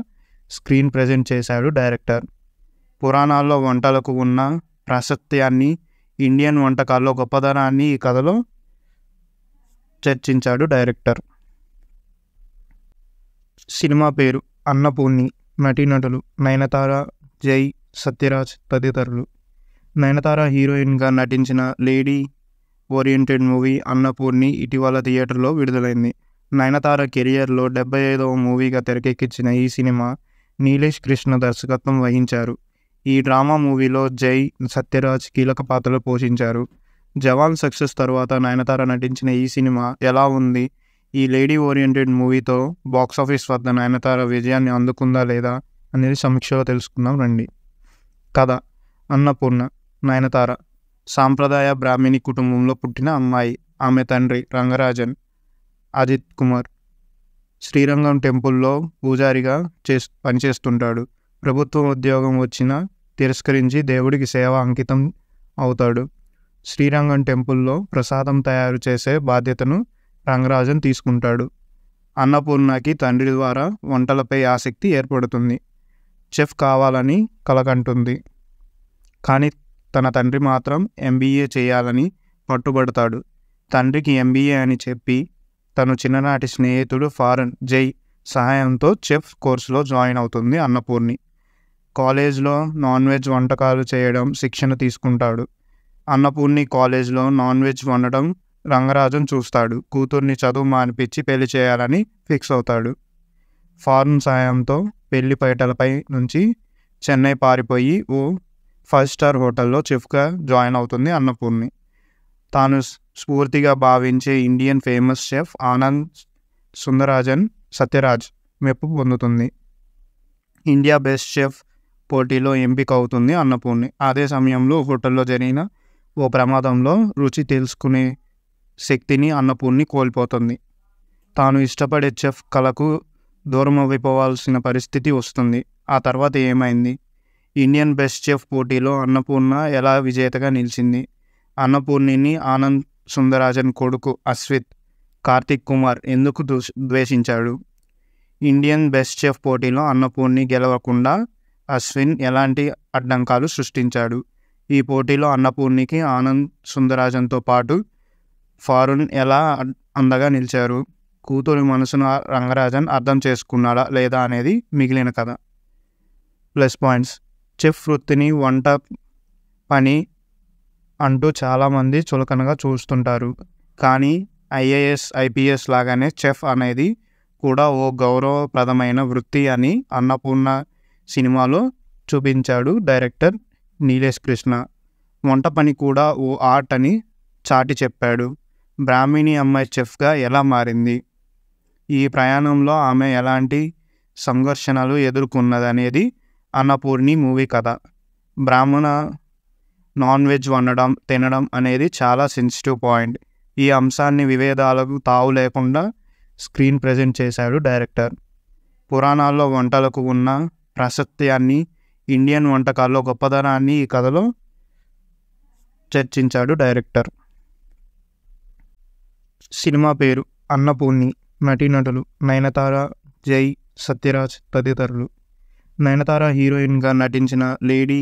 స్క్రీన్ ప్రజెంట్ చేశాడు డైరెక్టర్ పురాణాల్లో వంటలకు ఉన్న ప్రాశస్త్యాన్ని ఇండియన్ వంటకాల్లో గొప్పదనాన్ని ఈ కథలో చర్చించాడు డైరెక్టర్ సినిమా పేరు అన్నపూర్ణి నటీనటులు నయనతార జై సత్యరాజ్ తదితరులు నయనతార హీరోయిన్గా నటించిన లేడీ ఓరియంటెడ్ మూవీ అన్నపూర్ణి ఇటీవల థియేటర్లో విడుదలైంది నయనతార కెరియర్లో డెబ్బై ఐదవ మూవీగా తెరకెక్కించిన ఈ సినిమా నీలేష్ కృష్ణ దర్శకత్వం వహించారు ఈ డ్రామా మూవీలో జై సత్యరాజ్ కీలక పాత్రలు పోషించారు జవాన్ సక్సెస్ తర్వాత నయనతార నటించిన ఈ సినిమా ఎలా ఉంది ఈ లేడీ ఓరియంటెడ్ మూవీతో బాక్సాఫీస్ వద్ద నయనతార విజయాన్ని అందుకుందా లేదా అనేది సమీక్షలో తెలుసుకుందాం రండి కథ అన్నపూర్ణ నయనతార సాంప్రదాయ బ్రాహ్మిణి కుటుంబంలో పుట్టిన అమ్మాయి ఆమె తండ్రి రంగరాజన్ అజిత్ కుమార్ శ్రీరంగం టెంపుల్లో పూజారిగా చే పనిచేస్తుంటాడు ప్రభుత్వ ఉద్యోగం వచ్చినా తిరస్కరించి దేవుడికి సేవ అంకితం అవుతాడు శ్రీరంగం టెంపుల్లో ప్రసాదం తయారు చేసే బాధ్యతను రంగరాజన్ తీసుకుంటాడు అన్నపూర్ణకి తండ్రి ద్వారా వంటలపై ఆసక్తి ఏర్పడుతుంది చెఫ్ కావాలని కలకంటుంది కానీ తన తండ్రి మాత్రం ఎంబీఏ చేయాలని పట్టుబడతాడు తండ్రికి ఎంబీఏ అని చెప్పి తను చిన్ననాటి స్నేహితుడు ఫారెన్ జై సహాయంతో చెఫ్ కోర్సులో జాయిన్ అవుతుంది అన్నపూర్ణి కాలేజ్లో నాన్ వెజ్ వంటకాలు చేయడం శిక్షణ తీసుకుంటాడు అన్నపూర్ణి కాలేజ్లో నాన్ వెజ్ వండడం రంగరాజును చూస్తాడు కూతుర్ని చదువు మానిపించి పెళ్లి చేయాలని ఫిక్స్ అవుతాడు ఫారం సాయంతో పెళ్లి పైటలపై నుంచి చెన్నై పారిపోయి ఓ ఫైవ్ స్టార్ హోటల్లో చెఫ్గా జాయిన్ అవుతుంది అన్నపూర్ణి తాను స్ఫూర్తిగా భావించే Indian famous chef Anand Sundarajan Sathyaraj మెప్పు పొందుతుంది ఇండియా బెస్ట్ షెఫ్ పోటీలో ఎంపిక అవుతుంది అన్నపూర్ణి అదే సమయంలో హోటల్లో జరిగిన ఓ ప్రమాదంలో రుచి తెలుసుకునే శక్తిని అన్నపూర్ణి కోల్పోతుంది తాను ఇష్టపడే చెఫ్ కళకు దూరం అయిపోవాల్సిన పరిస్థితి వస్తుంది ఆ తర్వాత ఏమైంది ఇండియన్ బెస్ట్ చెఫ్ పోటీలో అన్నపూర్ణ ఎలా విజేతగా నిలిచింది అన్నపూర్ణిని ఆనంద్ సుందరాజన్ కొడుకు అశ్విత్ కార్తిక్ కుమార్ ఎందుకు ద్వేషించాడు ఇండియన్ బెస్ట్ చెఫ్ పోటీలో అన్నపూర్ణి గెలవకుండా అశ్విన్ ఎలాంటి అడ్డంకాలు సృష్టించాడు ఈ పోటీలో అన్నపూర్ణికి ఆనంద్ సుందరాజన్తో పాటు ఫారూన్ ఎలా అందగా నిలిచారు కూతురు మనసును రంగరాజన్ అర్థం చేసుకున్నాడా లేదా అనేది మిగిలిన కథ ప్లస్ పాయింట్స్ చెఫ్ వృత్తిని వంట పని అంటూ చాలామంది చులకనగా చూస్తుంటారు కానీ ఐఏఎస్ ఐపీఎస్ లాగానే చెఫ్ అనేది కూడా ఓ గౌరవప్రదమైన వృత్తి అని అన్నపూర్ణ సినిమాలో చూపించాడు డైరెక్టర్ నీలేష్ కృష్ణ వంట పని కూడా ఓ ఆర్ట్ అని చాటి చెప్పాడు బ్రాహ్మిణి అమ్మాయి చెఫ్గా ఎలా మారింది ఈ ప్రయాణంలో ఆమె ఎలాంటి సంఘర్షణలు ఎదుర్కొన్నదనేది అన్నపూర్ణి మూవీ కథ బ్రాహ్మణ నాన్ వెజ్ వండడం తినడం అనేది చాలా సెన్సిటివ్ పాయింట్ ఈ అంశాన్ని వివేదాలకు తావు లేకుండా స్క్రీన్ ప్రజెంట్ చేశాడు డైరెక్టర్ పురాణాల్లో వంటలకు ఉన్న ప్రాశస్త్యాన్ని ఇండియన్ వంటకాల్లో గొప్పదనాన్ని ఈ కథలో చర్చించాడు డైరెక్టర్ సినిమా పేరు అన్నపూర్ణి నటీనటులు నయనతార జై సత్యరాజ్ తదితరులు నయనతార హీరోయిన్గా నటించిన లేడీ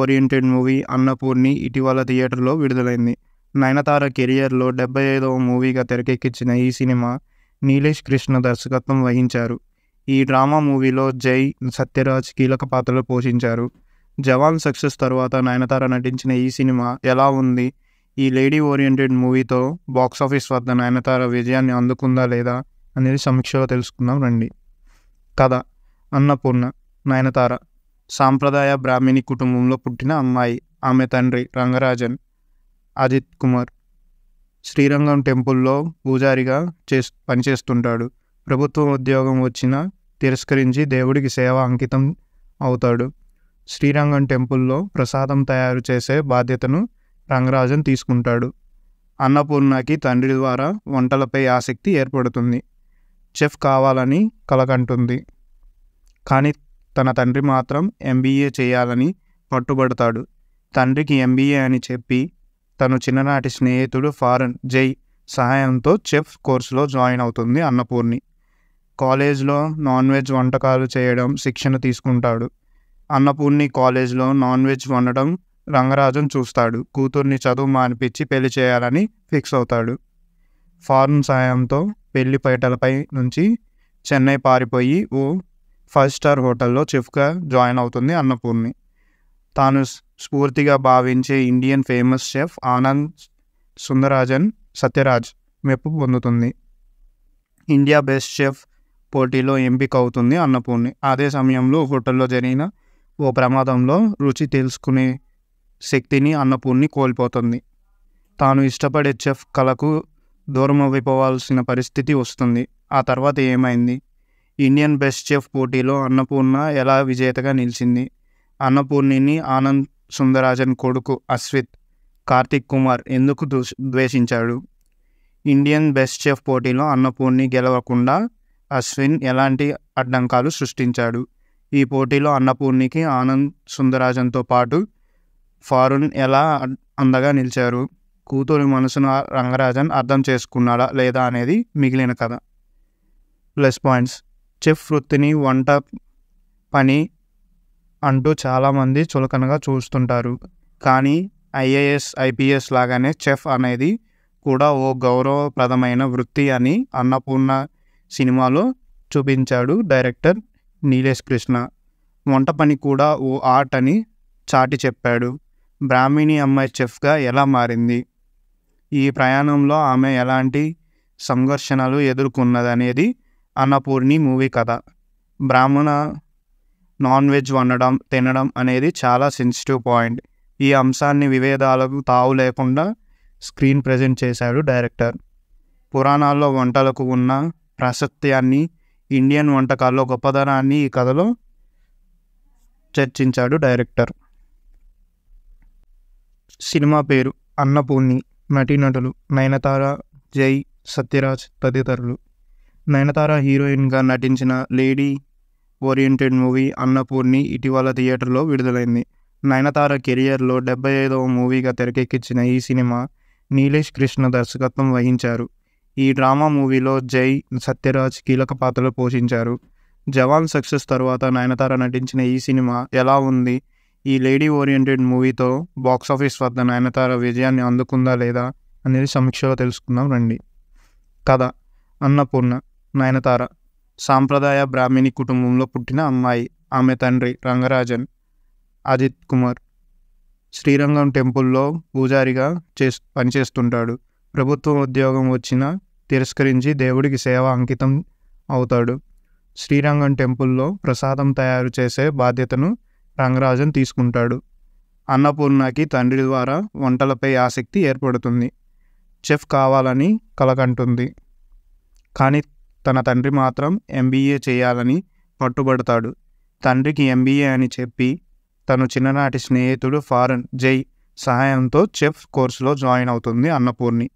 ఓరియంటెడ్ మూవీ అన్నపూర్ణి ఇటీవల థియేటర్లో విడుదలైంది నయనతార కెరియర్లో డెబ్బై ఐదవ మూవీగా తెరకెక్కించిన ఈ సినిమా నీలేష్ కృష్ణ దర్శకత్వం వహించారు ఈ డ్రామా మూవీలో జై సత్యరాజ్ కీలక పాత్రలు పోషించారు జవాన్ సక్సెస్ తర్వాత నయనతార నటించిన ఈ సినిమా ఎలా ఉంది ఈ లేడీ ఓరియంటెడ్ మూవీతో బాక్సాఫీస్ వద్ద నయనతార విజయాన్ని అందుకుందా లేదా అనేది సమీక్షగా తెలుసుకుందాం రండి కథ అన్నపూర్ణ నయనతార సాంప్రదాయ బ్రాహ్మిణి కుటుంబంలో పుట్టిన అమ్మాయి ఆమె తండ్రి రంగరాజన్ అజిత్ కుమార్ శ్రీరంగం టెంపుల్లో పూజారిగా చే పనిచేస్తుంటాడు ప్రభుత్వ ఉద్యోగం వచ్చినా తిరస్కరించి దేవుడికి సేవ అంకితం అవుతాడు శ్రీరంగం టెంపుల్లో ప్రసాదం తయారు చేసే బాధ్యతను రంగరాజన్ తీసుకుంటాడు అన్నపూర్ణకి తండ్రి ద్వారా వంటలపై ఆసక్తి ఏర్పడుతుంది చెఫ్ కావాలని కలకంటుంది కానీ తన తండ్రి మాత్రం ఎంబీఏ చేయాలని పట్టుబడతాడు తండ్రికి ఎంబీఏ అని చెప్పి తను చిన్ననాటి స్నేహితుడు ఫారెన్ జై సహాయంతో చెఫ్ కోర్సులో జాయిన్ అవుతుంది అన్నపూర్ణి కాలేజ్లో నాన్ వెజ్ వంటకాలు చేయడం శిక్షణ తీసుకుంటాడు అన్నపూర్ణి కాలేజ్లో నాన్ వెజ్ వండడం రంగరాజును చూస్తాడు కూతుర్ని చదువు మానిపించి పెళ్లి చేయాలని ఫిక్స్ అవుతాడు ఫారెన్ సాయంతో పెళ్లి పైటలపై నుంచి చెన్నై పారిపోయి ఓ ఫైవ్ స్టార్ హోటల్లో చెఫ్గా జాయిన్ అవుతుంది అన్నపూర్ణి తాను స్ఫూర్తిగా భావించే Indian famous chef Anand Sundarajan Sathyaraj మెప్పు పొందుతుంది ఇండియా బెస్ట్ షెఫ్ పోటీలో ఎంపిక అవుతుంది అన్నపూర్ణి అదే సమయంలో హోటల్లో జరిగిన ఓ ప్రమాదంలో రుచి తెలుసుకునే శక్తిని అన్నపూర్ణి కోల్పోతుంది తాను ఇష్టపడే చెఫ్ కళకు దూరం అయిపోవాల్సిన పరిస్థితి వస్తుంది ఆ తర్వాత ఏమైంది ఇండియన్ బెస్ట్ చెఫ్ పోటీలో అన్నపూర్ణ ఎలా విజేతగా నిలిచింది అన్నపూర్ణిని ఆనంద్ సుందరాజన్ కొడుకు అశ్విత్ కార్తిక్ కుమార్ ఎందుకు ద్వేషించాడు ఇండియన్ బెస్ట్ చెఫ్ పోటీలో అన్నపూర్ణి గెలవకుండా అశ్విన్ ఎలాంటి అడ్డంకాలు సృష్టించాడు ఈ పోటీలో అన్నపూర్ణికి ఆనంద్ సుందరాజన్తో పాటు ఫారూన్ ఎలా అందగా నిలిచారు కూతురు మనసును రంగరాజన్ అర్థం చేసుకున్నాడా లేదా అనేది మిగిలిన కథ ప్లస్ పాయింట్స్ చెఫ్ వృత్తిని వంట పని అంటూ చాలామంది చులకనగా చూస్తుంటారు కానీ ఐఏఎస్ ఐపీఎస్ లాగానే చెఫ్ అనేది కూడా ఓ గౌరవప్రదమైన వృత్తి అని అన్నపూర్ణ సినిమాలో చూపించాడు డైరెక్టర్ నీలేష్ కృష్ణ వంట పని కూడా ఓ ఆర్ట్ అని చాటి చెప్పాడు బ్రాహ్మిణి అమ్మాయి చెఫ్గా ఎలా మారింది ఈ ప్రయాణంలో ఆమె ఎలాంటి సంఘర్షణలు ఎదుర్కొన్నదనేది అన్నపూర్ణి మూవీ కథ బ్రాహ్మణ నాన్ వెజ్ వండడం తినడం అనేది చాలా సెన్సిటివ్ పాయింట్ ఈ అంశాన్ని వివేదాలకు తావు లేకుండా స్క్రీన్ ప్రజెంట్ చేశాడు డైరెక్టర్ పురాణాల్లో వంటలకు ఉన్న ప్రాశస్త్యాన్ని ఇండియన్ వంటకాల్లో గొప్పదనాన్ని ఈ కథలో చర్చించాడు డైరెక్టర్ సినిమా పేరు అన్నపూర్ణి నటీనటులు నయనతార జై సత్యరాజ్ తదితరులు నయనతార హీరోయిన్గా నటించిన లేడీ ఓరియంటెడ్ మూవీ అన్నపూర్ణి ఇటీవల థియేటర్లో విడుదలైంది నయనతార కెరియర్లో డెబ్బై ఐదవ మూవీగా తెరకెక్కించిన ఈ సినిమా నీలేష్ కృష్ణ దర్శకత్వం వహించారు ఈ డ్రామా మూవీలో జై సత్యరాజ్ కీలక పాత్రలు పోషించారు జవాన్ సక్సెస్ తర్వాత నయనతార నటించిన ఈ సినిమా ఎలా ఉంది ఈ లేడీ ఓరియంటెడ్ మూవీతో బాక్సాఫీస్ వద్ద నయనతార విజయాన్ని అందుకుందా లేదా అనేది సమీక్షలో తెలుసుకుందాం రండి కథ అన్నపూర్ణ నయనతార సాంప్రదాయ బ్రాహ్మిణి కుటుంబంలో పుట్టిన అమ్మాయి ఆమె తండ్రి రంగరాజన్ అజిత్ కుమార్ శ్రీరంగం టెంపుల్లో పూజారిగా చే పనిచేస్తుంటాడు ప్రభుత్వం ఉద్యోగం వచ్చినా తిరస్కరించి దేవుడికి సేవ అంకితం అవుతాడు శ్రీరంగం టెంపుల్లో ప్రసాదం తయారు చేసే బాధ్యతను రంగరాజన్ తీసుకుంటాడు అన్నపూర్ణకి తండ్రి ద్వారా వంటలపై ఆసక్తి ఏర్పడుతుంది చెఫ్ కావాలని కలకంటుంది కానీ తన తండ్రి మాత్రం ఎంబీఏ చేయాలని పట్టుబడతాడు తండ్రికి ఎంబీఏ అని చెప్పి తను చిన్ననాటి స్నేహితుడు ఫారెన్ జై సహాయంతో చెఫ్ కోర్సులో జాయిన్ అవుతుంది అన్నపూర్ణి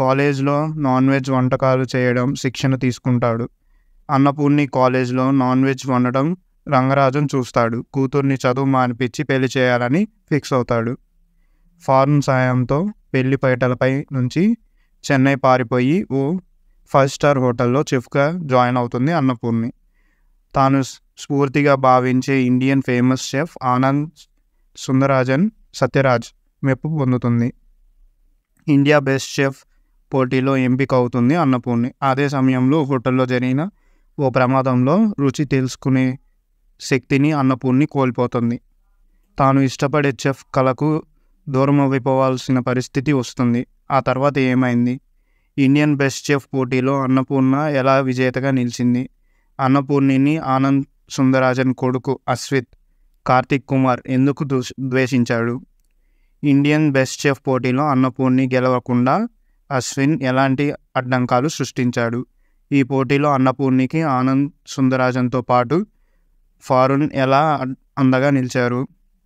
కాలేజ్లో నాన్ వెజ్ వంటకాలు చేయడం శిక్షణ తీసుకుంటాడు అన్నపూర్ణి కాలేజ్లో నాన్ వెజ్ వండడం రంగరాజును చూస్తాడు కూతుర్ని చదువు మానిపించి పెళ్లి చేయాలని ఫిక్స్ అవుతాడు ఫారెన్ సాయంతో పెళ్లి పైటలపై నుంచి చెన్నై పారిపోయి ఓ ఫైవ్ స్టార్ హోటల్లో చెఫ్గా జాయిన్ అవుతుంది అన్నపూర్ణి తాను స్ఫూర్తిగా భావించే Indian famous chef Anand Sundarajan Sathyaraj మెప్పు పొందుతుంది ఇండియా బెస్ట్ షెఫ్ పోటీలో ఎంపిక అవుతుంది అన్నపూర్ణి అదే సమయంలో హోటల్లో జరిగిన ఓ ప్రమాదంలో రుచి తెలుసుకునే శక్తిని అన్నపూర్ణి కోల్పోతుంది తాను ఇష్టపడే చెఫ్ కళకు దూరం అయిపోవాల్సిన పరిస్థితి వస్తుంది ఆ తర్వాత ఏమైంది ఇండియన్ బెస్ట్ చెఫ్ పోటీలో అన్నపూర్ణ ఎలా విజేతగా నిలిచింది అన్నపూర్ణిని ఆనంద్ సుందరాజన్ కొడుకు అశ్విత్ కార్తిక్ కుమార్ ఎందుకు ద్వేషించాడు ఇండియన్ బెస్ట్ చెఫ్ పోటీలో అన్నపూర్ణి గెలవకుండా అశ్విన్ ఎలాంటి అడ్డంకాలు సృష్టించాడు ఈ పోటీలో అన్నపూర్ణికి ఆనంద్ సుందరాజన్తో పాటు ఫారున్ ఎలా అందగా నిలిచారు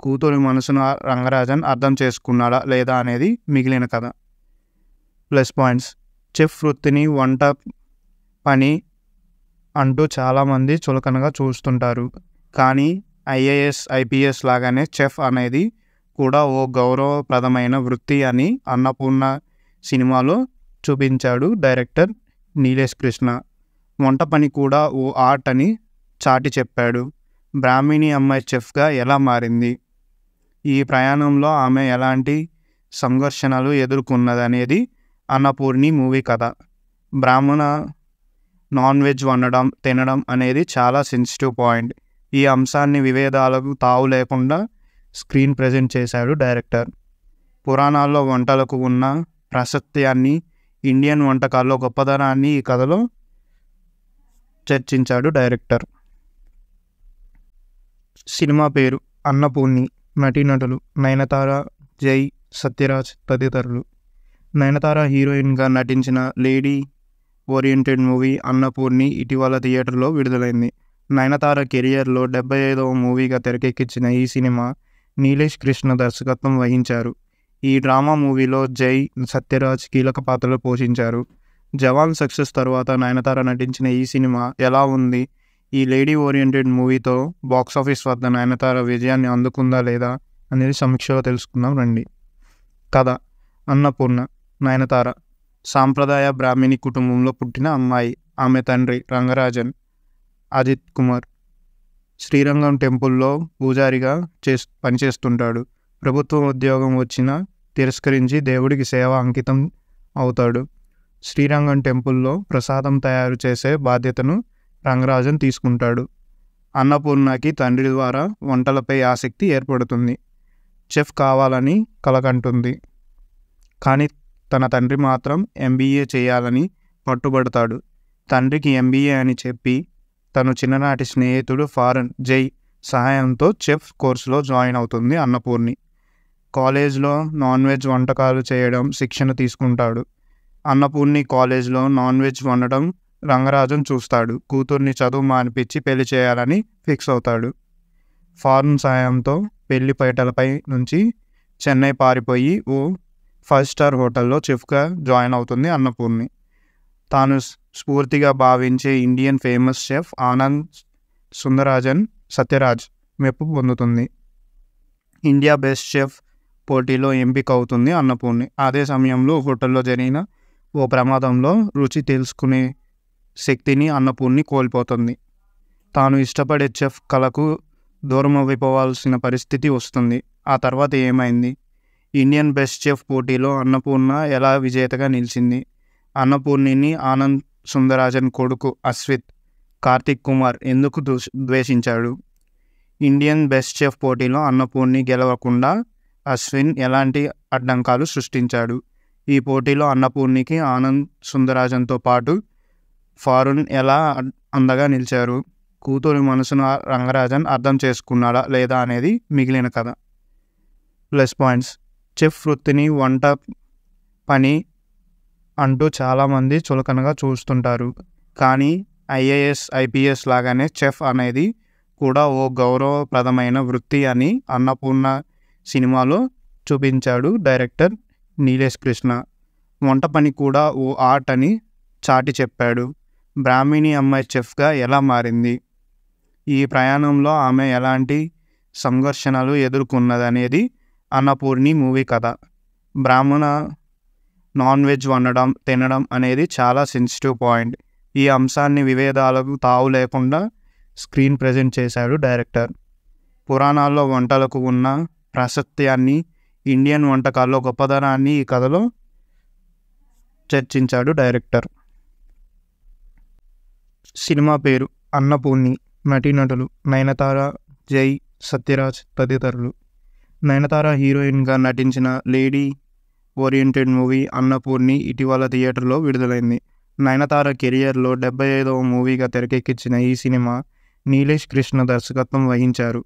కూతురు మనసును రంగరాజన్ అర్థం చేసుకున్నాడా లేదా అనేది మిగిలిన కథ ప్లస్ పాయింట్స్ చెఫ్ వృత్తిని వంట పని అంటూ చాలామంది చులకనగా చూస్తుంటారు కానీ ఐఏఎస్ ఐపీఎస్ లాగానే చెఫ్ అనేది కూడా ఓ గౌరవప్రదమైన వృత్తి అని అన్నపూర్ణ సినిమాలో చూపించాడు డైరెక్టర్ నీలేష్ కృష్ణ వంట పని కూడా ఓ ఆర్ట్ అని చాటి చెప్పాడు బ్రాహ్మిణి అమ్మాయి చెఫ్గా ఎలా మారింది ఈ ప్రయాణంలో ఆమె ఎలాంటి సంఘర్షణలు ఎదుర్కొన్నదనేది అన్నపూర్ణి మూవీ కథ బ్రాహ్మణ నాన్ వెజ్ వండడం తినడం అనేది చాలా సెన్సిటివ్ పాయింట్ ఈ అంశాన్ని వివేదాలకు తావు లేకుండా స్క్రీన్ ప్రజెంట్ చేశాడు డైరెక్టర్ పురాణాల్లో వంటలకు ఉన్న ప్రాశస్త్యాన్ని ఇండియన్ వంటకాల్లో గొప్పదనాన్ని ఈ కథలో చర్చించాడు డైరెక్టర్ సినిమా పేరు అన్నపూర్ణి నటీనటులు నయనతార జై సత్యరాజ్ తదితరులు నయనతార హీరోయిన్గా నటించిన లేడీ ఓరియంటెడ్ మూవీ అన్నపూర్ణి ఇటీవల థియేటర్లో విడుదలైంది నయనతార కెరియర్లో డెబ్బై ఐదవ మూవీగా తెరకెక్కించిన ఈ సినిమా నీలేష్ కృష్ణ దర్శకత్వం వహించారు ఈ డ్రామా మూవీలో జై సత్యరాజ్ కీలక పాత్రలు పోషించారు జవాన్ సక్సెస్ తర్వాత నయనతార నటించిన ఈ సినిమా ఎలా ఉంది ఈ లేడీ ఓరియంటెడ్ మూవీతో బాక్సాఫీస్ వద్ద నయనతార విజయాన్ని అందుకుందా లేదా అనేది సమీక్షలో తెలుసుకుందాం రండి కథ అన్నపూర్ణ నయనతార సాంప్రదాయ బ్రాహ్మిణి కుటుంబంలో పుట్టిన అమ్మాయి ఆమె తండ్రి రంగరాజన్ అజిత్ కుమార్ శ్రీరంగం టెంపుల్లో పూజారిగా చే పనిచేస్తుంటాడు ప్రభుత్వ ఉద్యోగం వచ్చినా తిరస్కరించి దేవుడికి సేవ అంకితం అవుతాడు శ్రీరంగం టెంపుల్లో ప్రసాదం తయారు చేసే బాధ్యతను రంగరాజన్ తీసుకుంటాడు అన్నపూర్ణకి తండ్రి ద్వారా వంటలపై ఆసక్తి ఏర్పడుతుంది చెఫ్ కావాలని కలకంటుంది కానీ తన తండ్రి మాత్రం ఎంబీఏ చేయాలని పట్టుబడతాడు తండ్రికి ఎంబీఏ అని చెప్పి తను చిన్ననాటి స్నేహితుడు ఫారెన్ జై సహాయంతో చెఫ్ కోర్సులో జాయిన్ అవుతుంది అన్నపూర్ణి కాలేజ్లో నాన్ వెజ్ వంటకాలు చేయడం శిక్షణ తీసుకుంటాడు అన్నపూర్ణి కాలేజ్లో నాన్ వెజ్ వండడం రంగరాజన్ చూస్తాడు కూతుర్ని చదువు మానిపించి పెళ్లి చేయాలని ఫిక్స్ అవుతాడు ఫారెన్ సాయంతో పెళ్లి పైటలపై నుంచి చెన్నై పారిపోయి ఓ ఫైవ్ స్టార్ హోటల్లో చెఫ్గా జాయిన్ అవుతుంది అన్నపూర్ణి తాను స్ఫూర్తిగా భావించే Indian famous chef Anand Sundarajan Sathyaraj మెప్పు పొందుతుంది ఇండియా బెస్ట్ షెఫ్ పోటీలో ఎంపిక అవుతుంది అన్నపూర్ణి అదే సమయంలో హోటల్లో జరిగిన ఓ ప్రమాదంలో రుచి తెలుసుకునే శక్తిని అన్నపూర్ణి కోల్పోతుంది తాను ఇష్టపడే చెఫ్ కళకు దూరం అయిపోవాల్సిన పరిస్థితి వస్తుంది ఆ తర్వాత ఏమైంది ఇండియన్ బెస్ట్ చెఫ్ పోటీలో అన్నపూర్ణ ఎలా విజేతగా నిలిచింది అన్నపూర్ణిని ఆనంద్ సుందరాజన్ కొడుకు అశ్విత్ కార్తిక్ కుమార్ ఎందుకు ద్వేషించాడు ఇండియన్ బెస్ట్ చెఫ్ పోటీలో అన్నపూర్ణి గెలవకుండా అశ్విన్ ఎలాంటి అడ్డంకాలు సృష్టించాడు ఈ పోటీలో అన్నపూర్ణికి ఆనంద్ సుందరాజన్తో పాటు ఫారున్ ఎలా అందగా నిలిచారు కూతురు మనసును రంగరాజన్ అర్థం చేసుకున్నాడా లేదా అనేది మిగిలిన కథ ప్లస్ పాయింట్స్ చెఫ్ వృత్తిని వంట పని అంటూ చాలామంది చులకనగా చూస్తుంటారు కానీ ఐఏఎస్ ఐపీఎస్ లాగానే చెఫ్ అనేది కూడా ఓ గౌరవప్రదమైన వృత్తి అని అన్నపూర్ణ సినిమాలో చూపించాడు డైరెక్టర్ నీలేష్ కృష్ణ వంట పని కూడా ఓ ఆర్ట్ అని చాటి చెప్పాడు బ్రాహ్మిణి అమ్మాయి చెఫ్గా ఎలా మారింది ఈ ప్రయాణంలో ఆమె ఎలాంటి సంఘర్షణలు ఎదుర్కొన్నదనేది అన్నపూర్ణి మూవీ కథ బ్రాహ్మణ నాన్ వెజ్ వండడం తినడం అనేది చాలా సెన్సిటివ్ పాయింట్ ఈ అంశాన్ని వివేదాలకు తావు లేకుండా స్క్రీన్ ప్రజెంట్ చేశాడు డైరెక్టర్ పురాణాల్లో వంటలకు ఉన్న ప్రాశస్త్యాన్ని ఇండియన్ వంటకాల్లో గొప్పదనాన్ని ఈ కథలో చర్చించాడు డైరెక్టర్ సినిమా పేరు అన్నపూర్ణి నటీనటులు నయనతార జై సత్యరాజ్ తదితరులు నయనతార హీరోయిన్గా నటించిన లేడీ ఓరియంటెడ్ మూవీ అన్నపూర్ణి ఇటీవల థియేటర్లో విడుదలైంది నయనతార కెరియర్లో డెబ్బై ఐదవ మూవీగా తెరకెక్కించిన ఈ సినిమా నీలేష్ కృష్ణ దర్శకత్వం వహించారు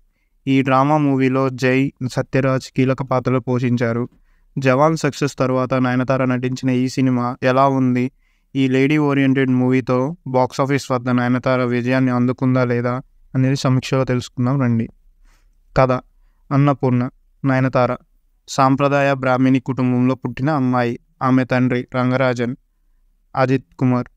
ఈ డ్రామా మూవీలో జై సత్యరాజ్ కీలక పాత్రలు పోషించారు జవాన్ సక్సెస్ తర్వాత నయనతార నటించిన ఈ సినిమా ఎలా ఉంది ఈ లేడీ ఓరియంటెడ్ మూవీతో బాక్సాఫీస్ వద్ద నయనతార విజయాన్ని అందుకుందా లేదా అనేది సమీక్షలో తెలుసుకుందాం రండి కథ అన్నపూర్ణ నయనతార సాంప్రదాయ బ్రాహ్మిణి కుటుంబంలో పుట్టిన అమ్మాయి ఆమె తండ్రి రంగరాజన్ అజిత్ కుమార్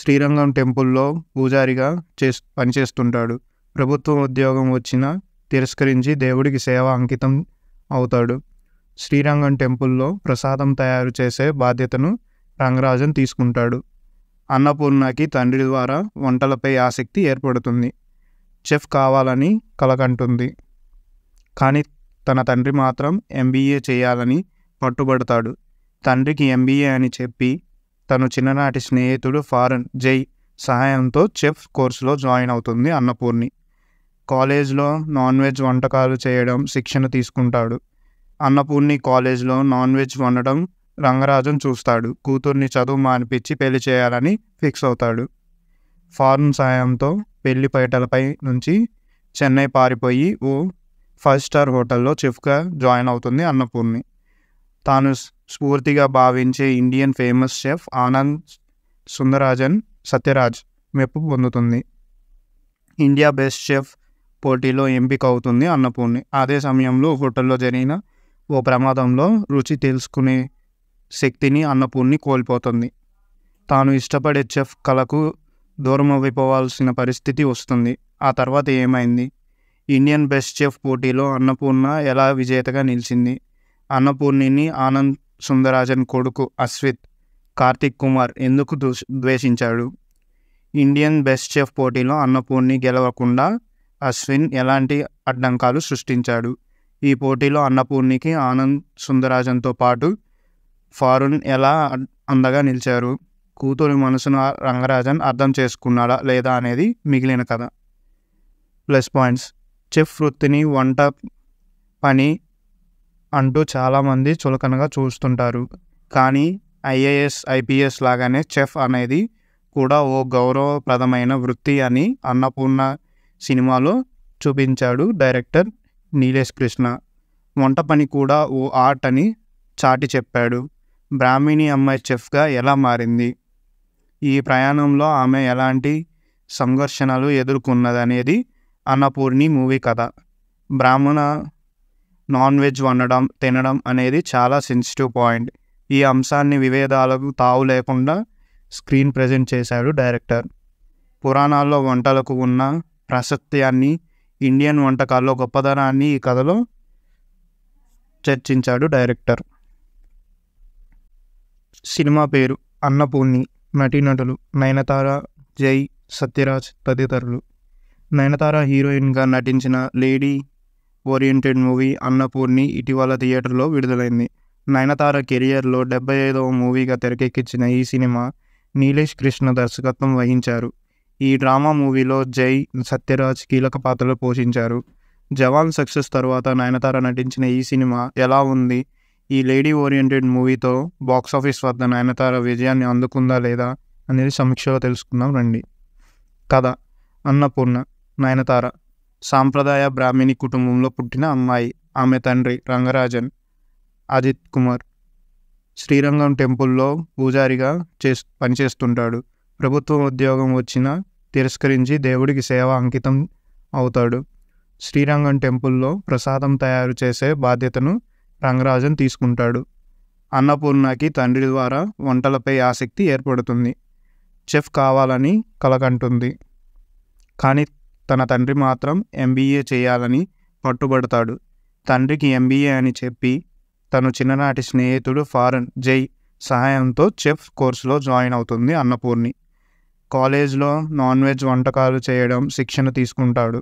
శ్రీరంగం టెంపుల్లో పూజారిగా చే పనిచేస్తుంటాడు ప్రభుత్వ ఉద్యోగం వచ్చినా తిరస్కరించి దేవుడికి సేవ అంకితం అవుతాడు శ్రీరంగం టెంపుల్లో ప్రసాదం తయారు చేసే బాధ్యతను రంగరాజన్ తీసుకుంటాడు అన్నపూర్ణకి తండ్రి ద్వారా వంటలపై ఆసక్తి ఏర్పడుతుంది చెఫ్ కావాలని కలకంటుంది కానీ తన తండ్రి మాత్రం ఎంబీఏ చేయాలని పట్టుబడతాడు తండ్రికి ఎంబీఏ అని చెప్పి తను చిన్ననాటి స్నేహితుడు ఫారెన్ జై సహాయంతో చెఫ్ కోర్సులో జాయిన్ అవుతుంది అన్నపూర్ణి కాలేజ్లో నాన్ వెజ్ వంటకాలు చేయడం శిక్షణ తీసుకుంటాడు అన్నపూర్ణి కాలేజ్లో నాన్ వెజ్ వండడం రంగరాజన్ చూస్తాడు కూతుర్ని చదువు మానిపించి పెళ్లి చేయాలని ఫిక్స్ అవుతాడు ఫార్మ్ సాయంతో పెళ్లి పైటలపై నుంచి చెన్నై పారిపోయి ఓ ఫైవ్ స్టార్ హోటల్లో చెఫ్గా జాయిన్ అవుతుంది అన్నపూర్ణి తాను స్ఫూర్తిగా భావించే Indian famous chef Anand Sundarajan Sathyaraj మెప్పు పొందుతుంది ఇండియా బెస్ట్ షెఫ్ పోటీలో ఎంపిక అవుతుంది అన్నపూర్ణి అదే సమయంలో హోటల్లో జరిగిన ఓ ప్రమాదంలో రుచి తెలుసుకునే శక్తిని అన్నపూర్ణి కోల్పోతుంది తాను ఇష్టపడే చెఫ్ కళకు దూరమవ్విపోవాల్సిన పరిస్థితి వస్తుంది ఆ తర్వాత ఏమైంది ఇండియన్ బెస్ట్ చెఫ్ పోటీలో అన్నపూర్ణ ఎలా విజేతగా నిలిచింది అన్నపూర్ణిని ఆనంద్ సుందరాజన్ కొడుకు అశ్విత్ కార్తిక్ కుమార్ ఎందుకు ద్వేషించాడు ఇండియన్ బెస్ట్ చెఫ్ పోటీలో అన్నపూర్ణి గెలవకుండా అశ్విన్ ఎలాంటి అడ్డంకాలు సృష్టించాడు ఈ పోటీలో అన్నపూర్ణికి ఆనంద్ సుందరాజన్తో పాటు ఫారూన్ ఎలా అందగా నిలిచారు కూతురు మనసును రంగరాజన్ అర్థం చేసుకున్నాడా లేదా అనేది మిగిలిన కథ ప్లస్ పాయింట్స్ చెఫ్ వృత్తిని వంట పని అంటూ చాలామంది చులకనగా చూస్తుంటారు కానీ ఐఏఎస్ ఐపీఎస్ లాగానే చెఫ్ అనేది కూడా ఓ గౌరవప్రదమైన వృత్తి అని అన్నపూర్ణ సినిమాలో చూపించాడు డైరెక్టర్ నీలేష్ కృష్ణ వంట పని కూడా ఓ ఆర్ట్ అని చాటి చెప్పాడు బ్రాహ్మిణి అమ్మాయి చెఫ్గా ఎలా మారింది ఈ ప్రయాణంలో ఆమె ఎలాంటి సంఘర్షణలు ఎదుర్కొన్నదనేది అన్నపూర్ణి మూవీ కథ బ్రాహ్మణ నాన్ వెజ్ వండడం తినడం అనేది చాలా సెన్సిటివ్ పాయింట్ ఈ అంశాన్ని వివేదాలకు తావు లేకుండా స్క్రీన్ ప్రజెంట్ చేశాడు డైరెక్టర్ పురాణాల్లో వంటలకు ఉన్న ప్రాశస్త్యాన్ని ఇండియన్ వంటకాల్లో గొప్పదనాన్ని ఈ కథలో చర్చించాడు డైరెక్టర్ సినిమా పేరు అన్నపూర్ణి నటీనటులు నయనతార జై సత్యరాజ్ తదితరులు నయనతార హీరోయిన్గా నటించిన లేడీ ఓరియంటెడ్ మూవీ అన్నపూర్ణి ఇటీవల థియేటర్లో విడుదలైంది నయనతార కెరియర్లో డెబ్బై ఐదవ మూవీగా తెరకెక్కించిన ఈ సినిమా నీలేష్ కృష్ణ దర్శకత్వం వహించారు ఈ డ్రామా మూవీలో జై సత్యరాజ్ కీలక పాత్రలు పోషించారు జవాన్ సక్సెస్ తర్వాత నయనతార నటించిన ఈ సినిమా ఎలా ఉంది ఈ లేడీ ఓరియంటెడ్ మూవీతో బాక్సాఫీస్ వద్ద నయనతార విజయాన్ని అందుకుందా లేదా అనేది సమీక్షలో తెలుసుకుందాం రండి కథ అన్నపూర్ణ నయనతార సాంప్రదాయ బ్రాహ్మిణి కుటుంబంలో పుట్టిన అమ్మాయి ఆమె తండ్రి రంగరాజన్ అజిత్ కుమార్ శ్రీరంగం టెంపుల్లో పూజారిగా చే పనిచేస్తుంటాడు ప్రభుత్వ ఉద్యోగం వచ్చినా తిరస్కరించి దేవుడికి సేవ అంకితం అవుతాడు శ్రీరంగం టెంపుల్లో ప్రసాదం తయారు చేసే బాధ్యతను రంగరాజన్ తీసుకుంటాడు అన్నపూర్ణకి తండ్రి ద్వారా వంటలపై ఆసక్తి ఏర్పడుతుంది చెఫ్ కావాలని కలకంటుంది కానీ తన తండ్రి మాత్రం ఎంబీఏ చేయాలని పట్టుబడతాడు తండ్రికి ఎంబీఏ అని చెప్పి తను చిన్ననాటి స్నేహితుడు ఫారెన్ జై సహాయంతో చెఫ్ కోర్సులో జాయిన్ అవుతుంది అన్నపూర్ణి కాలేజ్లో నాన్ వెజ్ వంటకాలు చేయడం శిక్షణ తీసుకుంటాడు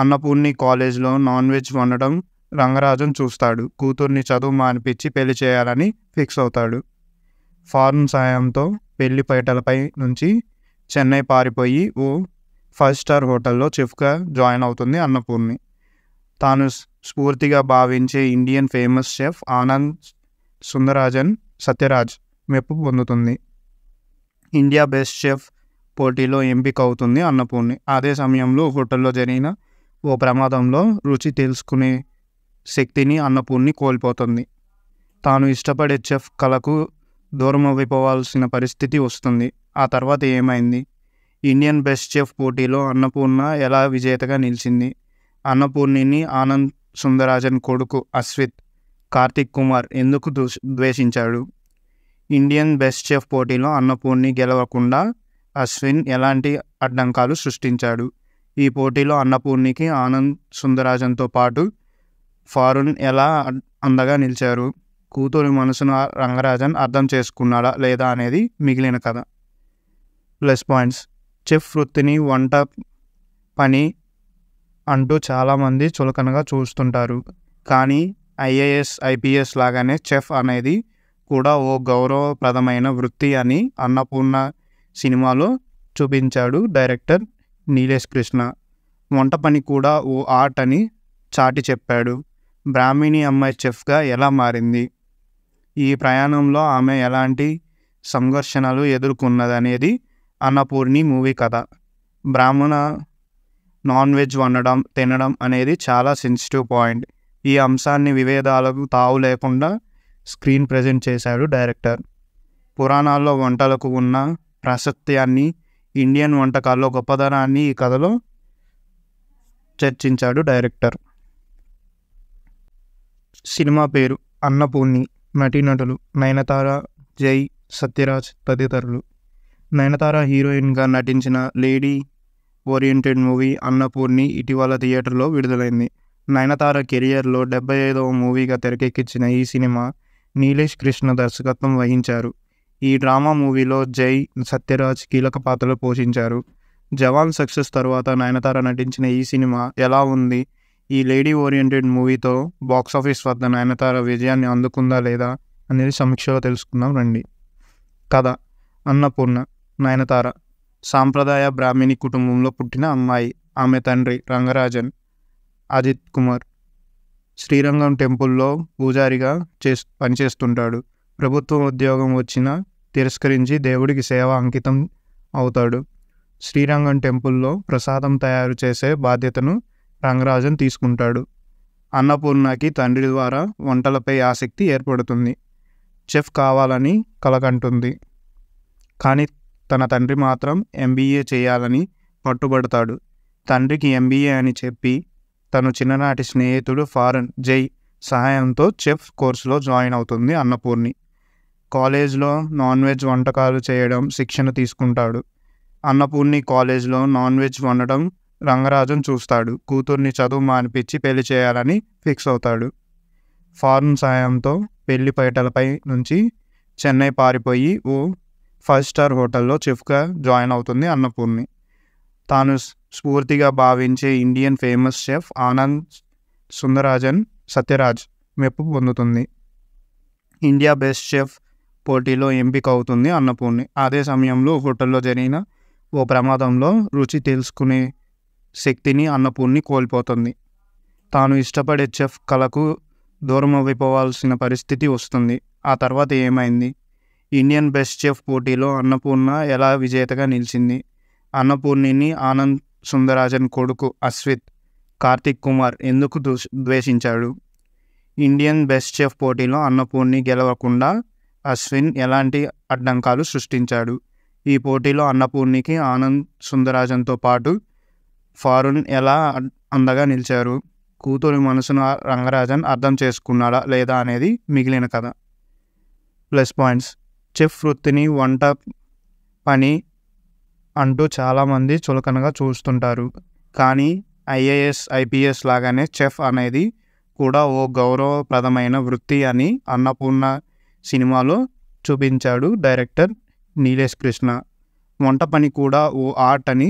అన్నపూర్ణి కాలేజ్లో నాన్ వెజ్ వండడం రంగరాజన్ చూస్తాడు కూతుర్ని చదువు మానిపించి పెళ్లి చేయాలని ఫిక్స్ అవుతాడు ఫారెన్ సాయంతో పెళ్లి పైటలపై నుంచి చెన్నై పారిపోయి ఓ ఫైవ్ స్టార్ హోటల్లో చెఫ్గా జాయిన్ అవుతుంది అన్నపూర్ణి తాను స్ఫూర్తిగా భావించే Indian famous chef Anand Sundarajan Sathyaraj మెప్పు పొందుతుంది ఇండియా బెస్ట్ షెఫ్ పోటీలో ఎంపిక అవుతుంది అన్నపూర్ణి అదే సమయంలో హోటల్లో జరిగిన ఓ ప్రమాదంలో రుచి తెలుసుకునే శక్తిని అన్నపూర్ణి కోల్పోతుంది తాను ఇష్టపడే చెఫ్ కళకు దూరం అయిపోవాల్సిన పరిస్థితి వస్తుంది ఆ తర్వాత ఏమైంది ఇండియన్ బెస్ట్ చెఫ్ పోటీలో అన్నపూర్ణ ఎలా విజేతగా నిలిచింది అన్నపూర్ణిని ఆనంద్ సుందరాజన్ కొడుకు అశ్విత్ కార్తిక్ కుమార్ ఎందుకు ద్వేషించాడు ఇండియన్ బెస్ట్ చెఫ్ పోటీలో అన్నపూర్ణి గెలవకుండా అశ్విన్ ఎలాంటి అడ్డంకాలు సృష్టించాడు ఈ పోటీలో అన్నపూర్ణికి ఆనంద్ సుందరాజన్తో పాటు ఫారున్ ఎలా అందగా నిలిచారు కూతురు మనసును రంగరాజన్ అర్థం చేసుకున్నాడా లేదా అనేది మిగిలిన కథ ప్లస్ పాయింట్స్ చెఫ్ వృత్తిని వంట పని అంటూ చాలామంది చులకనగా చూస్తుంటారు కానీ ఐఏఎస్ ఐపీఎస్ లాగానే చెఫ్ అనేది కూడా ఓ గౌరవప్రదమైన వృత్తి అని అన్నపూర్ణ సినిమాలో చూపించాడు డైరెక్టర్ నీలేష్ కృష్ణ వంట పని కూడా ఓ ఆర్ట్ అని చాటి చెప్పాడు బ్రాహ్మిణి అమ్మాయి చెఫ్గా ఎలా మారింది ఈ ప్రయాణంలో ఆమె ఎలాంటి సంఘర్షణలు ఎదుర్కొన్నదనేది అన్నపూర్ణి మూవీ కథ బ్రాహ్మణ నాన్ వెజ్ వండడం తినడం అనేది చాలా సెన్సిటివ్ పాయింట్ ఈ అంశాన్ని వివేదాలకు తావు లేకుండా స్క్రీన్ ప్రజెంట్ చేశాడు డైరెక్టర్ పురాణాల్లో వంటలకు ఉన్న ప్రాశస్త్యాన్ని ఇండియన్ వంటకాల్లో గొప్పదనాన్ని ఈ కథలో చర్చించాడు డైరెక్టర్ సినిమా పేరు అన్నపూర్ణి నటీనటులు నయనతార జై సత్యరాజ్ తదితరులు నయనతార హీరోయిన్గా నటించిన లేడీ ఓరియంటెడ్ మూవీ అన్నపూర్ణి ఇటీవల థియేటర్లో విడుదలైంది నయనతార కెరియర్లో డెబ్బై ఐదవ మూవీగా తెరకెక్కించిన ఈ సినిమా నీలేష్ కృష్ణ దర్శకత్వం వహించారు ఈ డ్రామా మూవీలో జై సత్యరాజ్ కీలక పాత్రలు పోషించారు జవాన్ సక్సెస్ తర్వాత నయనతార నటించిన ఈ సినిమా ఎలా ఉంది ఈ లేడీ ఓరియంటెడ్ మూవీతో బాక్సాఫీస్ వద్ద నయనతార విజయాన్ని అందుకుందా లేదా అనేది సమీక్షలో తెలుసుకుందాం రండి కథ అన్నపూర్ణ నయనతార సాంప్రదాయ బ్రాహ్మిణి కుటుంబంలో పుట్టిన అమ్మాయి ఆమె తండ్రి రంగరాజన్ అజిత్ కుమార్ శ్రీరంగం టెంపుల్లో పూజారిగా చే పనిచేస్తుంటాడు ప్రభుత్వ ఉద్యోగం వచ్చినా తిరస్కరించి దేవుడికి సేవ అంకితం అవుతాడు శ్రీరంగం టెంపుల్లో ప్రసాదం తయారు చేసే బాధ్యతను రంగరాజన్ తీసుకుంటాడు అన్నపూర్ణకి తండ్రి ద్వారా వంటలపై ఆసక్తి ఏర్పడుతుంది చెఫ్ కావాలని కలకంటుంది కానీ తన తండ్రి మాత్రం ఎంబీఏ చేయాలని పట్టుబడతాడు తండ్రికి ఎంబీఏ అని చెప్పి తను చిన్ననాటి స్నేహితుడు ఫారెన్ జై సహాయంతో చెఫ్ కోర్సులో జాయిన్ అవుతుంది అన్నపూర్ణి కాలేజ్లో నాన్ వెజ్ వంటకాలు చేయడం శిక్షణ తీసుకుంటాడు అన్నపూర్ణి కాలేజ్లో నాన్ వెజ్ వండడం రంగరాజును చూస్తాడు కూతుర్ని చదువు మానిపించి పెళ్లి చేయాలని ఫిక్స్ అవుతాడు ఫారెన్ సాయంతో పెళ్లి పైటలపై నుంచి చెన్నై పారిపోయి ఓ ఫైవ్ స్టార్ హోటల్లో చెఫ్గా జాయిన్ అవుతుంది అన్నపూర్ణి తాను స్ఫూర్తిగా భావించే Indian famous chef Anand Sundarajan Sathyaraj మెప్పు పొందుతుంది ఇండియా బెస్ట్ షెఫ్ పోటీలో ఎంపిక అవుతుంది అన్నపూర్ణి అదే సమయంలో హోటల్లో జరిగిన ఓ ప్రమాదంలో రుచి తెలుసుకునే శక్తిని అన్నపూర్ణి కోల్పోతుంది తాను ఇష్టపడే చెఫ్ కళకు దూరం అయిపోవాల్సిన పరిస్థితి వస్తుంది ఆ తర్వాత ఏమైంది ఇండియన్ బెస్ట్ చెఫ్ పోటీలో అన్నపూర్ణ ఎలా విజేతగా నిలిచింది అన్నపూర్ణిని ఆనంద్ సుందరాజన్ కొడుకు అశ్విత్ కార్తిక్ కుమార్ ఎందుకు ద్వేషించాడు ఇండియన్ బెస్ట్ చెఫ్ పోటీలో అన్నపూర్ణి గెలవకుండా అశ్విన్ ఎలాంటి అడ్డంకాలు సృష్టించాడు ఈ పోటీలో అన్నపూర్ణికి ఆనంద్ సుందరాజన్తో పాటు ఫారూన్ ఎలా అందగా నిలిచారు కూతురు మనసును రంగరాజన్ అర్థం చేసుకున్నాడా లేదా అనేది మిగిలిన కథ ప్లస్ పాయింట్స్ చెఫ్ వృత్తిని వంట పని అంటూ చాలామంది చులకనగా చూస్తుంటారు కానీ ఐఏఎస్ ఐపీఎస్ లాగానే చెఫ్ అనేది కూడా ఓ గౌరవప్రదమైన వృత్తి అని అన్నపూర్ణ సినిమాలో చూపించాడు డైరెక్టర్ నీలేష్ కృష్ణ వంట పని కూడా ఓ ఆర్ట్ అని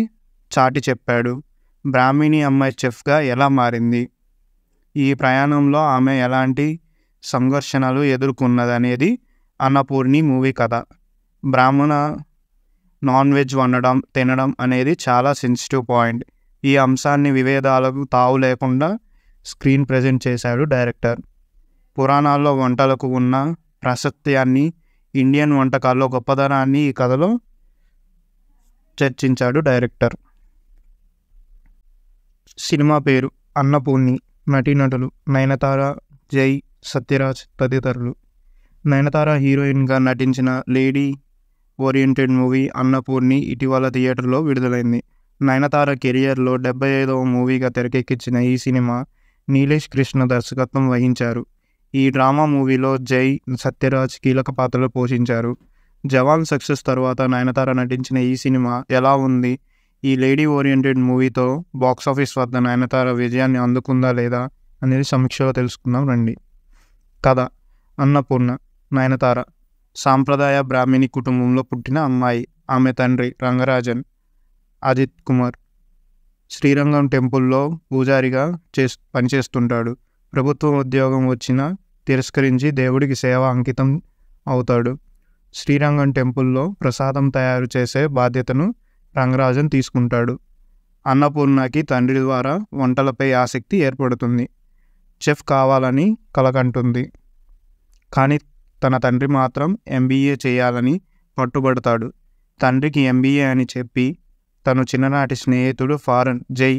చాటి చెప్పాడు బ్రాహ్మిణి అమ్మాయి చెఫ్గా ఎలా మారింది ఈ ప్రయాణంలో ఆమె ఎలాంటి సంఘర్షణలు ఎదుర్కొన్నదనేది అన్నపూర్ణి మూవీ కథ బ్రాహ్మణ నాన్ వెజ్ వండడం తినడం అనేది చాలా సెన్సిటివ్ పాయింట్ ఈ అంశాన్ని వివేదాలకు తావు లేకుండా స్క్రీన్ ప్రజెంట్ చేశాడు డైరెక్టర్ పురాణాల్లో వంటలకు ఉన్న ప్రాశస్త్యాన్ని ఇండియన్ వంటకాల్లో గొప్పదనాన్ని ఈ కథలో చర్చించాడు డైరెక్టర్ సినిమా పేరు అన్నపూర్ణి నటీనటులు నయనతార జై సత్యరాజ్ తదితరులు నయనతార హీరోయిన్గా నటించిన లేడీ ఓరియంటెడ్ మూవీ అన్నపూర్ణి ఇటీవల థియేటర్లో విడుదలైంది నయనతార కెరియర్లో డెబ్బై ఐదవ మూవీగా తెరకెక్కించిన ఈ సినిమా నీలేష్ కృష్ణ దర్శకత్వం వహించారు ఈ డ్రామా మూవీలో జై సత్యరాజ్ కీలక పాత్రలు పోషించారు జవాన్ సక్సెస్ తర్వాత నయనతార నటించిన ఈ సినిమా ఎలా ఉంది ఈ లేడీ ఓరియంటెడ్ మూవీతో బాక్సాఫీస్ వద్ద నయనతార విజయాన్ని అందుకుందా లేదా అనేది సమీక్షలో తెలుసుకుందాం రండి కథ అన్నపూర్ణ నయనతార సాంప్రదాయ బ్రాహ్మిణి కుటుంబంలో పుట్టిన అమ్మాయి ఆమె తండ్రి రంగరాజన్ అజిత్ కుమార్ శ్రీరంగం టెంపుల్లో పూజారిగా చే పనిచేస్తుంటాడు ప్రభుత్వ ఉద్యోగం వచ్చినా తిరస్కరించి దేవుడికి సేవ అంకితం అవుతాడు శ్రీరంగం టెంపుల్లో ప్రసాదం తయారు చేసే బాధ్యతను రంగరాజన్ తీసుకుంటాడు అన్నపూర్ణకి తండ్రి ద్వారా వంటలపై ఆసక్తి ఏర్పడుతుంది చెఫ్ కావాలని కలకంటుంది కానీ తన తండ్రి మాత్రం ఎంబీఏ చేయాలని పట్టుబడతాడు తండ్రికి ఎంబీఏ అని చెప్పి తను చిన్ననాటి స్నేహితుడు ఫారెన్ జై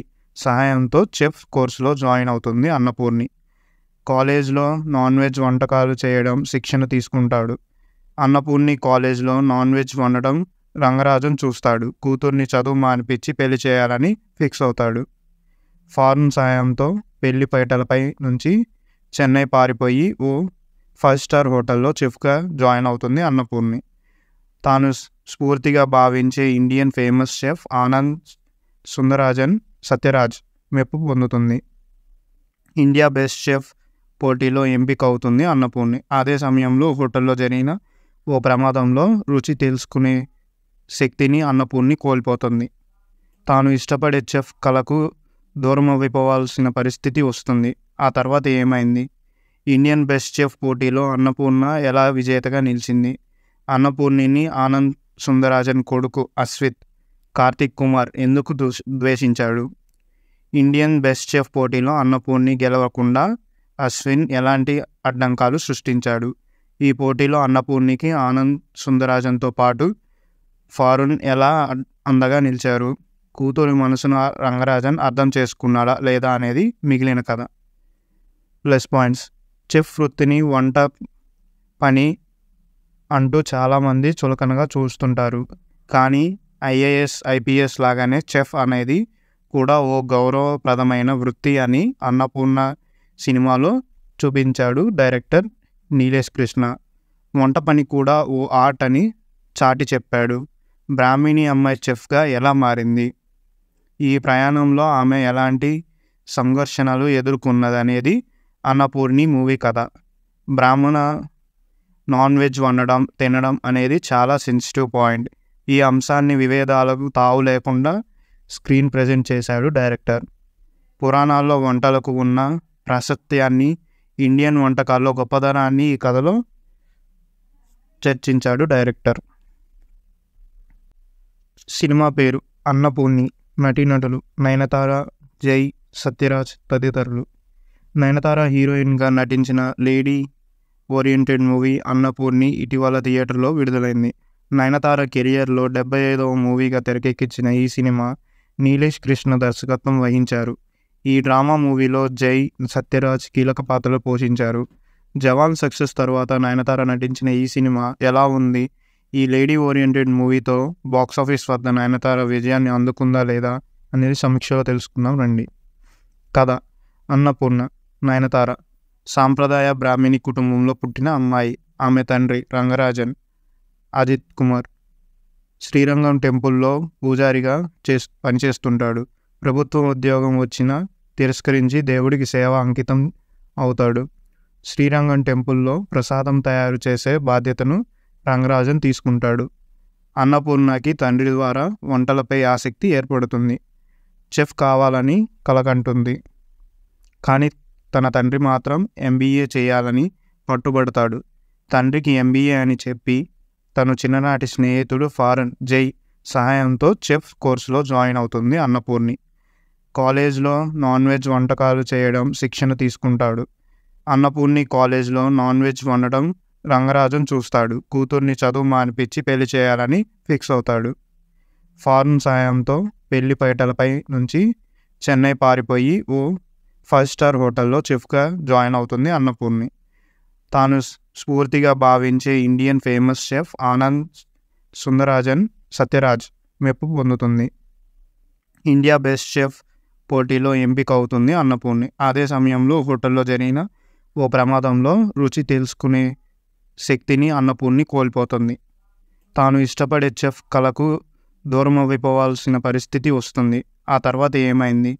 సహాయంతో చెఫ్ కోర్సులో జాయిన్ అవుతుంది అన్నపూర్ణి కాలేజ్లో నాన్ వెజ్ వంటకాలు చేయడం శిక్షణ తీసుకుంటాడు అన్నపూర్ణి కాలేజ్లో నాన్ వెజ్ వండడం రంగరాజన్ చూస్తాడు కూతుర్ని చదువు మానిపించి పెళ్లి చేయాలని ఫిక్స్ అవుతాడు ఫారెన్ సాయంతో పెళ్లి పైటలపై నుంచి చెన్నై పారిపోయి ఓ ఫైవ్ స్టార్ హోటల్లో చెఫ్గా జాయిన్ అవుతుంది అన్నపూర్ణి తాను స్ఫూర్తిగా భావించే Indian famous chef Anand Sundarajan Sathyaraj మెప్పు పొందుతుంది ఇండియా బెస్ట్ షెఫ్ పోటీలో ఎంపిక అవుతుంది అన్నపూర్ణి అదే సమయంలో హోటల్లో జరిగిన ఓ ప్రమాదంలో రుచి తెలుసుకునే శక్తిని అన్నపూర్ణి కోల్పోతుంది తాను ఇష్టపడే చెఫ్ కళకు దూరం అయిపోవాల్సిన పరిస్థితి వస్తుంది ఆ తర్వాత ఏమైంది ఇండియన్ బెస్ట్ చెఫ్ పోటీలో అన్నపూర్ణ ఎలా విజేతగా నిలిచింది అన్నపూర్ణిని ఆనంద్ సుందరాజన్ కొడుకు అశ్విత్ కార్తిక్ కుమార్ ఎందుకు ద్వేషించాడు ఇండియన్ బెస్ట్ చెఫ్ పోటీలో అన్నపూర్ణి గెలవకుండా అశ్విన్ ఎలాంటి అడ్డంకాలు సృష్టించాడు ఈ పోటీలో అన్నపూర్ణికి ఆనంద్ సుందరాజన్తో పాటు ఫారూన్ ఎలా అందగా నిలిచారు కూతురు మనసును రంగరాజన్ అర్థం చేసుకున్నాడా లేదా అనేది మిగిలిన కథ ప్లస్ పాయింట్స్ చెఫ్ వృత్తిని వంట పని అంటూ చాలామంది చులకనగా చూస్తుంటారు కానీ ఐఏఎస్ ఐపీఎస్ లాగానే చెఫ్ అనేది కూడా ఓ గౌరవప్రదమైన వృత్తి అని అన్నపూర్ణ సినిమాలో చూపించాడు డైరెక్టర్ నీలేష్ కృష్ణ వంట పని కూడా ఓ ఆర్ట్ అని చాటి చెప్పాడు బ్రాహ్మిణి అమ్మాయి చెఫ్గా ఎలా మారింది ఈ ప్రయాణంలో ఆమె ఎలాంటి సంఘర్షణలు ఎదుర్కొన్నదనేది అన్నపూర్ణి మూవీ కథ బ్రాహ్మణ నాన్ వెజ్ వండడం తినడం అనేది చాలా సెన్సిటివ్ పాయింట్ ఈ అంశాన్ని వివేదాలకు తావు లేకుండా స్క్రీన్ ప్రజెంట్ చేశాడు డైరెక్టర్ పురాణాల్లో వంటలకు ఉన్న ప్రాశస్త్యాన్ని ఇండియన్ వంటకాల్లో గొప్పదనాన్ని ఈ కథలో చర్చించాడు డైరెక్టర్ సినిమా పేరు అన్నపూర్ణి నటీనటులు నయనతార జై సత్యరాజ్ తదితరులు నయనతార హీరోయిన్గా నటించిన లేడీ ఓరియంటెడ్ మూవీ అన్నపూర్ణి ఇటీవల థియేటర్లో విడుదలైంది నయనతార కెరియర్లో డెబ్బై ఐదవ మూవీగా తెరకెక్కించిన ఈ సినిమా నీలేష్ కృష్ణ దర్శకత్వం వహించారు ఈ డ్రామా మూవీలో జై సత్యరాజ్ కీలక పాత్రలు పోషించారు జవాన్ సక్సెస్ తర్వాత నయనతార నటించిన ఈ సినిమా ఎలా ఉంది ఈ లేడీ ఓరియంటెడ్ మూవీతో బాక్సాఫీస్ వద్ద నయనతార విజయాన్ని అందుకుందా లేదా అనేది సమీక్షలో తెలుసుకుందాం రండి కథ అన్నపూర్ణ నయనతార సాంప్రదాయ బ్రాహ్మిణి కుటుంబంలో పుట్టిన అమ్మాయి ఆమె తండ్రి రంగరాజన్ అజిత్ కుమార్ శ్రీరంగం టెంపుల్లో పూజారిగా చే పనిచేస్తుంటాడు ప్రభుత్వ ఉద్యోగం వచ్చినా తిరస్కరించి దేవుడికి సేవ అంకితం అవుతాడు శ్రీరంగం టెంపుల్లో ప్రసాదం తయారు చేసే బాధ్యతను రంగరాజన్ తీసుకుంటాడు అన్నపూర్ణకి తండ్రి ద్వారా వంటలపై ఆసక్తి ఏర్పడుతుంది చెఫ్ కావాలని కలకంటుంది కానీ తన తండ్రి మాత్రం ఎంబీఏ చేయాలని పట్టుబడతాడు తండ్రికి ఎంబీఏ అని చెప్పి తను చిన్ననాటి స్నేహితుడు ఫారెన్ జై సహాయంతో చెఫ్ కోర్సులో జాయిన్ అవుతుంది అన్నపూర్ణి కాలేజ్లో నాన్ వెజ్ వంటకాలు చేయడం శిక్షణ తీసుకుంటాడు అన్నపూర్ణి కాలేజ్లో నాన్ వెజ్ వండడం రంగరాజన్ చూస్తాడు కూతుర్ని చదువు మానిపించి పెళ్లి చేయాలని ఫిక్స్ అవుతాడు ఫారెన్ సాయంతో పెళ్లి పైటలపై నుంచి చెన్నై పారిపోయి ఓ ఫైవ్ స్టార్ హోటల్లో చెఫ్గా జాయిన్ అవుతుంది అన్నపూర్ణి తాను స్ఫూర్తిగా భావించే Indian famous chef Anand Sundarajan Sathyaraj మెప్పు పొందుతుంది ఇండియా బెస్ట్ షెఫ్ పోటీలో ఎంపిక అవుతుంది అన్నపూర్ణి అదే సమయంలో హోటల్లో జరిగిన ఓ ప్రమాదంలో రుచి తెలుసుకునే శక్తిని అన్నపూర్ణి కోల్పోతుంది తాను ఇష్టపడే చెఫ్ కళకు దూరం అయిపోవాల్సిన పరిస్థితి వస్తుంది ఆ తర్వాత ఏమైంది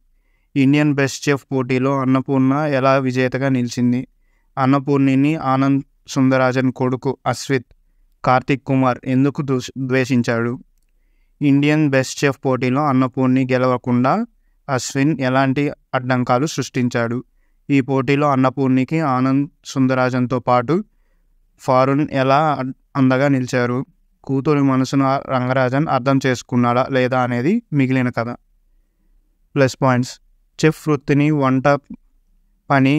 ఇండియన్ బెస్ట్ చెఫ్ పోటీలో అన్నపూర్ణ ఎలా విజేతగా నిలిచింది అన్నపూర్ణిని ఆనంద్ సుందరాజన్ కొడుకు అశ్విత్ కార్తిక్ కుమార్ ఎందుకు ద్వేషించాడు ఇండియన్ బెస్ట్ చెఫ్ పోటీలో అన్నపూర్ణి గెలవకుండా అశ్విన్ ఎలాంటి అడ్డంకాలు సృష్టించాడు ఈ పోటీలో అన్నపూర్ణికి ఆనంద్ సుందరాజన్తో పాటు ఫారున్ ఎలా అందగా నిలిచారు కూతురు మనసును రంగరాజన్ అర్థం చేసుకున్నాడా లేదా అనేది మిగిలిన కథ ప్లస్ పాయింట్స్ చెఫ్ వృత్తిని వంట పని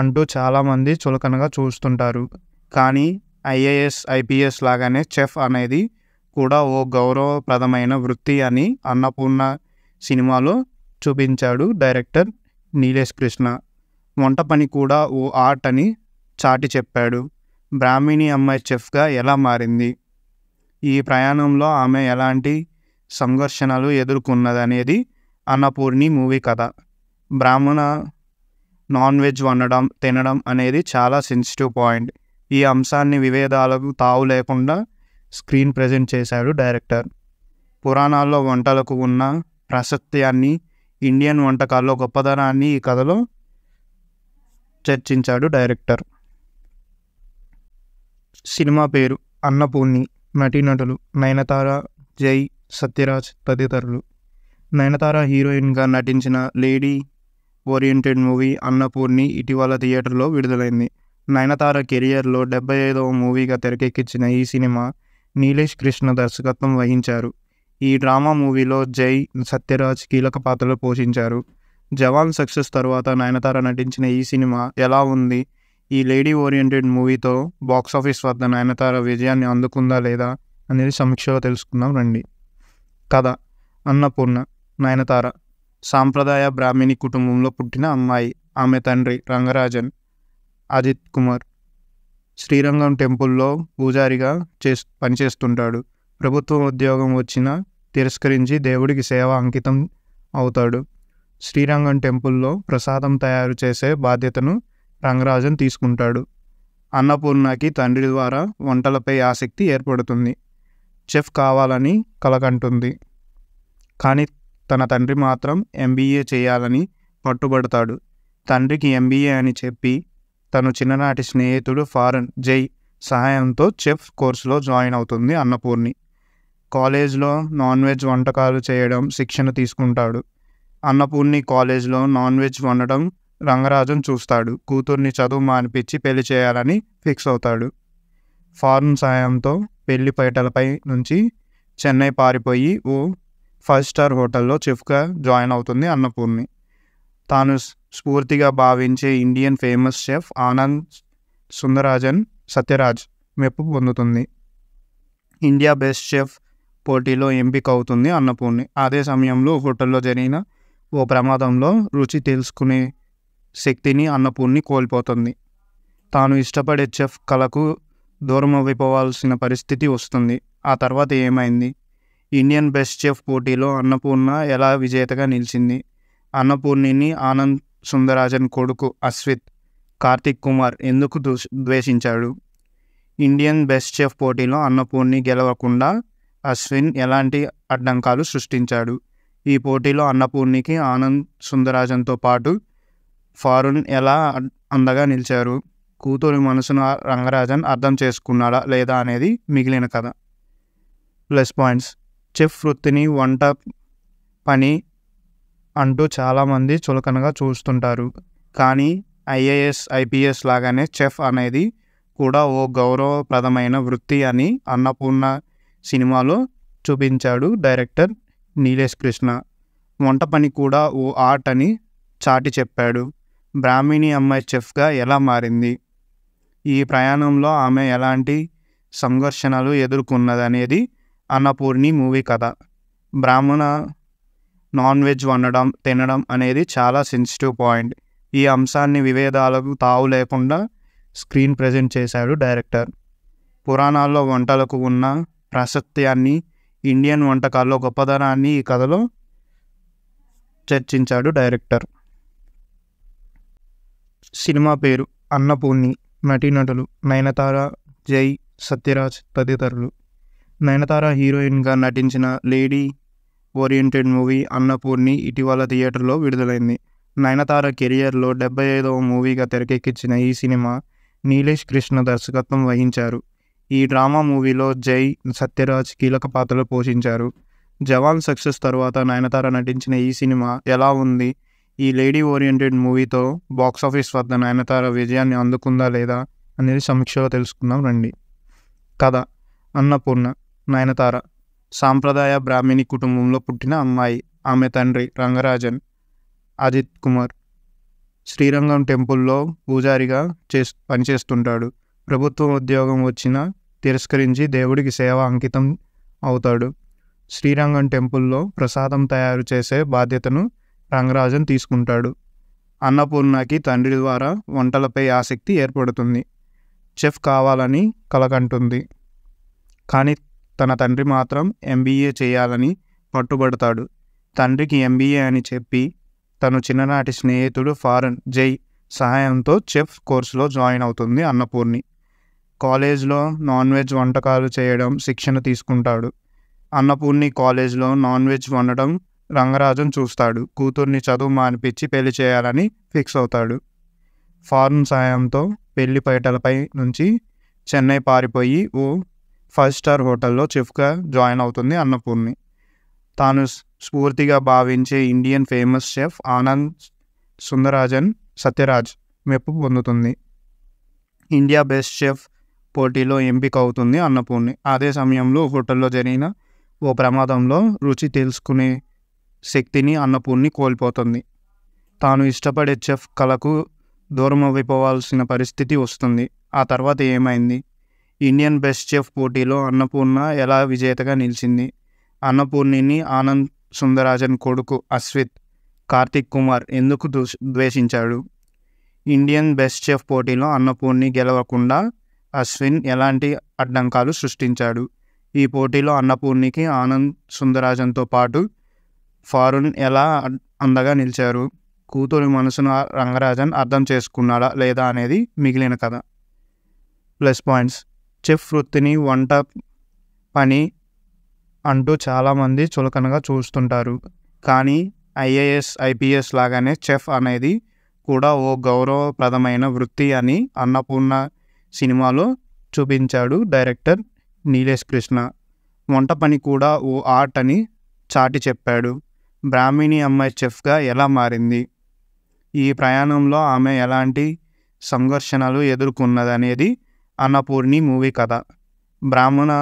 అంటూ చాలామంది చులకనగా చూస్తుంటారు కానీ ఐఏఎస్ ఐపీఎస్ లాగానే చెఫ్ అనేది కూడా ఓ గౌరవప్రదమైన వృత్తి అని అన్నపూర్ణ సినిమాలో చూపించాడు డైరెక్టర్ నీలేష్ కృష్ణ వంట పని కూడా ఓ ఆర్ట్ అని చాటి చెప్పాడు బ్రాహ్మిణి అమ్మాయి చెఫ్గా ఎలా మారింది ఈ ప్రయాణంలో ఆమె ఎలాంటి సంఘర్షణలు ఎదుర్కొన్నదనేది అన్నపూర్ణి మూవీ కథ బ్రాహ్మణ నాన్ వెజ్ వండడం తినడం అనేది చాలా సెన్సిటివ్ పాయింట్ ఈ అంశాన్ని వివేదాలకు తావు లేకుండా స్క్రీన్ ప్రజెంట్ చేశాడు డైరెక్టర్ పురాణాల్లో వంటలకు ఉన్న ప్రాశస్త్యాన్ని ఇండియన్ వంటకాల్లో గొప్పదనాన్ని ఈ కథలో చర్చించాడు డైరెక్టర్ సినిమా పేరు అన్నపూర్ణి నటీనటులు నయనతార జై సత్యరాజ్ తదితరులు నయనతార హీరోయిన్గా నటించిన లేడీ ఓరియంటెడ్ మూవీ అన్నపూర్ణి ఇటీవల థియేటర్లో విడుదలైంది నయనతార కెరియర్లో డెబ్బై ఐదవ మూవీగా తెరకెక్కించిన ఈ సినిమా నీలేష్ కృష్ణ దర్శకత్వం వహించారు ఈ డ్రామా మూవీలో జై సత్యరాజ్ కీలక పాత్రలు పోషించారు జవాన్ సక్సెస్ తర్వాత నయనతార నటించిన ఈ సినిమా ఎలా ఉంది ఈ లేడీ ఓరియంటెడ్ మూవీతో బాక్సాఫీస్ వద్ద నయనతార విజయాన్ని అందుకుందా లేదా అనేది సమీక్షలో తెలుసుకుందాం రండి కథ అన్నపూర్ణ నయనతార సాంప్రదాయ బ్రాహ్మిణి కుటుంబంలో పుట్టిన అమ్మాయి ఆమె తండ్రి రంగరాజన్ అజిత్ కుమార్ శ్రీరంగం టెంపుల్లో పూజారిగా చే పనిచేస్తుంటాడు ప్రభుత్వ ఉద్యోగం వచ్చినా తిరస్కరించి దేవుడికి సేవ అంకితం అవుతాడు శ్రీరంగం టెంపుల్లో ప్రసాదం తయారు చేసే బాధ్యతను రంగరాజన్ తీసుకుంటాడు అన్నపూర్ణకి తండ్రి ద్వారా వంటలపై ఆసక్తి ఏర్పడుతుంది చెఫ్ కావాలని కలకంటుంది కానీ తన తండ్రి మాత్రం ఎంబీఏ చేయాలని పట్టుబడతాడు తండ్రికి ఎంబీఏ అని చెప్పి తను చిన్ననాటి స్నేహితుడు ఫారెన్ జై సహాయంతో చెఫ్ కోర్సులో జాయిన్ అవుతుంది అన్నపూర్ణి కాలేజ్లో నాన్ వెజ్ వంటకాలు చేయడం శిక్షణ తీసుకుంటాడు అన్నపూర్ణి కాలేజ్లో నాన్ వెజ్ వండడం రంగరాజన్ చూస్తాడు కూతుర్ని చదువు మానిపించి పెళ్లి చేయాలని ఫిక్స్ అవుతాడు ఫారం సాయంతో పెళ్లి పైటలపై నుంచి చెన్నై పారిపోయి ఓ ఫైవ్ స్టార్ హోటల్లో చెఫ్గా జాయిన్ అవుతుంది అన్నపూర్ణి తాను స్ఫూర్తిగా భావించే Indian famous chef Anand Sundarajan Sathyaraj మెప్పు పొందుతుంది ఇండియా బెస్ట్ షెఫ్ పోటీలో ఎంపిక అవుతుంది అన్నపూర్ణి అదే సమయంలో హోటల్లో జరిగిన ఓ ప్రమాదంలో రుచి తెలుసుకునే శక్తిని అన్నపూర్ణి కోల్పోతుంది తాను ఇష్టపడే చెఫ్ కళకు దూరం అయిపోవాల్సిన పరిస్థితి వస్తుంది ఆ తర్వాత ఏమైంది ఇండియన్ బెస్ట్ చెఫ్ పోటీలో అన్నపూర్ణ ఎలా విజేతగా నిలిచింది అన్నపూర్ణిని ఆనంద్ సుందరాజన్ కొడుకు అశ్విత్ కార్తిక్ కుమార్ ఎందుకు ద్వేషించాడు ఇండియన్ బెస్ట్ చెఫ్ పోటీలో అన్నపూర్ణి గెలవకుండా అశ్విన్ ఎలాంటి అడ్డంకాలు సృష్టించాడు ఈ పోటీలో అన్నపూర్ణికి ఆనంద్ సుందరాజన్తో పాటు ఫారూన్ ఎలా అందగా నిలిచారు కూతురు మనసును రంగరాజన్ అర్థం చేసుకున్నాడా లేదా అనేది మిగిలిన కథ ప్లస్ పాయింట్స్ చెఫ్ వృత్తిని వంట పని అంటూ చాలామంది చులకనగా చూస్తుంటారు కానీ ఐఏఎస్ ఐపీఎస్ లాగానే చెఫ్ అనేది కూడా ఓ గౌరవప్రదమైన వృత్తి అని అన్నపూర్ణ సినిమాలో చూపించాడు డైరెక్టర్ నీలేష్ కృష్ణ వంట పని కూడా ఓ ఆర్ట్ అని చాటి చెప్పాడు బ్రాహ్మిణి అమ్మాయి చెఫ్గా ఎలా మారింది ఈ ప్రయాణంలో ఆమె ఎలాంటి సంఘర్షణలు ఎదుర్కొన్నదనేది అన్నపూర్ణి మూవీ కథ బ్రాహ్మణ నాన్ వెజ్ వండడం తినడం అనేది చాలా సెన్సిటివ్ పాయింట్ ఈ అంశాన్ని వివేదాలకు తావు లేకుండా స్క్రీన్ ప్రజెంట్ చేశాడు డైరెక్టర్ పురాణాల్లో వంటలకు ఉన్న ప్రాశస్త్యాన్ని ఇండియన్ వంటకాల్లో గొప్పదనాన్ని ఈ కథలో చర్చించాడు డైరెక్టర్ సినిమా పేరు అన్నపూర్ణి నటీనటులు నయనతార జై సత్యరాజ్ తదితరులు నయనతార హీరోయిన్గా నటించిన లేడీ ఓరియంటెడ్ మూవీ అన్నపూర్ణి ఇటీవల థియేటర్లో విడుదలైంది నయనతార కెరియర్లో డెబ్బై ఐదవ మూవీగా తెరకెక్కించిన ఈ సినిమా నీలేష్ కృష్ణ దర్శకత్వం వహించారు ఈ డ్రామా మూవీలో జై సత్యరాజ్ కీలక పాత్రలు పోషించారు జవాన్ సక్సెస్ తర్వాత నయనతార నటించిన ఈ సినిమా ఎలా ఉంది ఈ లేడీ ఓరియంటెడ్ మూవీతో బాక్సాఫీస్ వద్ద నయనతార విజయాన్ని అందుకుందా లేదా అనేది సమీక్షలో తెలుసుకుందాం రండి కథ అన్నపూర్ణ నయనతార సాంప్రదాయ బ్రాహ్మిణి కుటుంబంలో పుట్టిన అమ్మాయి ఆమె తండ్రి రంగరాజన్ అజిత్ కుమార్ శ్రీరంగం టెంపుల్లో పూజారిగా చే పనిచేస్తుంటాడు ప్రభుత్వ ఉద్యోగం వచ్చినా తిరస్కరించి దేవుడికి సేవ అంకితం అవుతాడు శ్రీరంగం టెంపుల్లో ప్రసాదం తయారు చేసే బాధ్యతను రంగరాజన్ తీసుకుంటాడు అన్నపూర్ణకి తండ్రి ద్వారా వంటలపై ఆసక్తి ఏర్పడుతుంది చెఫ్ కావాలని కలకంటుంది కానీ తన తండ్రి మాత్రం ఎంబీఏ చేయాలని పట్టుబడతాడు తండ్రికి ఎంబీఏ అని చెప్పి తను చిన్ననాటి స్నేహితుడు ఫారెన్ జై సహాయంతో చెఫ్ కోర్సులో జాయిన్ అవుతుంది అన్నపూర్ణి కాలేజ్లో నాన్ వెజ్ వంటకాలు చేయడం శిక్షణ తీసుకుంటాడు అన్నపూర్ణి కాలేజ్లో నాన్ వెజ్ వండడం రంగరాజన్ చూస్తాడు కూతుర్ని చదువు మానిపించి పెళ్లి చేయాలని ఫిక్స్ అవుతాడు ఫారం సాయంతో పెళ్లి పైటలపై నుంచి చెన్నై పారిపోయి ఓ ఫైవ్ స్టార్ హోటల్లో చిఫ్గా జాయిన్ అవుతుంది అన్నపూర్ణి తాను స్ఫూర్తిగా భావించే Indian famous chef Anand Sundarajan Sathyaraj మెప్పు పొందుతుంది ఇండియా బెస్ట్ షెఫ్ పోటీలో ఎంపిక అవుతుంది అన్నపూర్ణి అదే సమయంలో హోటల్లో జరిగిన ఓ ప్రమాదంలో రుచి తెలుసుకునే శక్తిని అన్నపూర్ణి కోల్పోతుంది తాను ఇష్టపడే చెఫ్ కళకు దూరం అయిపోవాల్సిన పరిస్థితి వస్తుంది ఆ తర్వాత ఏమైంది ఇండియన్ బెస్ట్ చెఫ్ పోటీలో అన్నపూర్ణ ఎలా విజేతగా నిలిచింది అన్నపూర్ణిని ఆనంద్ సుందరాజన్ కొడుకు అశ్విత్ కార్తిక్ కుమార్ ఎందుకు ద్వేషించాడు ఇండియన్ బెస్ట్ చెఫ్ పోటీలో అన్నపూర్ణి గెలవకుండా అశ్విన్ ఎలాంటి అడ్డంకాలు సృష్టించాడు ఈ పోటీలో అన్నపూర్ణికి ఆనంద్ సుందరాజన్తో పాటు ఫారూన్ ఎలా అందగా నిలిచారు కూతురు మనసును రంగరాజన్ అర్థం చేసుకున్నాడా లేదా అనేది మిగిలిన కథ ప్లస్ పాయింట్స్ చెఫ్ వృత్తిని వంట పని అంటూ చాలామంది చులకనగా చూస్తుంటారు కానీ ఐఏఎస్ ఐపీఎస్ లాగానే చెఫ్ అనేది కూడా ఓ గౌరవప్రదమైన వృత్తి అని అన్నపూర్ణ సినిమాలో చూపించాడు డైరెక్టర్ నీలేష్ కృష్ణ వంట పని కూడా ఓ ఆర్ట్ అని చాటి చెప్పాడు బ్రాహ్మిణి అమ్మాయి చెఫ్గా ఎలా మారింది ఈ ప్రయాణంలో ఆమె ఎలాంటి సంఘర్షణలు ఎదుర్కొన్నదనేది అన్నపూర్ణి మూవీ కథ బ్రాహ్మణ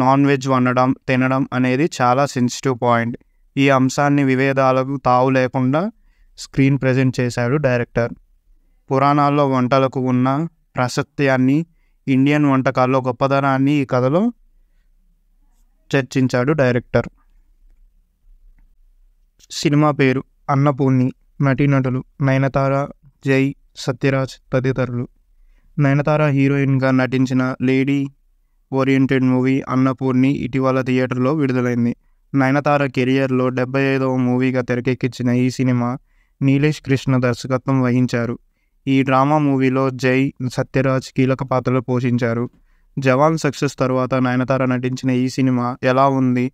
నాన్ వెజ్ వండడం తినడం అనేది చాలా సెన్సిటివ్ పాయింట్ ఈ అంశాన్ని వివేదాలకు తావు లేకుండా స్క్రీన్ ప్రజెంట్ చేశాడు డైరెక్టర్ పురాణాల్లో వంటలకు ఉన్న ప్రసత్యాన్ని ఇండియన్ వంటకాల్లో గొప్పదనాన్ని ఈ కథలో చర్చించాడు డైరెక్టర్ సినిమా పేరు అన్నపూర్ణి నటీనటులు నయనతార జై సత్యరాజ్ తదితరులు నయనతార హీరోయిన్గా నటించిన లేడీ ఓరియంటెడ్ మూవీ అన్నపూర్ణి ఇటీవల థియేటర్లో విడుదలైంది నయనతార కెరియర్లో డెబ్బై ఐదవ మూవీగా తెరకెక్కించిన ఈ సినిమా నీలేష్ కృష్ణ దర్శకత్వం వహించారు ఈ డ్రామా మూవీలో జై సత్యరాజ్ కీలక పాత్రలు పోషించారు జవాన్ సక్సెస్ తర్వాత నయనతార నటించిన ఈ సినిమా ఎలా ఉంది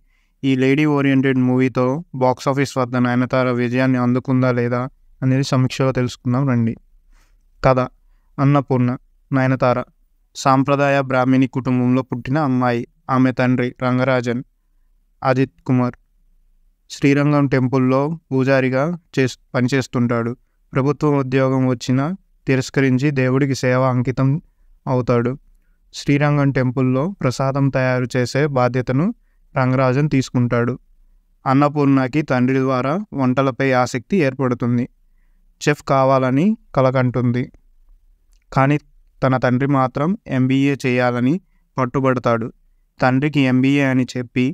ఈ లేడీ ఓరియంటెడ్ మూవీతో బాక్సాఫీస్ వద్ద నయనతార విజయాన్ని అందుకుందా లేదా అనేది సమీక్షలో తెలుసుకుందాం రండి కథ అన్నపూర్ణ నయనతార సాంప్రదాయ బ్రాహ్మిణి కుటుంబంలో పుట్టిన అమ్మాయి ఆమె తండ్రి రంగరాజన్ అజిత్ కుమార్ శ్రీరంగం టెంపుల్లో పూజారిగా చే పనిచేస్తుంటాడు ప్రభుత్వ ఉద్యోగం వచ్చినా తిరస్కరించి దేవుడికి సేవ అంకితం అవుతాడు శ్రీరంగం టెంపుల్లో ప్రసాదం తయారు చేసే బాధ్యతను రంగరాజన్ తీసుకుంటాడు అన్నపూర్ణకి తండ్రి ద్వారా వంటలపై ఆసక్తి ఏర్పడుతుంది చెఫ్ కావాలని కలకంటుంది కానీ తన తండ్రి మాత్రం ఎంబీఏ చేయాలని పట్టుబడతాడు తండ్రికి ఎంబీఏ అని చెప్పి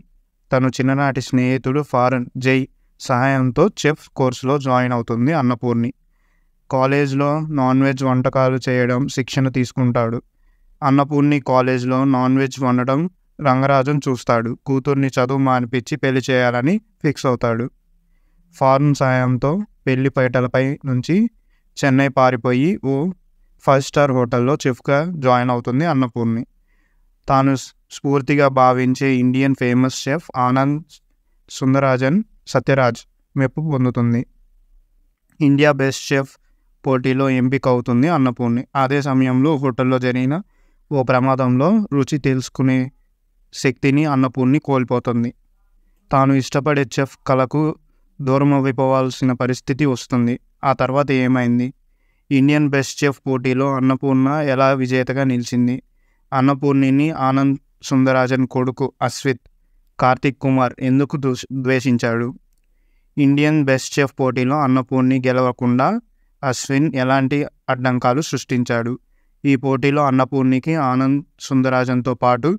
తను చిన్ననాటి స్నేహితుడు ఫారెన్ జై సహాయంతో చెఫ్ కోర్సులో జాయిన్ అవుతుంది అన్నపూర్ణి కాలేజ్లో నాన్ వెజ్ వంటకాలు చేయడం శిక్షణ తీసుకుంటాడు అన్నపూర్ణి కాలేజ్లో నాన్ వెజ్ వండడం రంగరాజన్ చూస్తాడు కూతుర్ని చదువు మానిపించి పెళ్లి చేయాలని ఫిక్స్ అవుతాడు ఫారిన్ సాయంతో పెళ్లి పైటలపై నుంచి చెన్నై పారిపోయి ఓ ఫైవ్ స్టార్ హోటల్లో చెఫ్గా జాయిన్ అవుతుంది అన్నపూర్ణి తాను స్ఫూర్తిగా భావించే Indian famous chef Anand Sundarajan Sathyaraj మెప్పు పొందుతుంది ఇండియా బెస్ట్ షెఫ్ పోటీలో ఎంపిక అవుతుంది అన్నపూర్ణి అదే సమయంలో హోటల్లో జరిగిన ఓ ప్రమాదంలో రుచి తెలుసుకునే శక్తిని అన్నపూర్ణి కోల్పోతుంది తాను ఇష్టపడే చెఫ్ కళకు దూరం అయిపోవాల్సిన పరిస్థితి వస్తుంది ఆ తర్వాత ఏమైంది ఇండియన్ బెస్ట్ చెఫ్ పోటీలో అన్నపూర్ణ ఎలా విజేతగా నిలిచింది అన్నపూర్ణిని ఆనంద్ సుందరాజన్ కొడుకు అశ్విత్ కార్తిక్ కుమార్ ఎందుకు ద్వేషించాడు ఇండియన్ బెస్ట్ చెఫ్ పోటీలో అన్నపూర్ణి గెలవకుండా అశ్విన్ ఎలాంటి అడ్డంకాలు సృష్టించాడు ఈ పోటీలో అన్నపూర్ణికి ఆనంద్ సుందరాజన్తో పాటు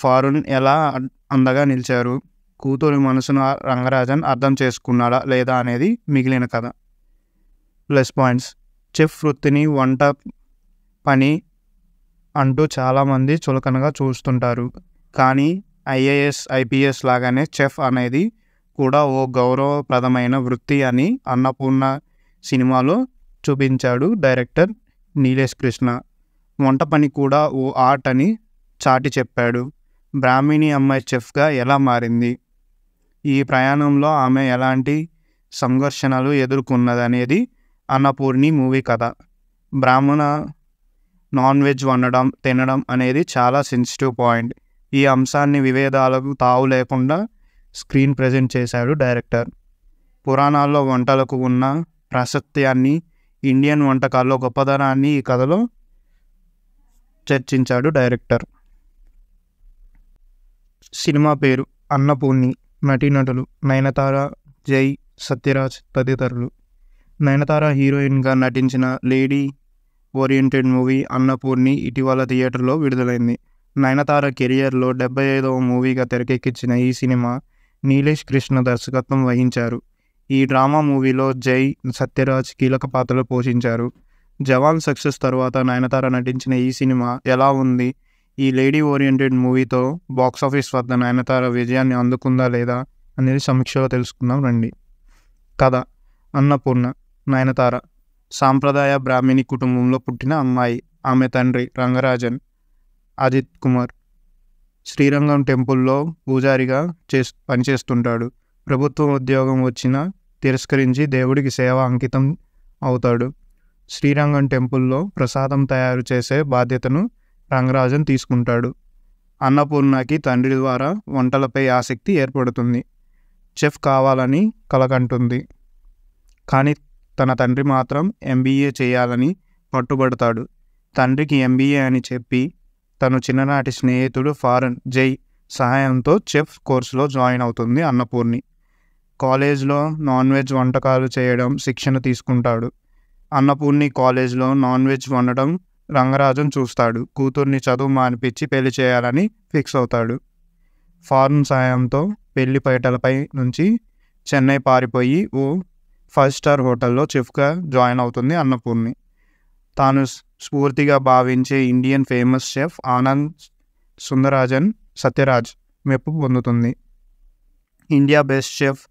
ఫారూన్ ఎలా అందగా నిలిచారు కూతురు మనసును రంగరాజన్ అర్థం చేసుకున్నాడా లేదా అనేది మిగిలిన కథ ప్లస్ పాయింట్స్ చెఫ్ వృత్తిని వంట పని అంటూ చాలామంది చులకనగా చూస్తుంటారు కానీ ఐఏఎస్ ఐపీఎస్ లాగానే చెఫ్ అనేది కూడా ఓ గౌరవప్రదమైన వృత్తి అని అన్నపూర్ణ సినిమాలో చూపించాడు డైరెక్టర్ నీలేష్ కృష్ణ వంట పని కూడా ఓ ఆర్ట్ అని చాటి చెప్పాడు బ్రాహ్మిణి అమ్మాయి చెఫ్గా ఎలా మారింది ఈ ప్రయాణంలో ఆమె ఎలాంటి సంఘర్షణలు ఎదుర్కొన్నదనేది అన్నపూర్ణి మూవీ కథ బ్రాహ్మణ నాన్ వెజ్ వండడం తినడం అనేది చాలా సెన్సిటివ్ పాయింట్ ఈ అంశాన్ని విభేదాలకు తావు లేకుండా స్క్రీన్ ప్రజెంట్ చేశాడు డైరెక్టర్ పురాణాల్లో వంటలకు ఉన్న ప్రాశస్త్యాన్ని ఇండియన్ వంటకాల్లో గొప్పదనాన్ని ఈ కథలో చర్చించాడు డైరెక్టర్ సినిమా పేరు అన్నపూర్ణి నటీనటులు నయనతార జై సత్యరాజ్ తదితరులు నయనతార హీరోయిన్గా నటించిన లేడీ ఓరియంటెడ్ మూవీ అన్నపూర్ణి ఇటీవల థియేటర్లో విడుదలైంది నయనతార కెరియర్లో డెబ్బై ఐదవ మూవీగా తెరకెక్కించిన ఈ సినిమా నీలేష్ కృష్ణ దర్శకత్వం వహించారు ఈ డ్రామా మూవీలో జై సత్యరాజ్ కీలక పాత్రలు పోషించారు జవాన్ సక్సెస్ తర్వాత నయనతార నటించిన ఈ సినిమా ఎలా ఉంది ఈ లేడీ ఓరియంటెడ్ మూవీతో బాక్సాఫీస్ వద్ద నయనతార విజయాన్ని అందుకుందా లేదా అనేది సమీక్షలో తెలుసుకుందాం రండి కథ అన్నపూర్ణ నయనతార సాంప్రదాయ బ్రాహ్మిణి కుటుంబంలో పుట్టిన అమ్మాయి ఆమె తండ్రి రంగరాజన్ అజిత్ కుమార్ శ్రీరంగం టెంపుల్లో పూజారిగా చే పనిచేస్తుంటాడు ప్రభుత్వ ఉద్యోగం వచ్చినా తిరస్కరించి దేవుడికి సేవ అంకితం అవుతాడు శ్రీరంగం టెంపుల్లో ప్రసాదం తయారు చేసే బాధ్యతను రంగరాజన్ తీసుకుంటాడు అన్నపూర్ణకి తండ్రి ద్వారా వంటలపై ఆసక్తి ఏర్పడుతుంది చెఫ్ కావాలని కలకంటుంది కానీ తన తండ్రి మాత్రం ఎంబీఏ చేయాలని పట్టుబడతాడు తండ్రికి ఎంబీఏ అని చెప్పి తను చిన్ననాటి స్నేహితుడు ఫారెన్ జై సహాయంతో చెఫ్ కోర్సులో జాయిన్ అవుతుంది అన్నపూర్ణి కాలేజ్లో నాన్ వెజ్ వంటకాలు చేయడం శిక్షణ తీసుకుంటాడు అన్నపూర్ణి కాలేజ్లో నాన్ వెజ్ వండడం రంగరాజన్ చూస్తాడు కూతుర్ని చదువు మానిపించి పెళ్లి చేయాలని ఫిక్స్ అవుతాడు ఫారెన్ సాయంతో పెళ్లి పైటలపై నుంచి చెన్నై పారిపోయి ఓ ఫైవ్ స్టార్ హోటల్లో చెఫ్గా జాయిన్ అవుతుంది అన్నపూర్ణి తాను స్ఫూర్తిగా భావించే Indian famous chef Anand Sundarajan Sathyaraj మెప్పు పొందుతుంది ఇండియా బెస్ట్ షెఫ్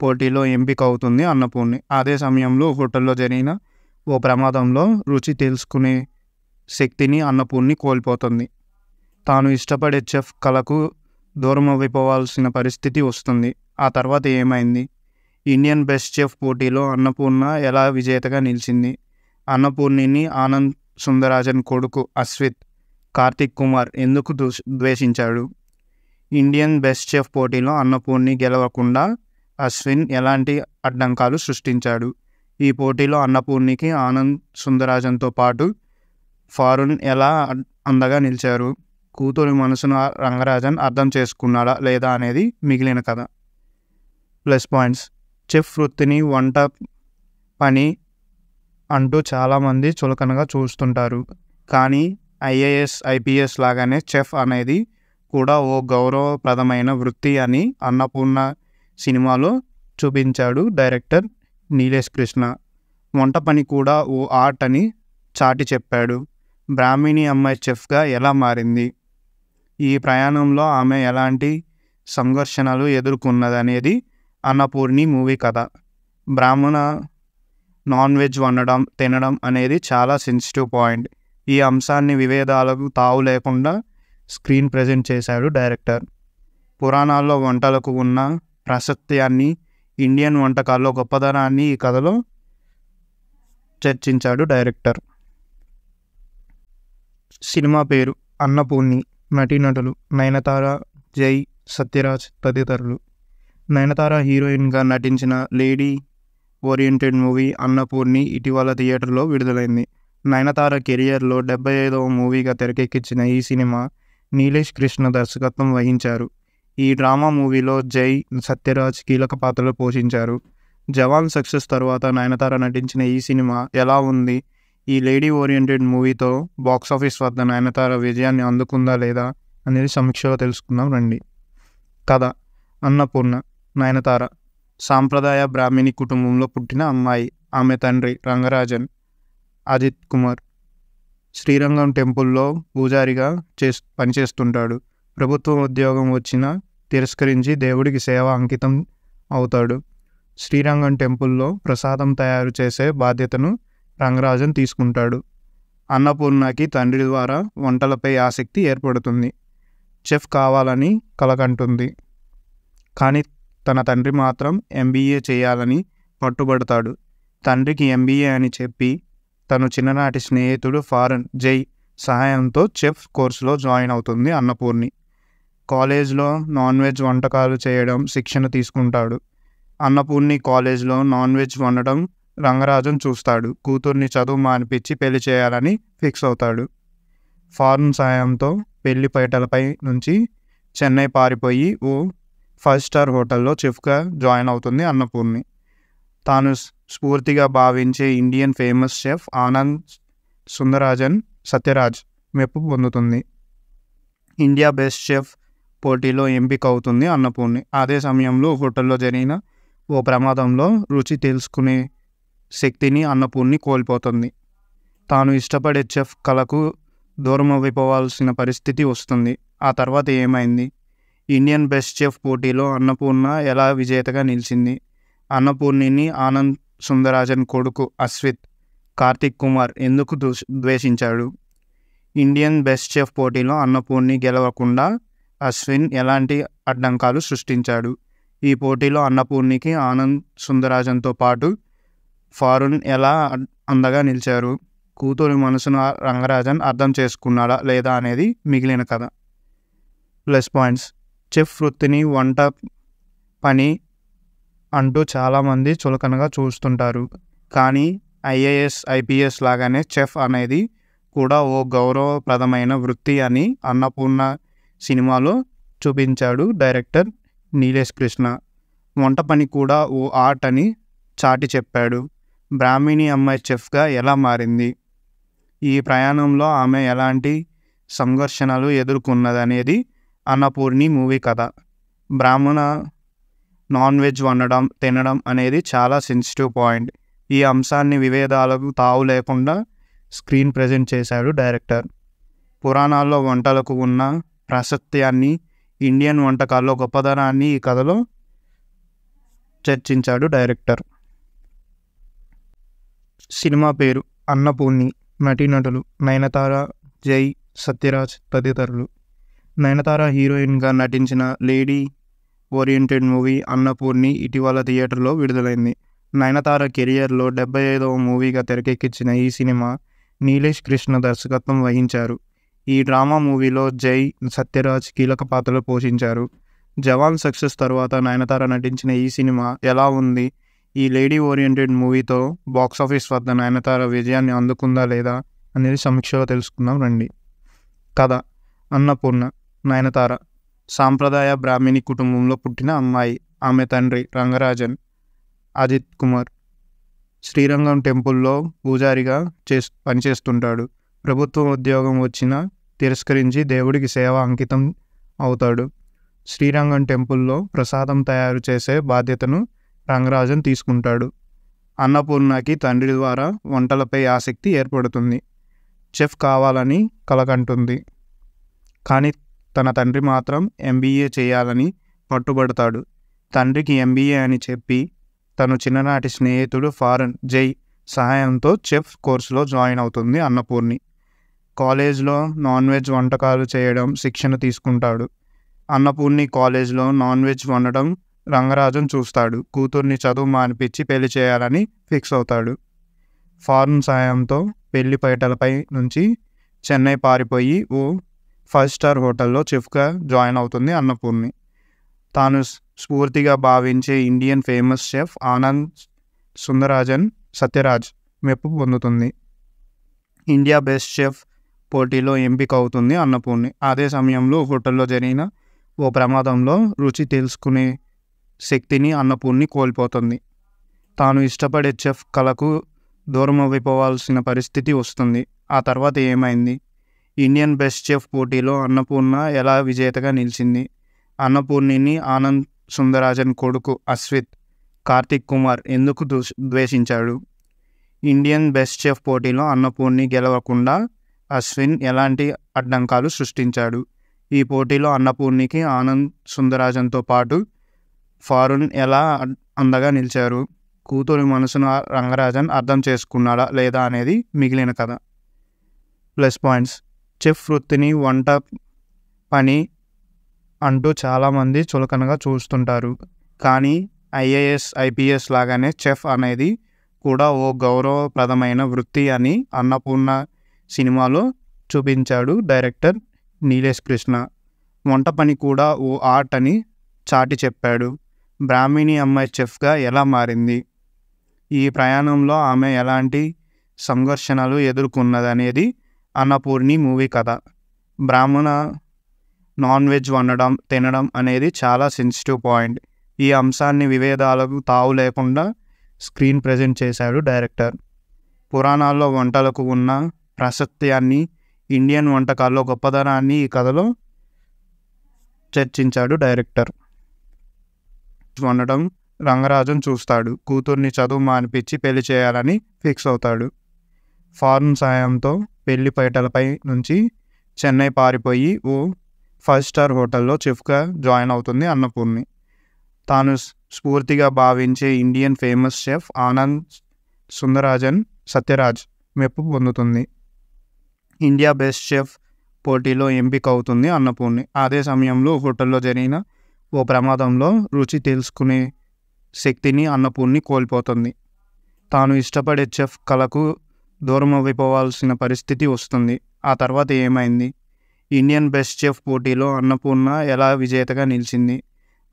పోటీలో ఎంపిక అవుతుంది అన్నపూర్ణి అదే సమయంలో హోటల్లో జరిగిన ఓ ప్రమాదంలో రుచి తెలుసుకునే శక్తిని అన్నపూర్ణి కోల్పోతుంది తాను ఇష్టపడే చెఫ్ కళకు దూరం అయిపోవాల్సిన పరిస్థితి వస్తుంది ఆ తర్వాత ఏమైంది ఇండియన్ బెస్ట్ చెఫ్ పోటీలో అన్నపూర్ణ ఎలా విజేతగా నిలిచింది అన్నపూర్ణిని ఆనంద్ సుందరాజన్ కొడుకు అశ్విత్ కార్తిక్ కుమార్ ఎందుకు ద్వేషించాడు ఇండియన్ బెస్ట్ చెఫ్ పోటీలో అన్నపూర్ణి గెలవకుండా అశ్విన్ ఎలాంటి అడ్డంకాలు సృష్టించాడు ఈ పోటీలో అన్నపూర్ణికి ఆనంద్ సుందరాజన్తో పాటు ఫారూన్ ఎలా అందగా నిలిచారు కూతురు మనసును రంగరాజన్ అర్థం చేసుకున్నాడా లేదా అనేది మిగిలిన కథ ప్లస్ పాయింట్స్ చెఫ్ వృత్తిని వంట పని అంటూ చాలామంది చులకనగా చూస్తుంటారు కానీ ఐఏఎస్ ఐపీఎస్ లాగానే చెఫ్ అనేది కూడా ఓ గౌరవప్రదమైన వృత్తి అని అన్నపూర్ణ సినిమాలో చూపించాడు డైరెక్టర్ నీలేష్ కృష్ణ వంట పని కూడా ఓ ఆర్ట్ అని చాటి చెప్పాడు బ్రాహ్మిణి అమ్మాయి చెఫ్గా ఎలా మారింది ఈ ప్రయాణంలో ఆమె ఎలాంటి సంఘర్షణలు ఎదుర్కొన్నదనేది అన్నపూర్ణి మూవీ కథ బ్రాహ్మణ నాన్ వెజ్ వండడం తినడం అనేది చాలా సెన్సిటివ్ పాయింట్ ఈ అంశాన్ని వివేదాలకు తావు లేకుండా స్క్రీన్ ప్రజెంట్ చేశాడు డైరెక్టర్ పురాణాల్లో వంటలకు ఉన్న ప్రాశస్త్యాన్ని ఇండియన్ వంటకాల్లో గొప్పదనాన్ని ఈ కథలో చర్చించాడు డైరెక్టర్ సినిమా పేరు అన్నపూర్ణి నటీనటులు నయనతార జై సత్యరాజ్ తదితరులు నయనతార హీరోయిన్గా నటించిన లేడీ ఓరియంటెడ్ మూవీ అన్నపూర్ణి ఇటీవల థియేటర్లో విడుదలైంది నయనతార కెరియర్లో డెబ్బై ఐదవ మూవీగా తెరకెక్కించిన ఈ సినిమా నీలేష్ కృష్ణ దర్శకత్వం వహించారు ఈ డ్రామా మూవీలో జై సత్యరాజ్ కీలక పాత్రలు పోషించారు జవాన్ సక్సెస్ తర్వాత నయనతార నటించిన ఈ సినిమా ఎలా ఉంది ఈ లేడీ ఓరియంటెడ్ మూవీతో బాక్సాఫీస్ వద్ద నయనతార విజయాన్ని అందుకుందా లేదా అనేది సమీక్షలో తెలుసుకుందాం రండి కథ అన్నపూర్ణ నయనతార సాంప్రదాయ బ్రాహ్మిణి కుటుంబంలో పుట్టిన అమ్మాయి ఆమె తండ్రి రంగరాజన్ అజిత్ కుమార్ శ్రీరంగం టెంపుల్లో పూజారిగా చే పనిచేస్తుంటాడు ప్రభుత్వ ఉద్యోగం వచ్చినా తిరస్కరించి దేవుడికి సేవ అంకితం అవుతాడు శ్రీరంగం టెంపుల్లో ప్రసాదం తయారు చేసే బాధ్యతను రంగరాజన్ తీసుకుంటాడు అన్నపూర్ణకి తండ్రి ద్వారా వంటలపై ఆసక్తి ఏర్పడుతుంది చెఫ్ కావాలని కలకంటుంది కానీ తన తండ్రి మాత్రం ఎంబీఏ చేయాలని పట్టుబడతాడు తండ్రికి ఎంబీఏ అని చెప్పి తను చిన్ననాటి స్నేహితుడు ఫారెన్ జై సహాయంతో చెఫ్ కోర్సులో జాయిన్ అవుతుంది అన్నపూర్ణి కాలేజ్లో నాన్ వెజ్ వంటకాలు చేయడం శిక్షణ తీసుకుంటాడు అన్నపూర్ణి కాలేజ్లో నాన్ వెజ్ వండడం రంగరాజును చూస్తాడు కూతుర్ని చదువు మానిపించి పెళ్లి చేయాలని ఫిక్స్ అవుతాడు ఫారెన్ సాయంతో పెళ్లి పైటలపై నుంచి చెన్నై పారిపోయి ఓ ఫైవ్ స్టార్ హోటల్లో చెఫ్గా జాయిన్ అవుతుంది అన్నపూర్ణి తాను స్ఫూర్తిగా భావించే Indian famous chef Anand Sundarajan Sathyaraj మెప్పు పొందుతుంది ఇండియా బెస్ట్ షెఫ్ పోటీలో ఎంపిక అవుతుంది అన్నపూర్ణి అదే సమయంలో హోటల్లో జరిగిన ఓ ప్రమాదంలో రుచి తెలుసుకునే శక్తిని అన్నపూర్ణి కోల్పోతుంది తాను ఇష్టపడే చెఫ్ కళకు దూరం అయిపోవాల్సిన పరిస్థితి వస్తుంది ఆ తర్వాత ఏమైంది ఇండియన్ బెస్ట్ చెఫ్ పోటీలో అన్నపూర్ణ ఎలా విజేతగా నిలిచింది అన్నపూర్ణిని ఆనంద్ సుందరాజన్ కొడుకు అశ్విత్ కార్తిక్ కుమార్ ఎందుకు ద్వేషించాడు ఇండియన్ బెస్ట్ చెఫ్ పోటీలో అన్నపూర్ణి గెలవకుండా అశ్విన్ ఎలాంటి అడ్డంకాలు సృష్టించాడు ఈ పోటీలో అన్నపూర్ణికి ఆనంద్ సుందరాజన్తో పాటు ఫారున్ ఎలా అందగా నిలిచారు కూతురు మనసును రంగరాజన్ అర్థం చేసుకున్నాడా లేదా అనేది మిగిలిన కథ ప్లస్ పాయింట్స్ చెఫ్ వృత్తిని వంట పని అంటూ చాలామంది చులకనగా చూస్తుంటారు కానీ ఐఏఎస్ ఐపీఎస్ లాగానే చెఫ్ అనేది కూడా ఓ గౌరవప్రదమైన వృత్తి అని అన్నపూర్ణ సినిమాలో చూపించాడు డైరెక్టర్ నీలేష్ కృష్ణ వంట పని కూడా ఓ ఆర్ట్ అని చాటి చెప్పాడు బ్రాహ్మిణి అమ్మాయి చెఫ్గా ఎలా మారింది ఈ ప్రయాణంలో ఆమె ఎలాంటి సంఘర్షణలు ఎదుర్కొన్నదనేది అన్నపూర్ణి మూవీ కథ బ్రాహ్మణ నాన్ వెజ్ వండడం తినడం అనేది చాలా సెన్సిటివ్ పాయింట్ ఈ అంశాన్ని వివేదాలకు తావు లేకుండా స్క్రీన్ ప్రజెంట్ చేశాడు డైరెక్టర్ పురాణాల్లో వంటలకు ఉన్న ప్రాశస్త్యాన్ని ఇండియన్ వంటకాల్లో గొప్పదనాన్ని ఈ కథలో చర్చించాడు డైరెక్టర్ సినిమా పేరు అన్నపూర్ణి నటీనటులు నయనతార జై సత్యరాజ్ తదితరులు నయనతార హీరోయిన్గా నటించిన లేడీ ఓరియంటెడ్ మూవీ అన్నపూర్ణి ఇటీవల థియేటర్లో విడుదలైంది నయనతార కెరియర్లో డెబ్బై ఐదవ మూవీగా తెరకెక్కించిన ఈ సినిమా నీలేష్ కృష్ణ దర్శకత్వం వహించారు ఈ డ్రామా మూవీలో జై సత్యరాజ్ కీలక పాత్రలు పోషించారు జవాన్ సక్సెస్ తర్వాత నయనతార నటించిన ఈ సినిమా ఎలా ఉంది ఈ లేడీ ఓరియంటెడ్ మూవీతో బాక్సాఫీస్ వద్ద నయనతార విజయాన్ని అందుకుందా లేదా అనేది సమీక్షలో తెలుసుకుందాం రండి కథ అన్నపూర్ణ నయనతార సాంప్రదాయ బ్రాహ్మిణి కుటుంబంలో పుట్టిన అమ్మాయి ఆమె తండ్రి రంగరాజన్ అజిత్ కుమార్ శ్రీరంగం టెంపుల్లో పూజారిగా చే పనిచేస్తుంటాడు ప్రభుత్వ ఉద్యోగం వచ్చినా తిరస్కరించి దేవుడికి సేవ అంకితం అవుతాడు శ్రీరంగం టెంపుల్లో ప్రసాదం తయారు చేసే బాధ్యతను రంగరాజన్ తీసుకుంటాడు అన్నపూర్ణకి తండ్రి ద్వారా వంటలపై ఆసక్తి ఏర్పడుతుంది చెఫ్ కావాలని కలకంటుంది కానీ తన తండ్రి మాత్రం ఎంబీఏ చేయాలని పట్టుబడతాడు తండ్రికి ఎంబీఏ అని చెప్పి తను చిన్ననాటి స్నేహితుడు ఫారెన్ జై సహాయంతో చెఫ్ కోర్సులో జాయిన్ అవుతుంది అన్నపూర్ణి కాలేజ్లో నాన్ వెజ్ వంటకాలు చేయడం శిక్షణ తీసుకుంటాడు అన్నపూర్ణి కాలేజ్లో నాన్ వెజ్ వండడం రంగరాజును చూస్తాడు కూతుర్ని చదువు మానిపించి పెళ్లి చేయాలని ఫిక్స్ అవుతాడు ఫారెన్ సాయంతో పెళ్లి పైటలపై నుంచి చెన్నై పారిపోయి ఓ ఫైవ్ స్టార్ హోటల్లో చెఫ్గా జాయిన్ అవుతుంది అన్నపూర్ణి తాను స్ఫూర్తిగా భావించే Indian famous chef Anand Sundarajan Sathyaraj మెప్పు పొందుతుంది ఇండియా బెస్ట్ షెఫ్ పోటీలో ఎంపిక అవుతుంది అన్నపూర్ణి అదే సమయంలో హోటల్లో జరిగిన ఓ ప్రమాదంలో రుచి తెలుసుకునే శక్తిని అన్నపూర్ణి కోల్పోతుంది తాను ఇష్టపడే చెఫ్ కళకు దూరం అయిపోవాల్సిన పరిస్థితి వస్తుంది ఆ తర్వాత ఏమైంది ఇండియన్ బెస్ట్ చెఫ్ పోటీలో అన్నపూర్ణ ఎలా విజేతగా నిలిచింది అన్నపూర్ణిని ఆనంద్ సుందరాజన్ కొడుకు అశ్విత్ కార్తిక్ కుమార్ ఎందుకు ద్వేషించాడు ఇండియన్ బెస్ట్ చెఫ్ పోటీలో అన్నపూర్ణి గెలవకుండా అశ్విన్ ఎలాంటి అడ్డంకాలు సృష్టించాడు ఈ పోటీలో అన్నపూర్ణికి ఆనంద్ సుందరాజన్తో పాటు ఫారూన్ ఎలా అందగా నిలిచారు కూతురు మనసును రంగరాజన్ అర్థం చేసుకున్నాడా లేదా అనేది మిగిలిన కథ ప్లస్ పాయింట్స్ చెఫ్ వృత్తిని వంట పని అంటూ చాలామంది చులకనగా చూస్తుంటారు కానీ ఐఏఎస్ ఐపీఎస్ లాగానే చెఫ్ అనేది కూడా ఓ గౌరవప్రదమైన వృత్తి అని అన్నపూర్ణ సినిమాలో చూపించాడు డైరెక్టర్ నీలేష్ కృష్ణ వంట పని కూడా ఓ ఆర్ట్ అని చాటి చెప్పాడు బ్రాహ్మిణి అమ్మాయి చెఫ్గా ఎలా మారింది ఈ ప్రయాణంలో ఆమె ఎలాంటి సంఘర్షణలు ఎదుర్కొన్నదనేది అన్నపూర్ణి మూవీ కథ బ్రాహ్మణ నాన్ వెజ్ వండడం తినడం అనేది చాలా సెన్సిటివ్ పాయింట్ ఈ అంశాన్ని వివేదాలకు తావు లేకుండా స్క్రీన్ ప్రజెంట్ చేశాడు డైరెక్టర్ పురాణాల్లో వంటలకు ఉన్న ప్రసత్యాన్ని ఇండియన్ వంటకాల్లో గొప్పదనాన్ని ఈ కథలో చర్చించాడు డైరెక్టర్ ఉండడం రంగరాజన్ చూస్తాడు కూతుర్ని చదువు మానిపించి పెళ్లి చేయాలని ఫిక్స్ అవుతాడు ఫారెన్ సాయంతో పెళ్లి పైటలపై నుంచి చెన్నై పారిపోయి ఓ ఫైవ్ స్టార్ హోటల్లో చెఫ్గా జాయిన్ అవుతుంది అన్నపూర్ణి తాను స్ఫూర్తిగా భావించే Indian famous chef Anand Sundarajan Sathyaraj మెప్పు పొందుతుంది ఇండియా బెస్ట్ షెఫ్ పోటీలో ఎంపిక అవుతుంది అన్నపూర్ణి అదే సమయంలో హోటల్లో జరిగిన ఓ ప్రమాదంలో రుచి తెలుసుకునే శక్తిని అన్నపూర్ణి కోల్పోతుంది తాను ఇష్టపడే చెఫ్ కళకు దూరం అయిపోవాల్సిన పరిస్థితి వస్తుంది ఆ తర్వాత ఏమైంది ఇండియన్ బెస్ట్ చెఫ్ పోటీలో అన్నపూర్ణ ఎలా విజేతగా నిలిచింది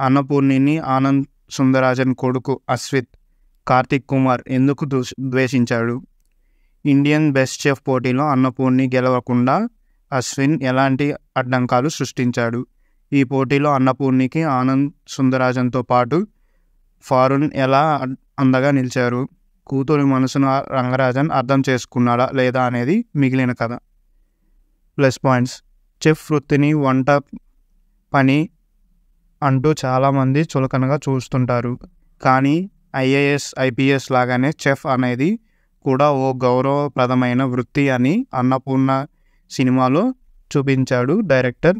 అన్నపూర్ణిని ఆనంద్ సుందరాజన్ కొడుకు అశ్విత్ కార్తిక్ కుమార్ ఎందుకు ద్వేషించాడు ఇండియన్ బెస్ట్ చెఫ్ పోటీలో అన్నపూర్ణి గెలవకుండా అశ్విన్ ఎలాంటి అడ్డంకాలు సృష్టించాడు ఈ పోటీలో అన్నపూర్ణికి ఆనంద్ సుందరాజన్తో పాటు ఫారున్ ఎలా అందగా నిలిచారు కూతురి మనసును రంగరాజన్ అర్థం చేసుకున్నాడా లేదా అనేది మిగిలిన కథ ప్లస్ పాయింట్స్ చెఫ్ వృత్తిని వంట పని అంటూ చాలామంది చులకనగా చూస్తుంటారు కానీ ఐఏఎస్ ఐపీఎస్ లాగానే చెఫ్ అనేది కూడా ఓ గౌరవప్రదమైన వృత్తి అని అన్నపూర్ణ సినిమాలో చూపించాడు డైరెక్టర్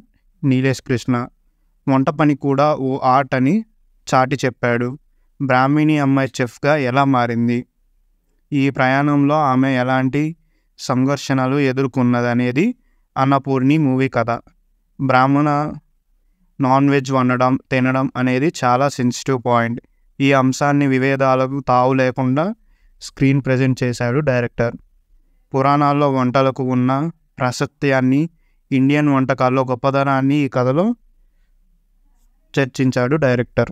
నీలేష్ కృష్ణ వంట పని కూడా ఓ ఆర్ట్ అని చాటి చెప్పాడు బ్రాహ్మిణి అమ్మాయి చెఫ్గా ఎలా మారింది ఈ ప్రయాణంలో ఆమె ఎలాంటి సంఘర్షణలు ఎదుర్కొన్నదనేది అన్నపూర్ణి మూవీ కథ బ్రాహ్మణ నాన్ వెజ్ వండడం తినడం అనేది చాలా సెన్సిటివ్ పాయింట్ ఈ అంశాన్ని వివేదాలకు తావు లేకుండా స్క్రీన్ ప్రజెంట్ చేశాడు డైరెక్టర్ పురాణాల్లో వంటలకు ఉన్న ప్రాశస్త్యాన్ని ఇండియన్ వంటకాల్లో గొప్పదనాన్ని ఈ కథలో చర్చించాడు డైరెక్టర్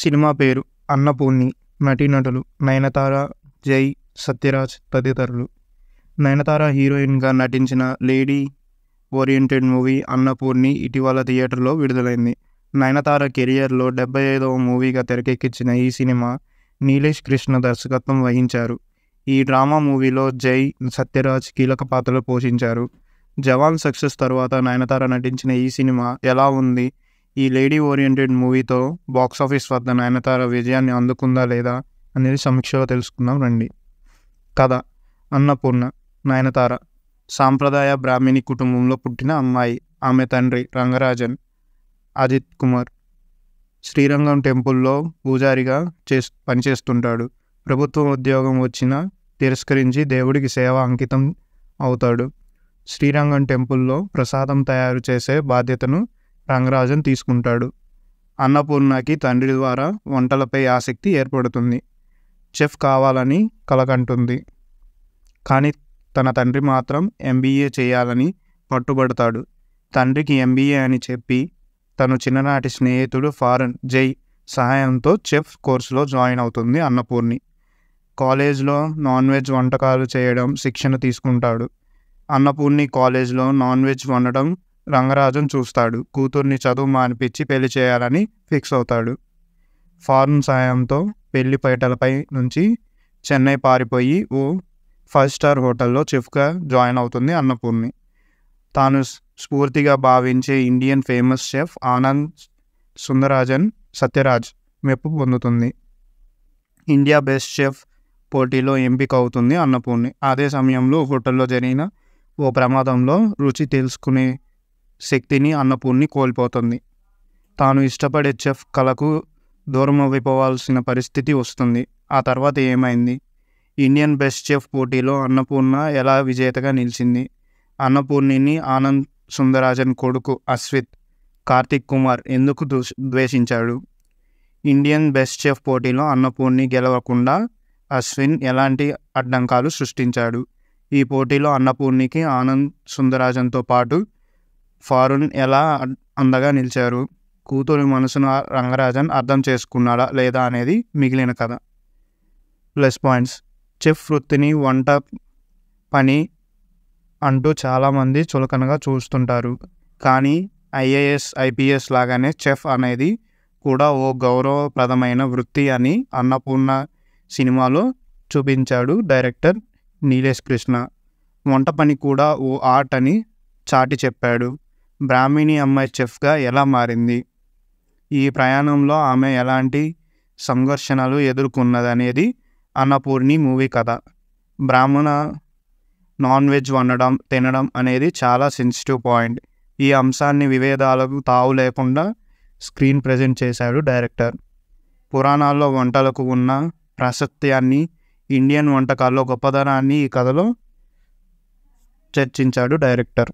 సినిమా పేరు అన్నపూర్ణి నటీనటులు నయనతార జై సత్యరాజ్ తదితరులు నయనతార హీరోయిన్గా నటించిన లేడీ ఓరియంటెడ్ మూవీ అన్నపూర్ణి ఇటీవల థియేటర్లో విడుదలైంది నయనతార కెరియర్లో డెబ్బై ఐదవ మూవీగా తెరకెక్కించిన ఈ సినిమా నీలేష్ కృష్ణ దర్శకత్వం వహించారు ఈ డ్రామా మూవీలో జై సత్యరాజ్ కీలక పాత్రలు పోషించారు జవాన్ సక్సెస్ తర్వాత నయనతార నటించిన ఈ సినిమా ఎలా ఉంది ఈ లేడీ ఓరియంటెడ్ మూవీతో బాక్సాఫీస్ వద్ద నయనతార విజయాన్ని అందుకుందా లేదా అనేది సమీక్షలో తెలుసుకుందాం రండి కథ అన్నపూర్ణ నయనతార సాంప్రదాయ బ్రాహ్మిణి కుటుంబంలో పుట్టిన అమ్మాయి ఆమె తండ్రి రంగరాజన్ అజిత్ కుమార్ శ్రీరంగం టెంపుల్లో పూజారిగా చేస్ పనిచేస్తుంటాడు ప్రభుత్వ ఉద్యోగం వచ్చిన తిరస్కరించి దేవుడికి సేవ అంకితం అవుతాడు శ్రీరంగం టెంపుల్లో ప్రసాదం తయారు చేసే బాధ్యతను రంగరాజన్ తీసుకుంటాడు అన్నపూర్ణకి తండ్రి ద్వారా వంటలపై ఆసక్తి ఏర్పడుతుంది చెఫ్ కావాలని కలకంటుంది కానీ తన తండ్రి మాత్రం ఎంబీఏ చేయాలని పట్టుబడతాడు తండ్రికి ఎంబీఏ అని చెప్పి తను చిన్ననాటి స్నేహితుడు ఫారెన్ జై సహాయంతో చెఫ్ కోర్సులో జాయిన్ అవుతుంది అన్నపూర్ణి కాలేజ్లో నాన్ వెజ్ వంటకాలు చేయడం శిక్షణ తీసుకుంటాడు అన్నపూర్ణి కాలేజ్లో నాన్ వెజ్ వండడం రంగరాజన్ చూస్తాడు కూతుర్ని చదువు మానిపించి పెళ్లి చేయాలని ఫిక్స్ అవుతాడు ఫార్మ్ సాయంతో పెళ్లి పైటలపై నుంచి చెన్నై పారిపోయి ఓ ఫైవ్ స్టార్ హోటల్లో చెఫ్గా జాయిన్ అవుతుంది అన్నపూర్ణి తాను స్ఫూర్తిగా భావించే Indian famous chef Anand Sundarajan Sathyaraj మెప్పు పొందుతుంది ఇండియా బెస్ట్ షెఫ్ పోటీలో ఎంపిక అవుతుంది అన్నపూర్ణి అదే సమయంలో హోటల్లో జరిగిన ఓ ప్రమాదంలో రుచి తెలుసుకునే శక్తిని అన్నపూర్ణి కోల్పోతుంది తాను ఇష్టపడే చెఫ్ కళకు దూరం అయిపోవాల్సిన పరిస్థితి వస్తుంది ఆ తర్వాత ఏమైంది ఇండియన్ బెస్ట్ చెఫ్ పోటీలో అన్నపూర్ణ ఎలా విజేతగా నిలిచింది అన్నపూర్ణిని ఆనంద్ సుందరాజన్ కొడుకు అశ్విత్ కార్తిక్ కుమార్ ఎందుకు ద్వేషించాడు ఇండియన్ బెస్ట్ చెఫ్ పోటీలో అన్నపూర్ణి గెలవకుండా అశ్విన్ ఎలాంటి అడ్డంకాలు సృష్టించాడు ఈ పోటీలో అన్నపూర్ణికి ఆనంద్ సుందరాజన్తో పాటు ఫారున్ ఎలా అందగా నిలిచారు కూతురు మనసును రంగరాజన్ అర్థం చేసుకున్నాడా లేదా అనేది మిగిలిన కథ ప్లస్ పాయింట్స్ చెఫ్ వృత్తిని వంట పని అంటూ చాలామంది చులకనగా చూస్తుంటారు కానీ ఐఏఎస్ ఐపీఎస్ లాగానే చెఫ్ అనేది కూడా ఓ గౌరవప్రదమైన వృత్తి అని అన్నపూర్ణ సినిమాలో చూపించాడు డైరెక్టర్ నీలేష్ కృష్ణ వంట పని కూడా ఓ ఆర్ట్ అని చాటి చెప్పాడు బ్రాహ్మిణి అమ్మాయి చెఫ్గా ఎలా మారింది ఈ ప్రయాణంలో ఆమె ఎలాంటి సంఘర్షణలు ఎదుర్కొన్నదనేది అన్నపూర్ణి మూవీ కథ బ్రాహ్మణ నాన్ వెజ్ వండడం తినడం అనేది చాలా సెన్సిటివ్ పాయింట్ ఈ అంశాన్ని వివేదాలకు తావు లేకుండా స్క్రీన్ ప్రజెంట్ చేశాడు డైరెక్టర్ పురాణాల్లో వంటలకు ఉన్న ప్రాశస్త్యాన్ని ఇండియన్ వంటకాల్లో గొప్పదనాన్ని ఈ కథలో చర్చించాడు డైరెక్టర్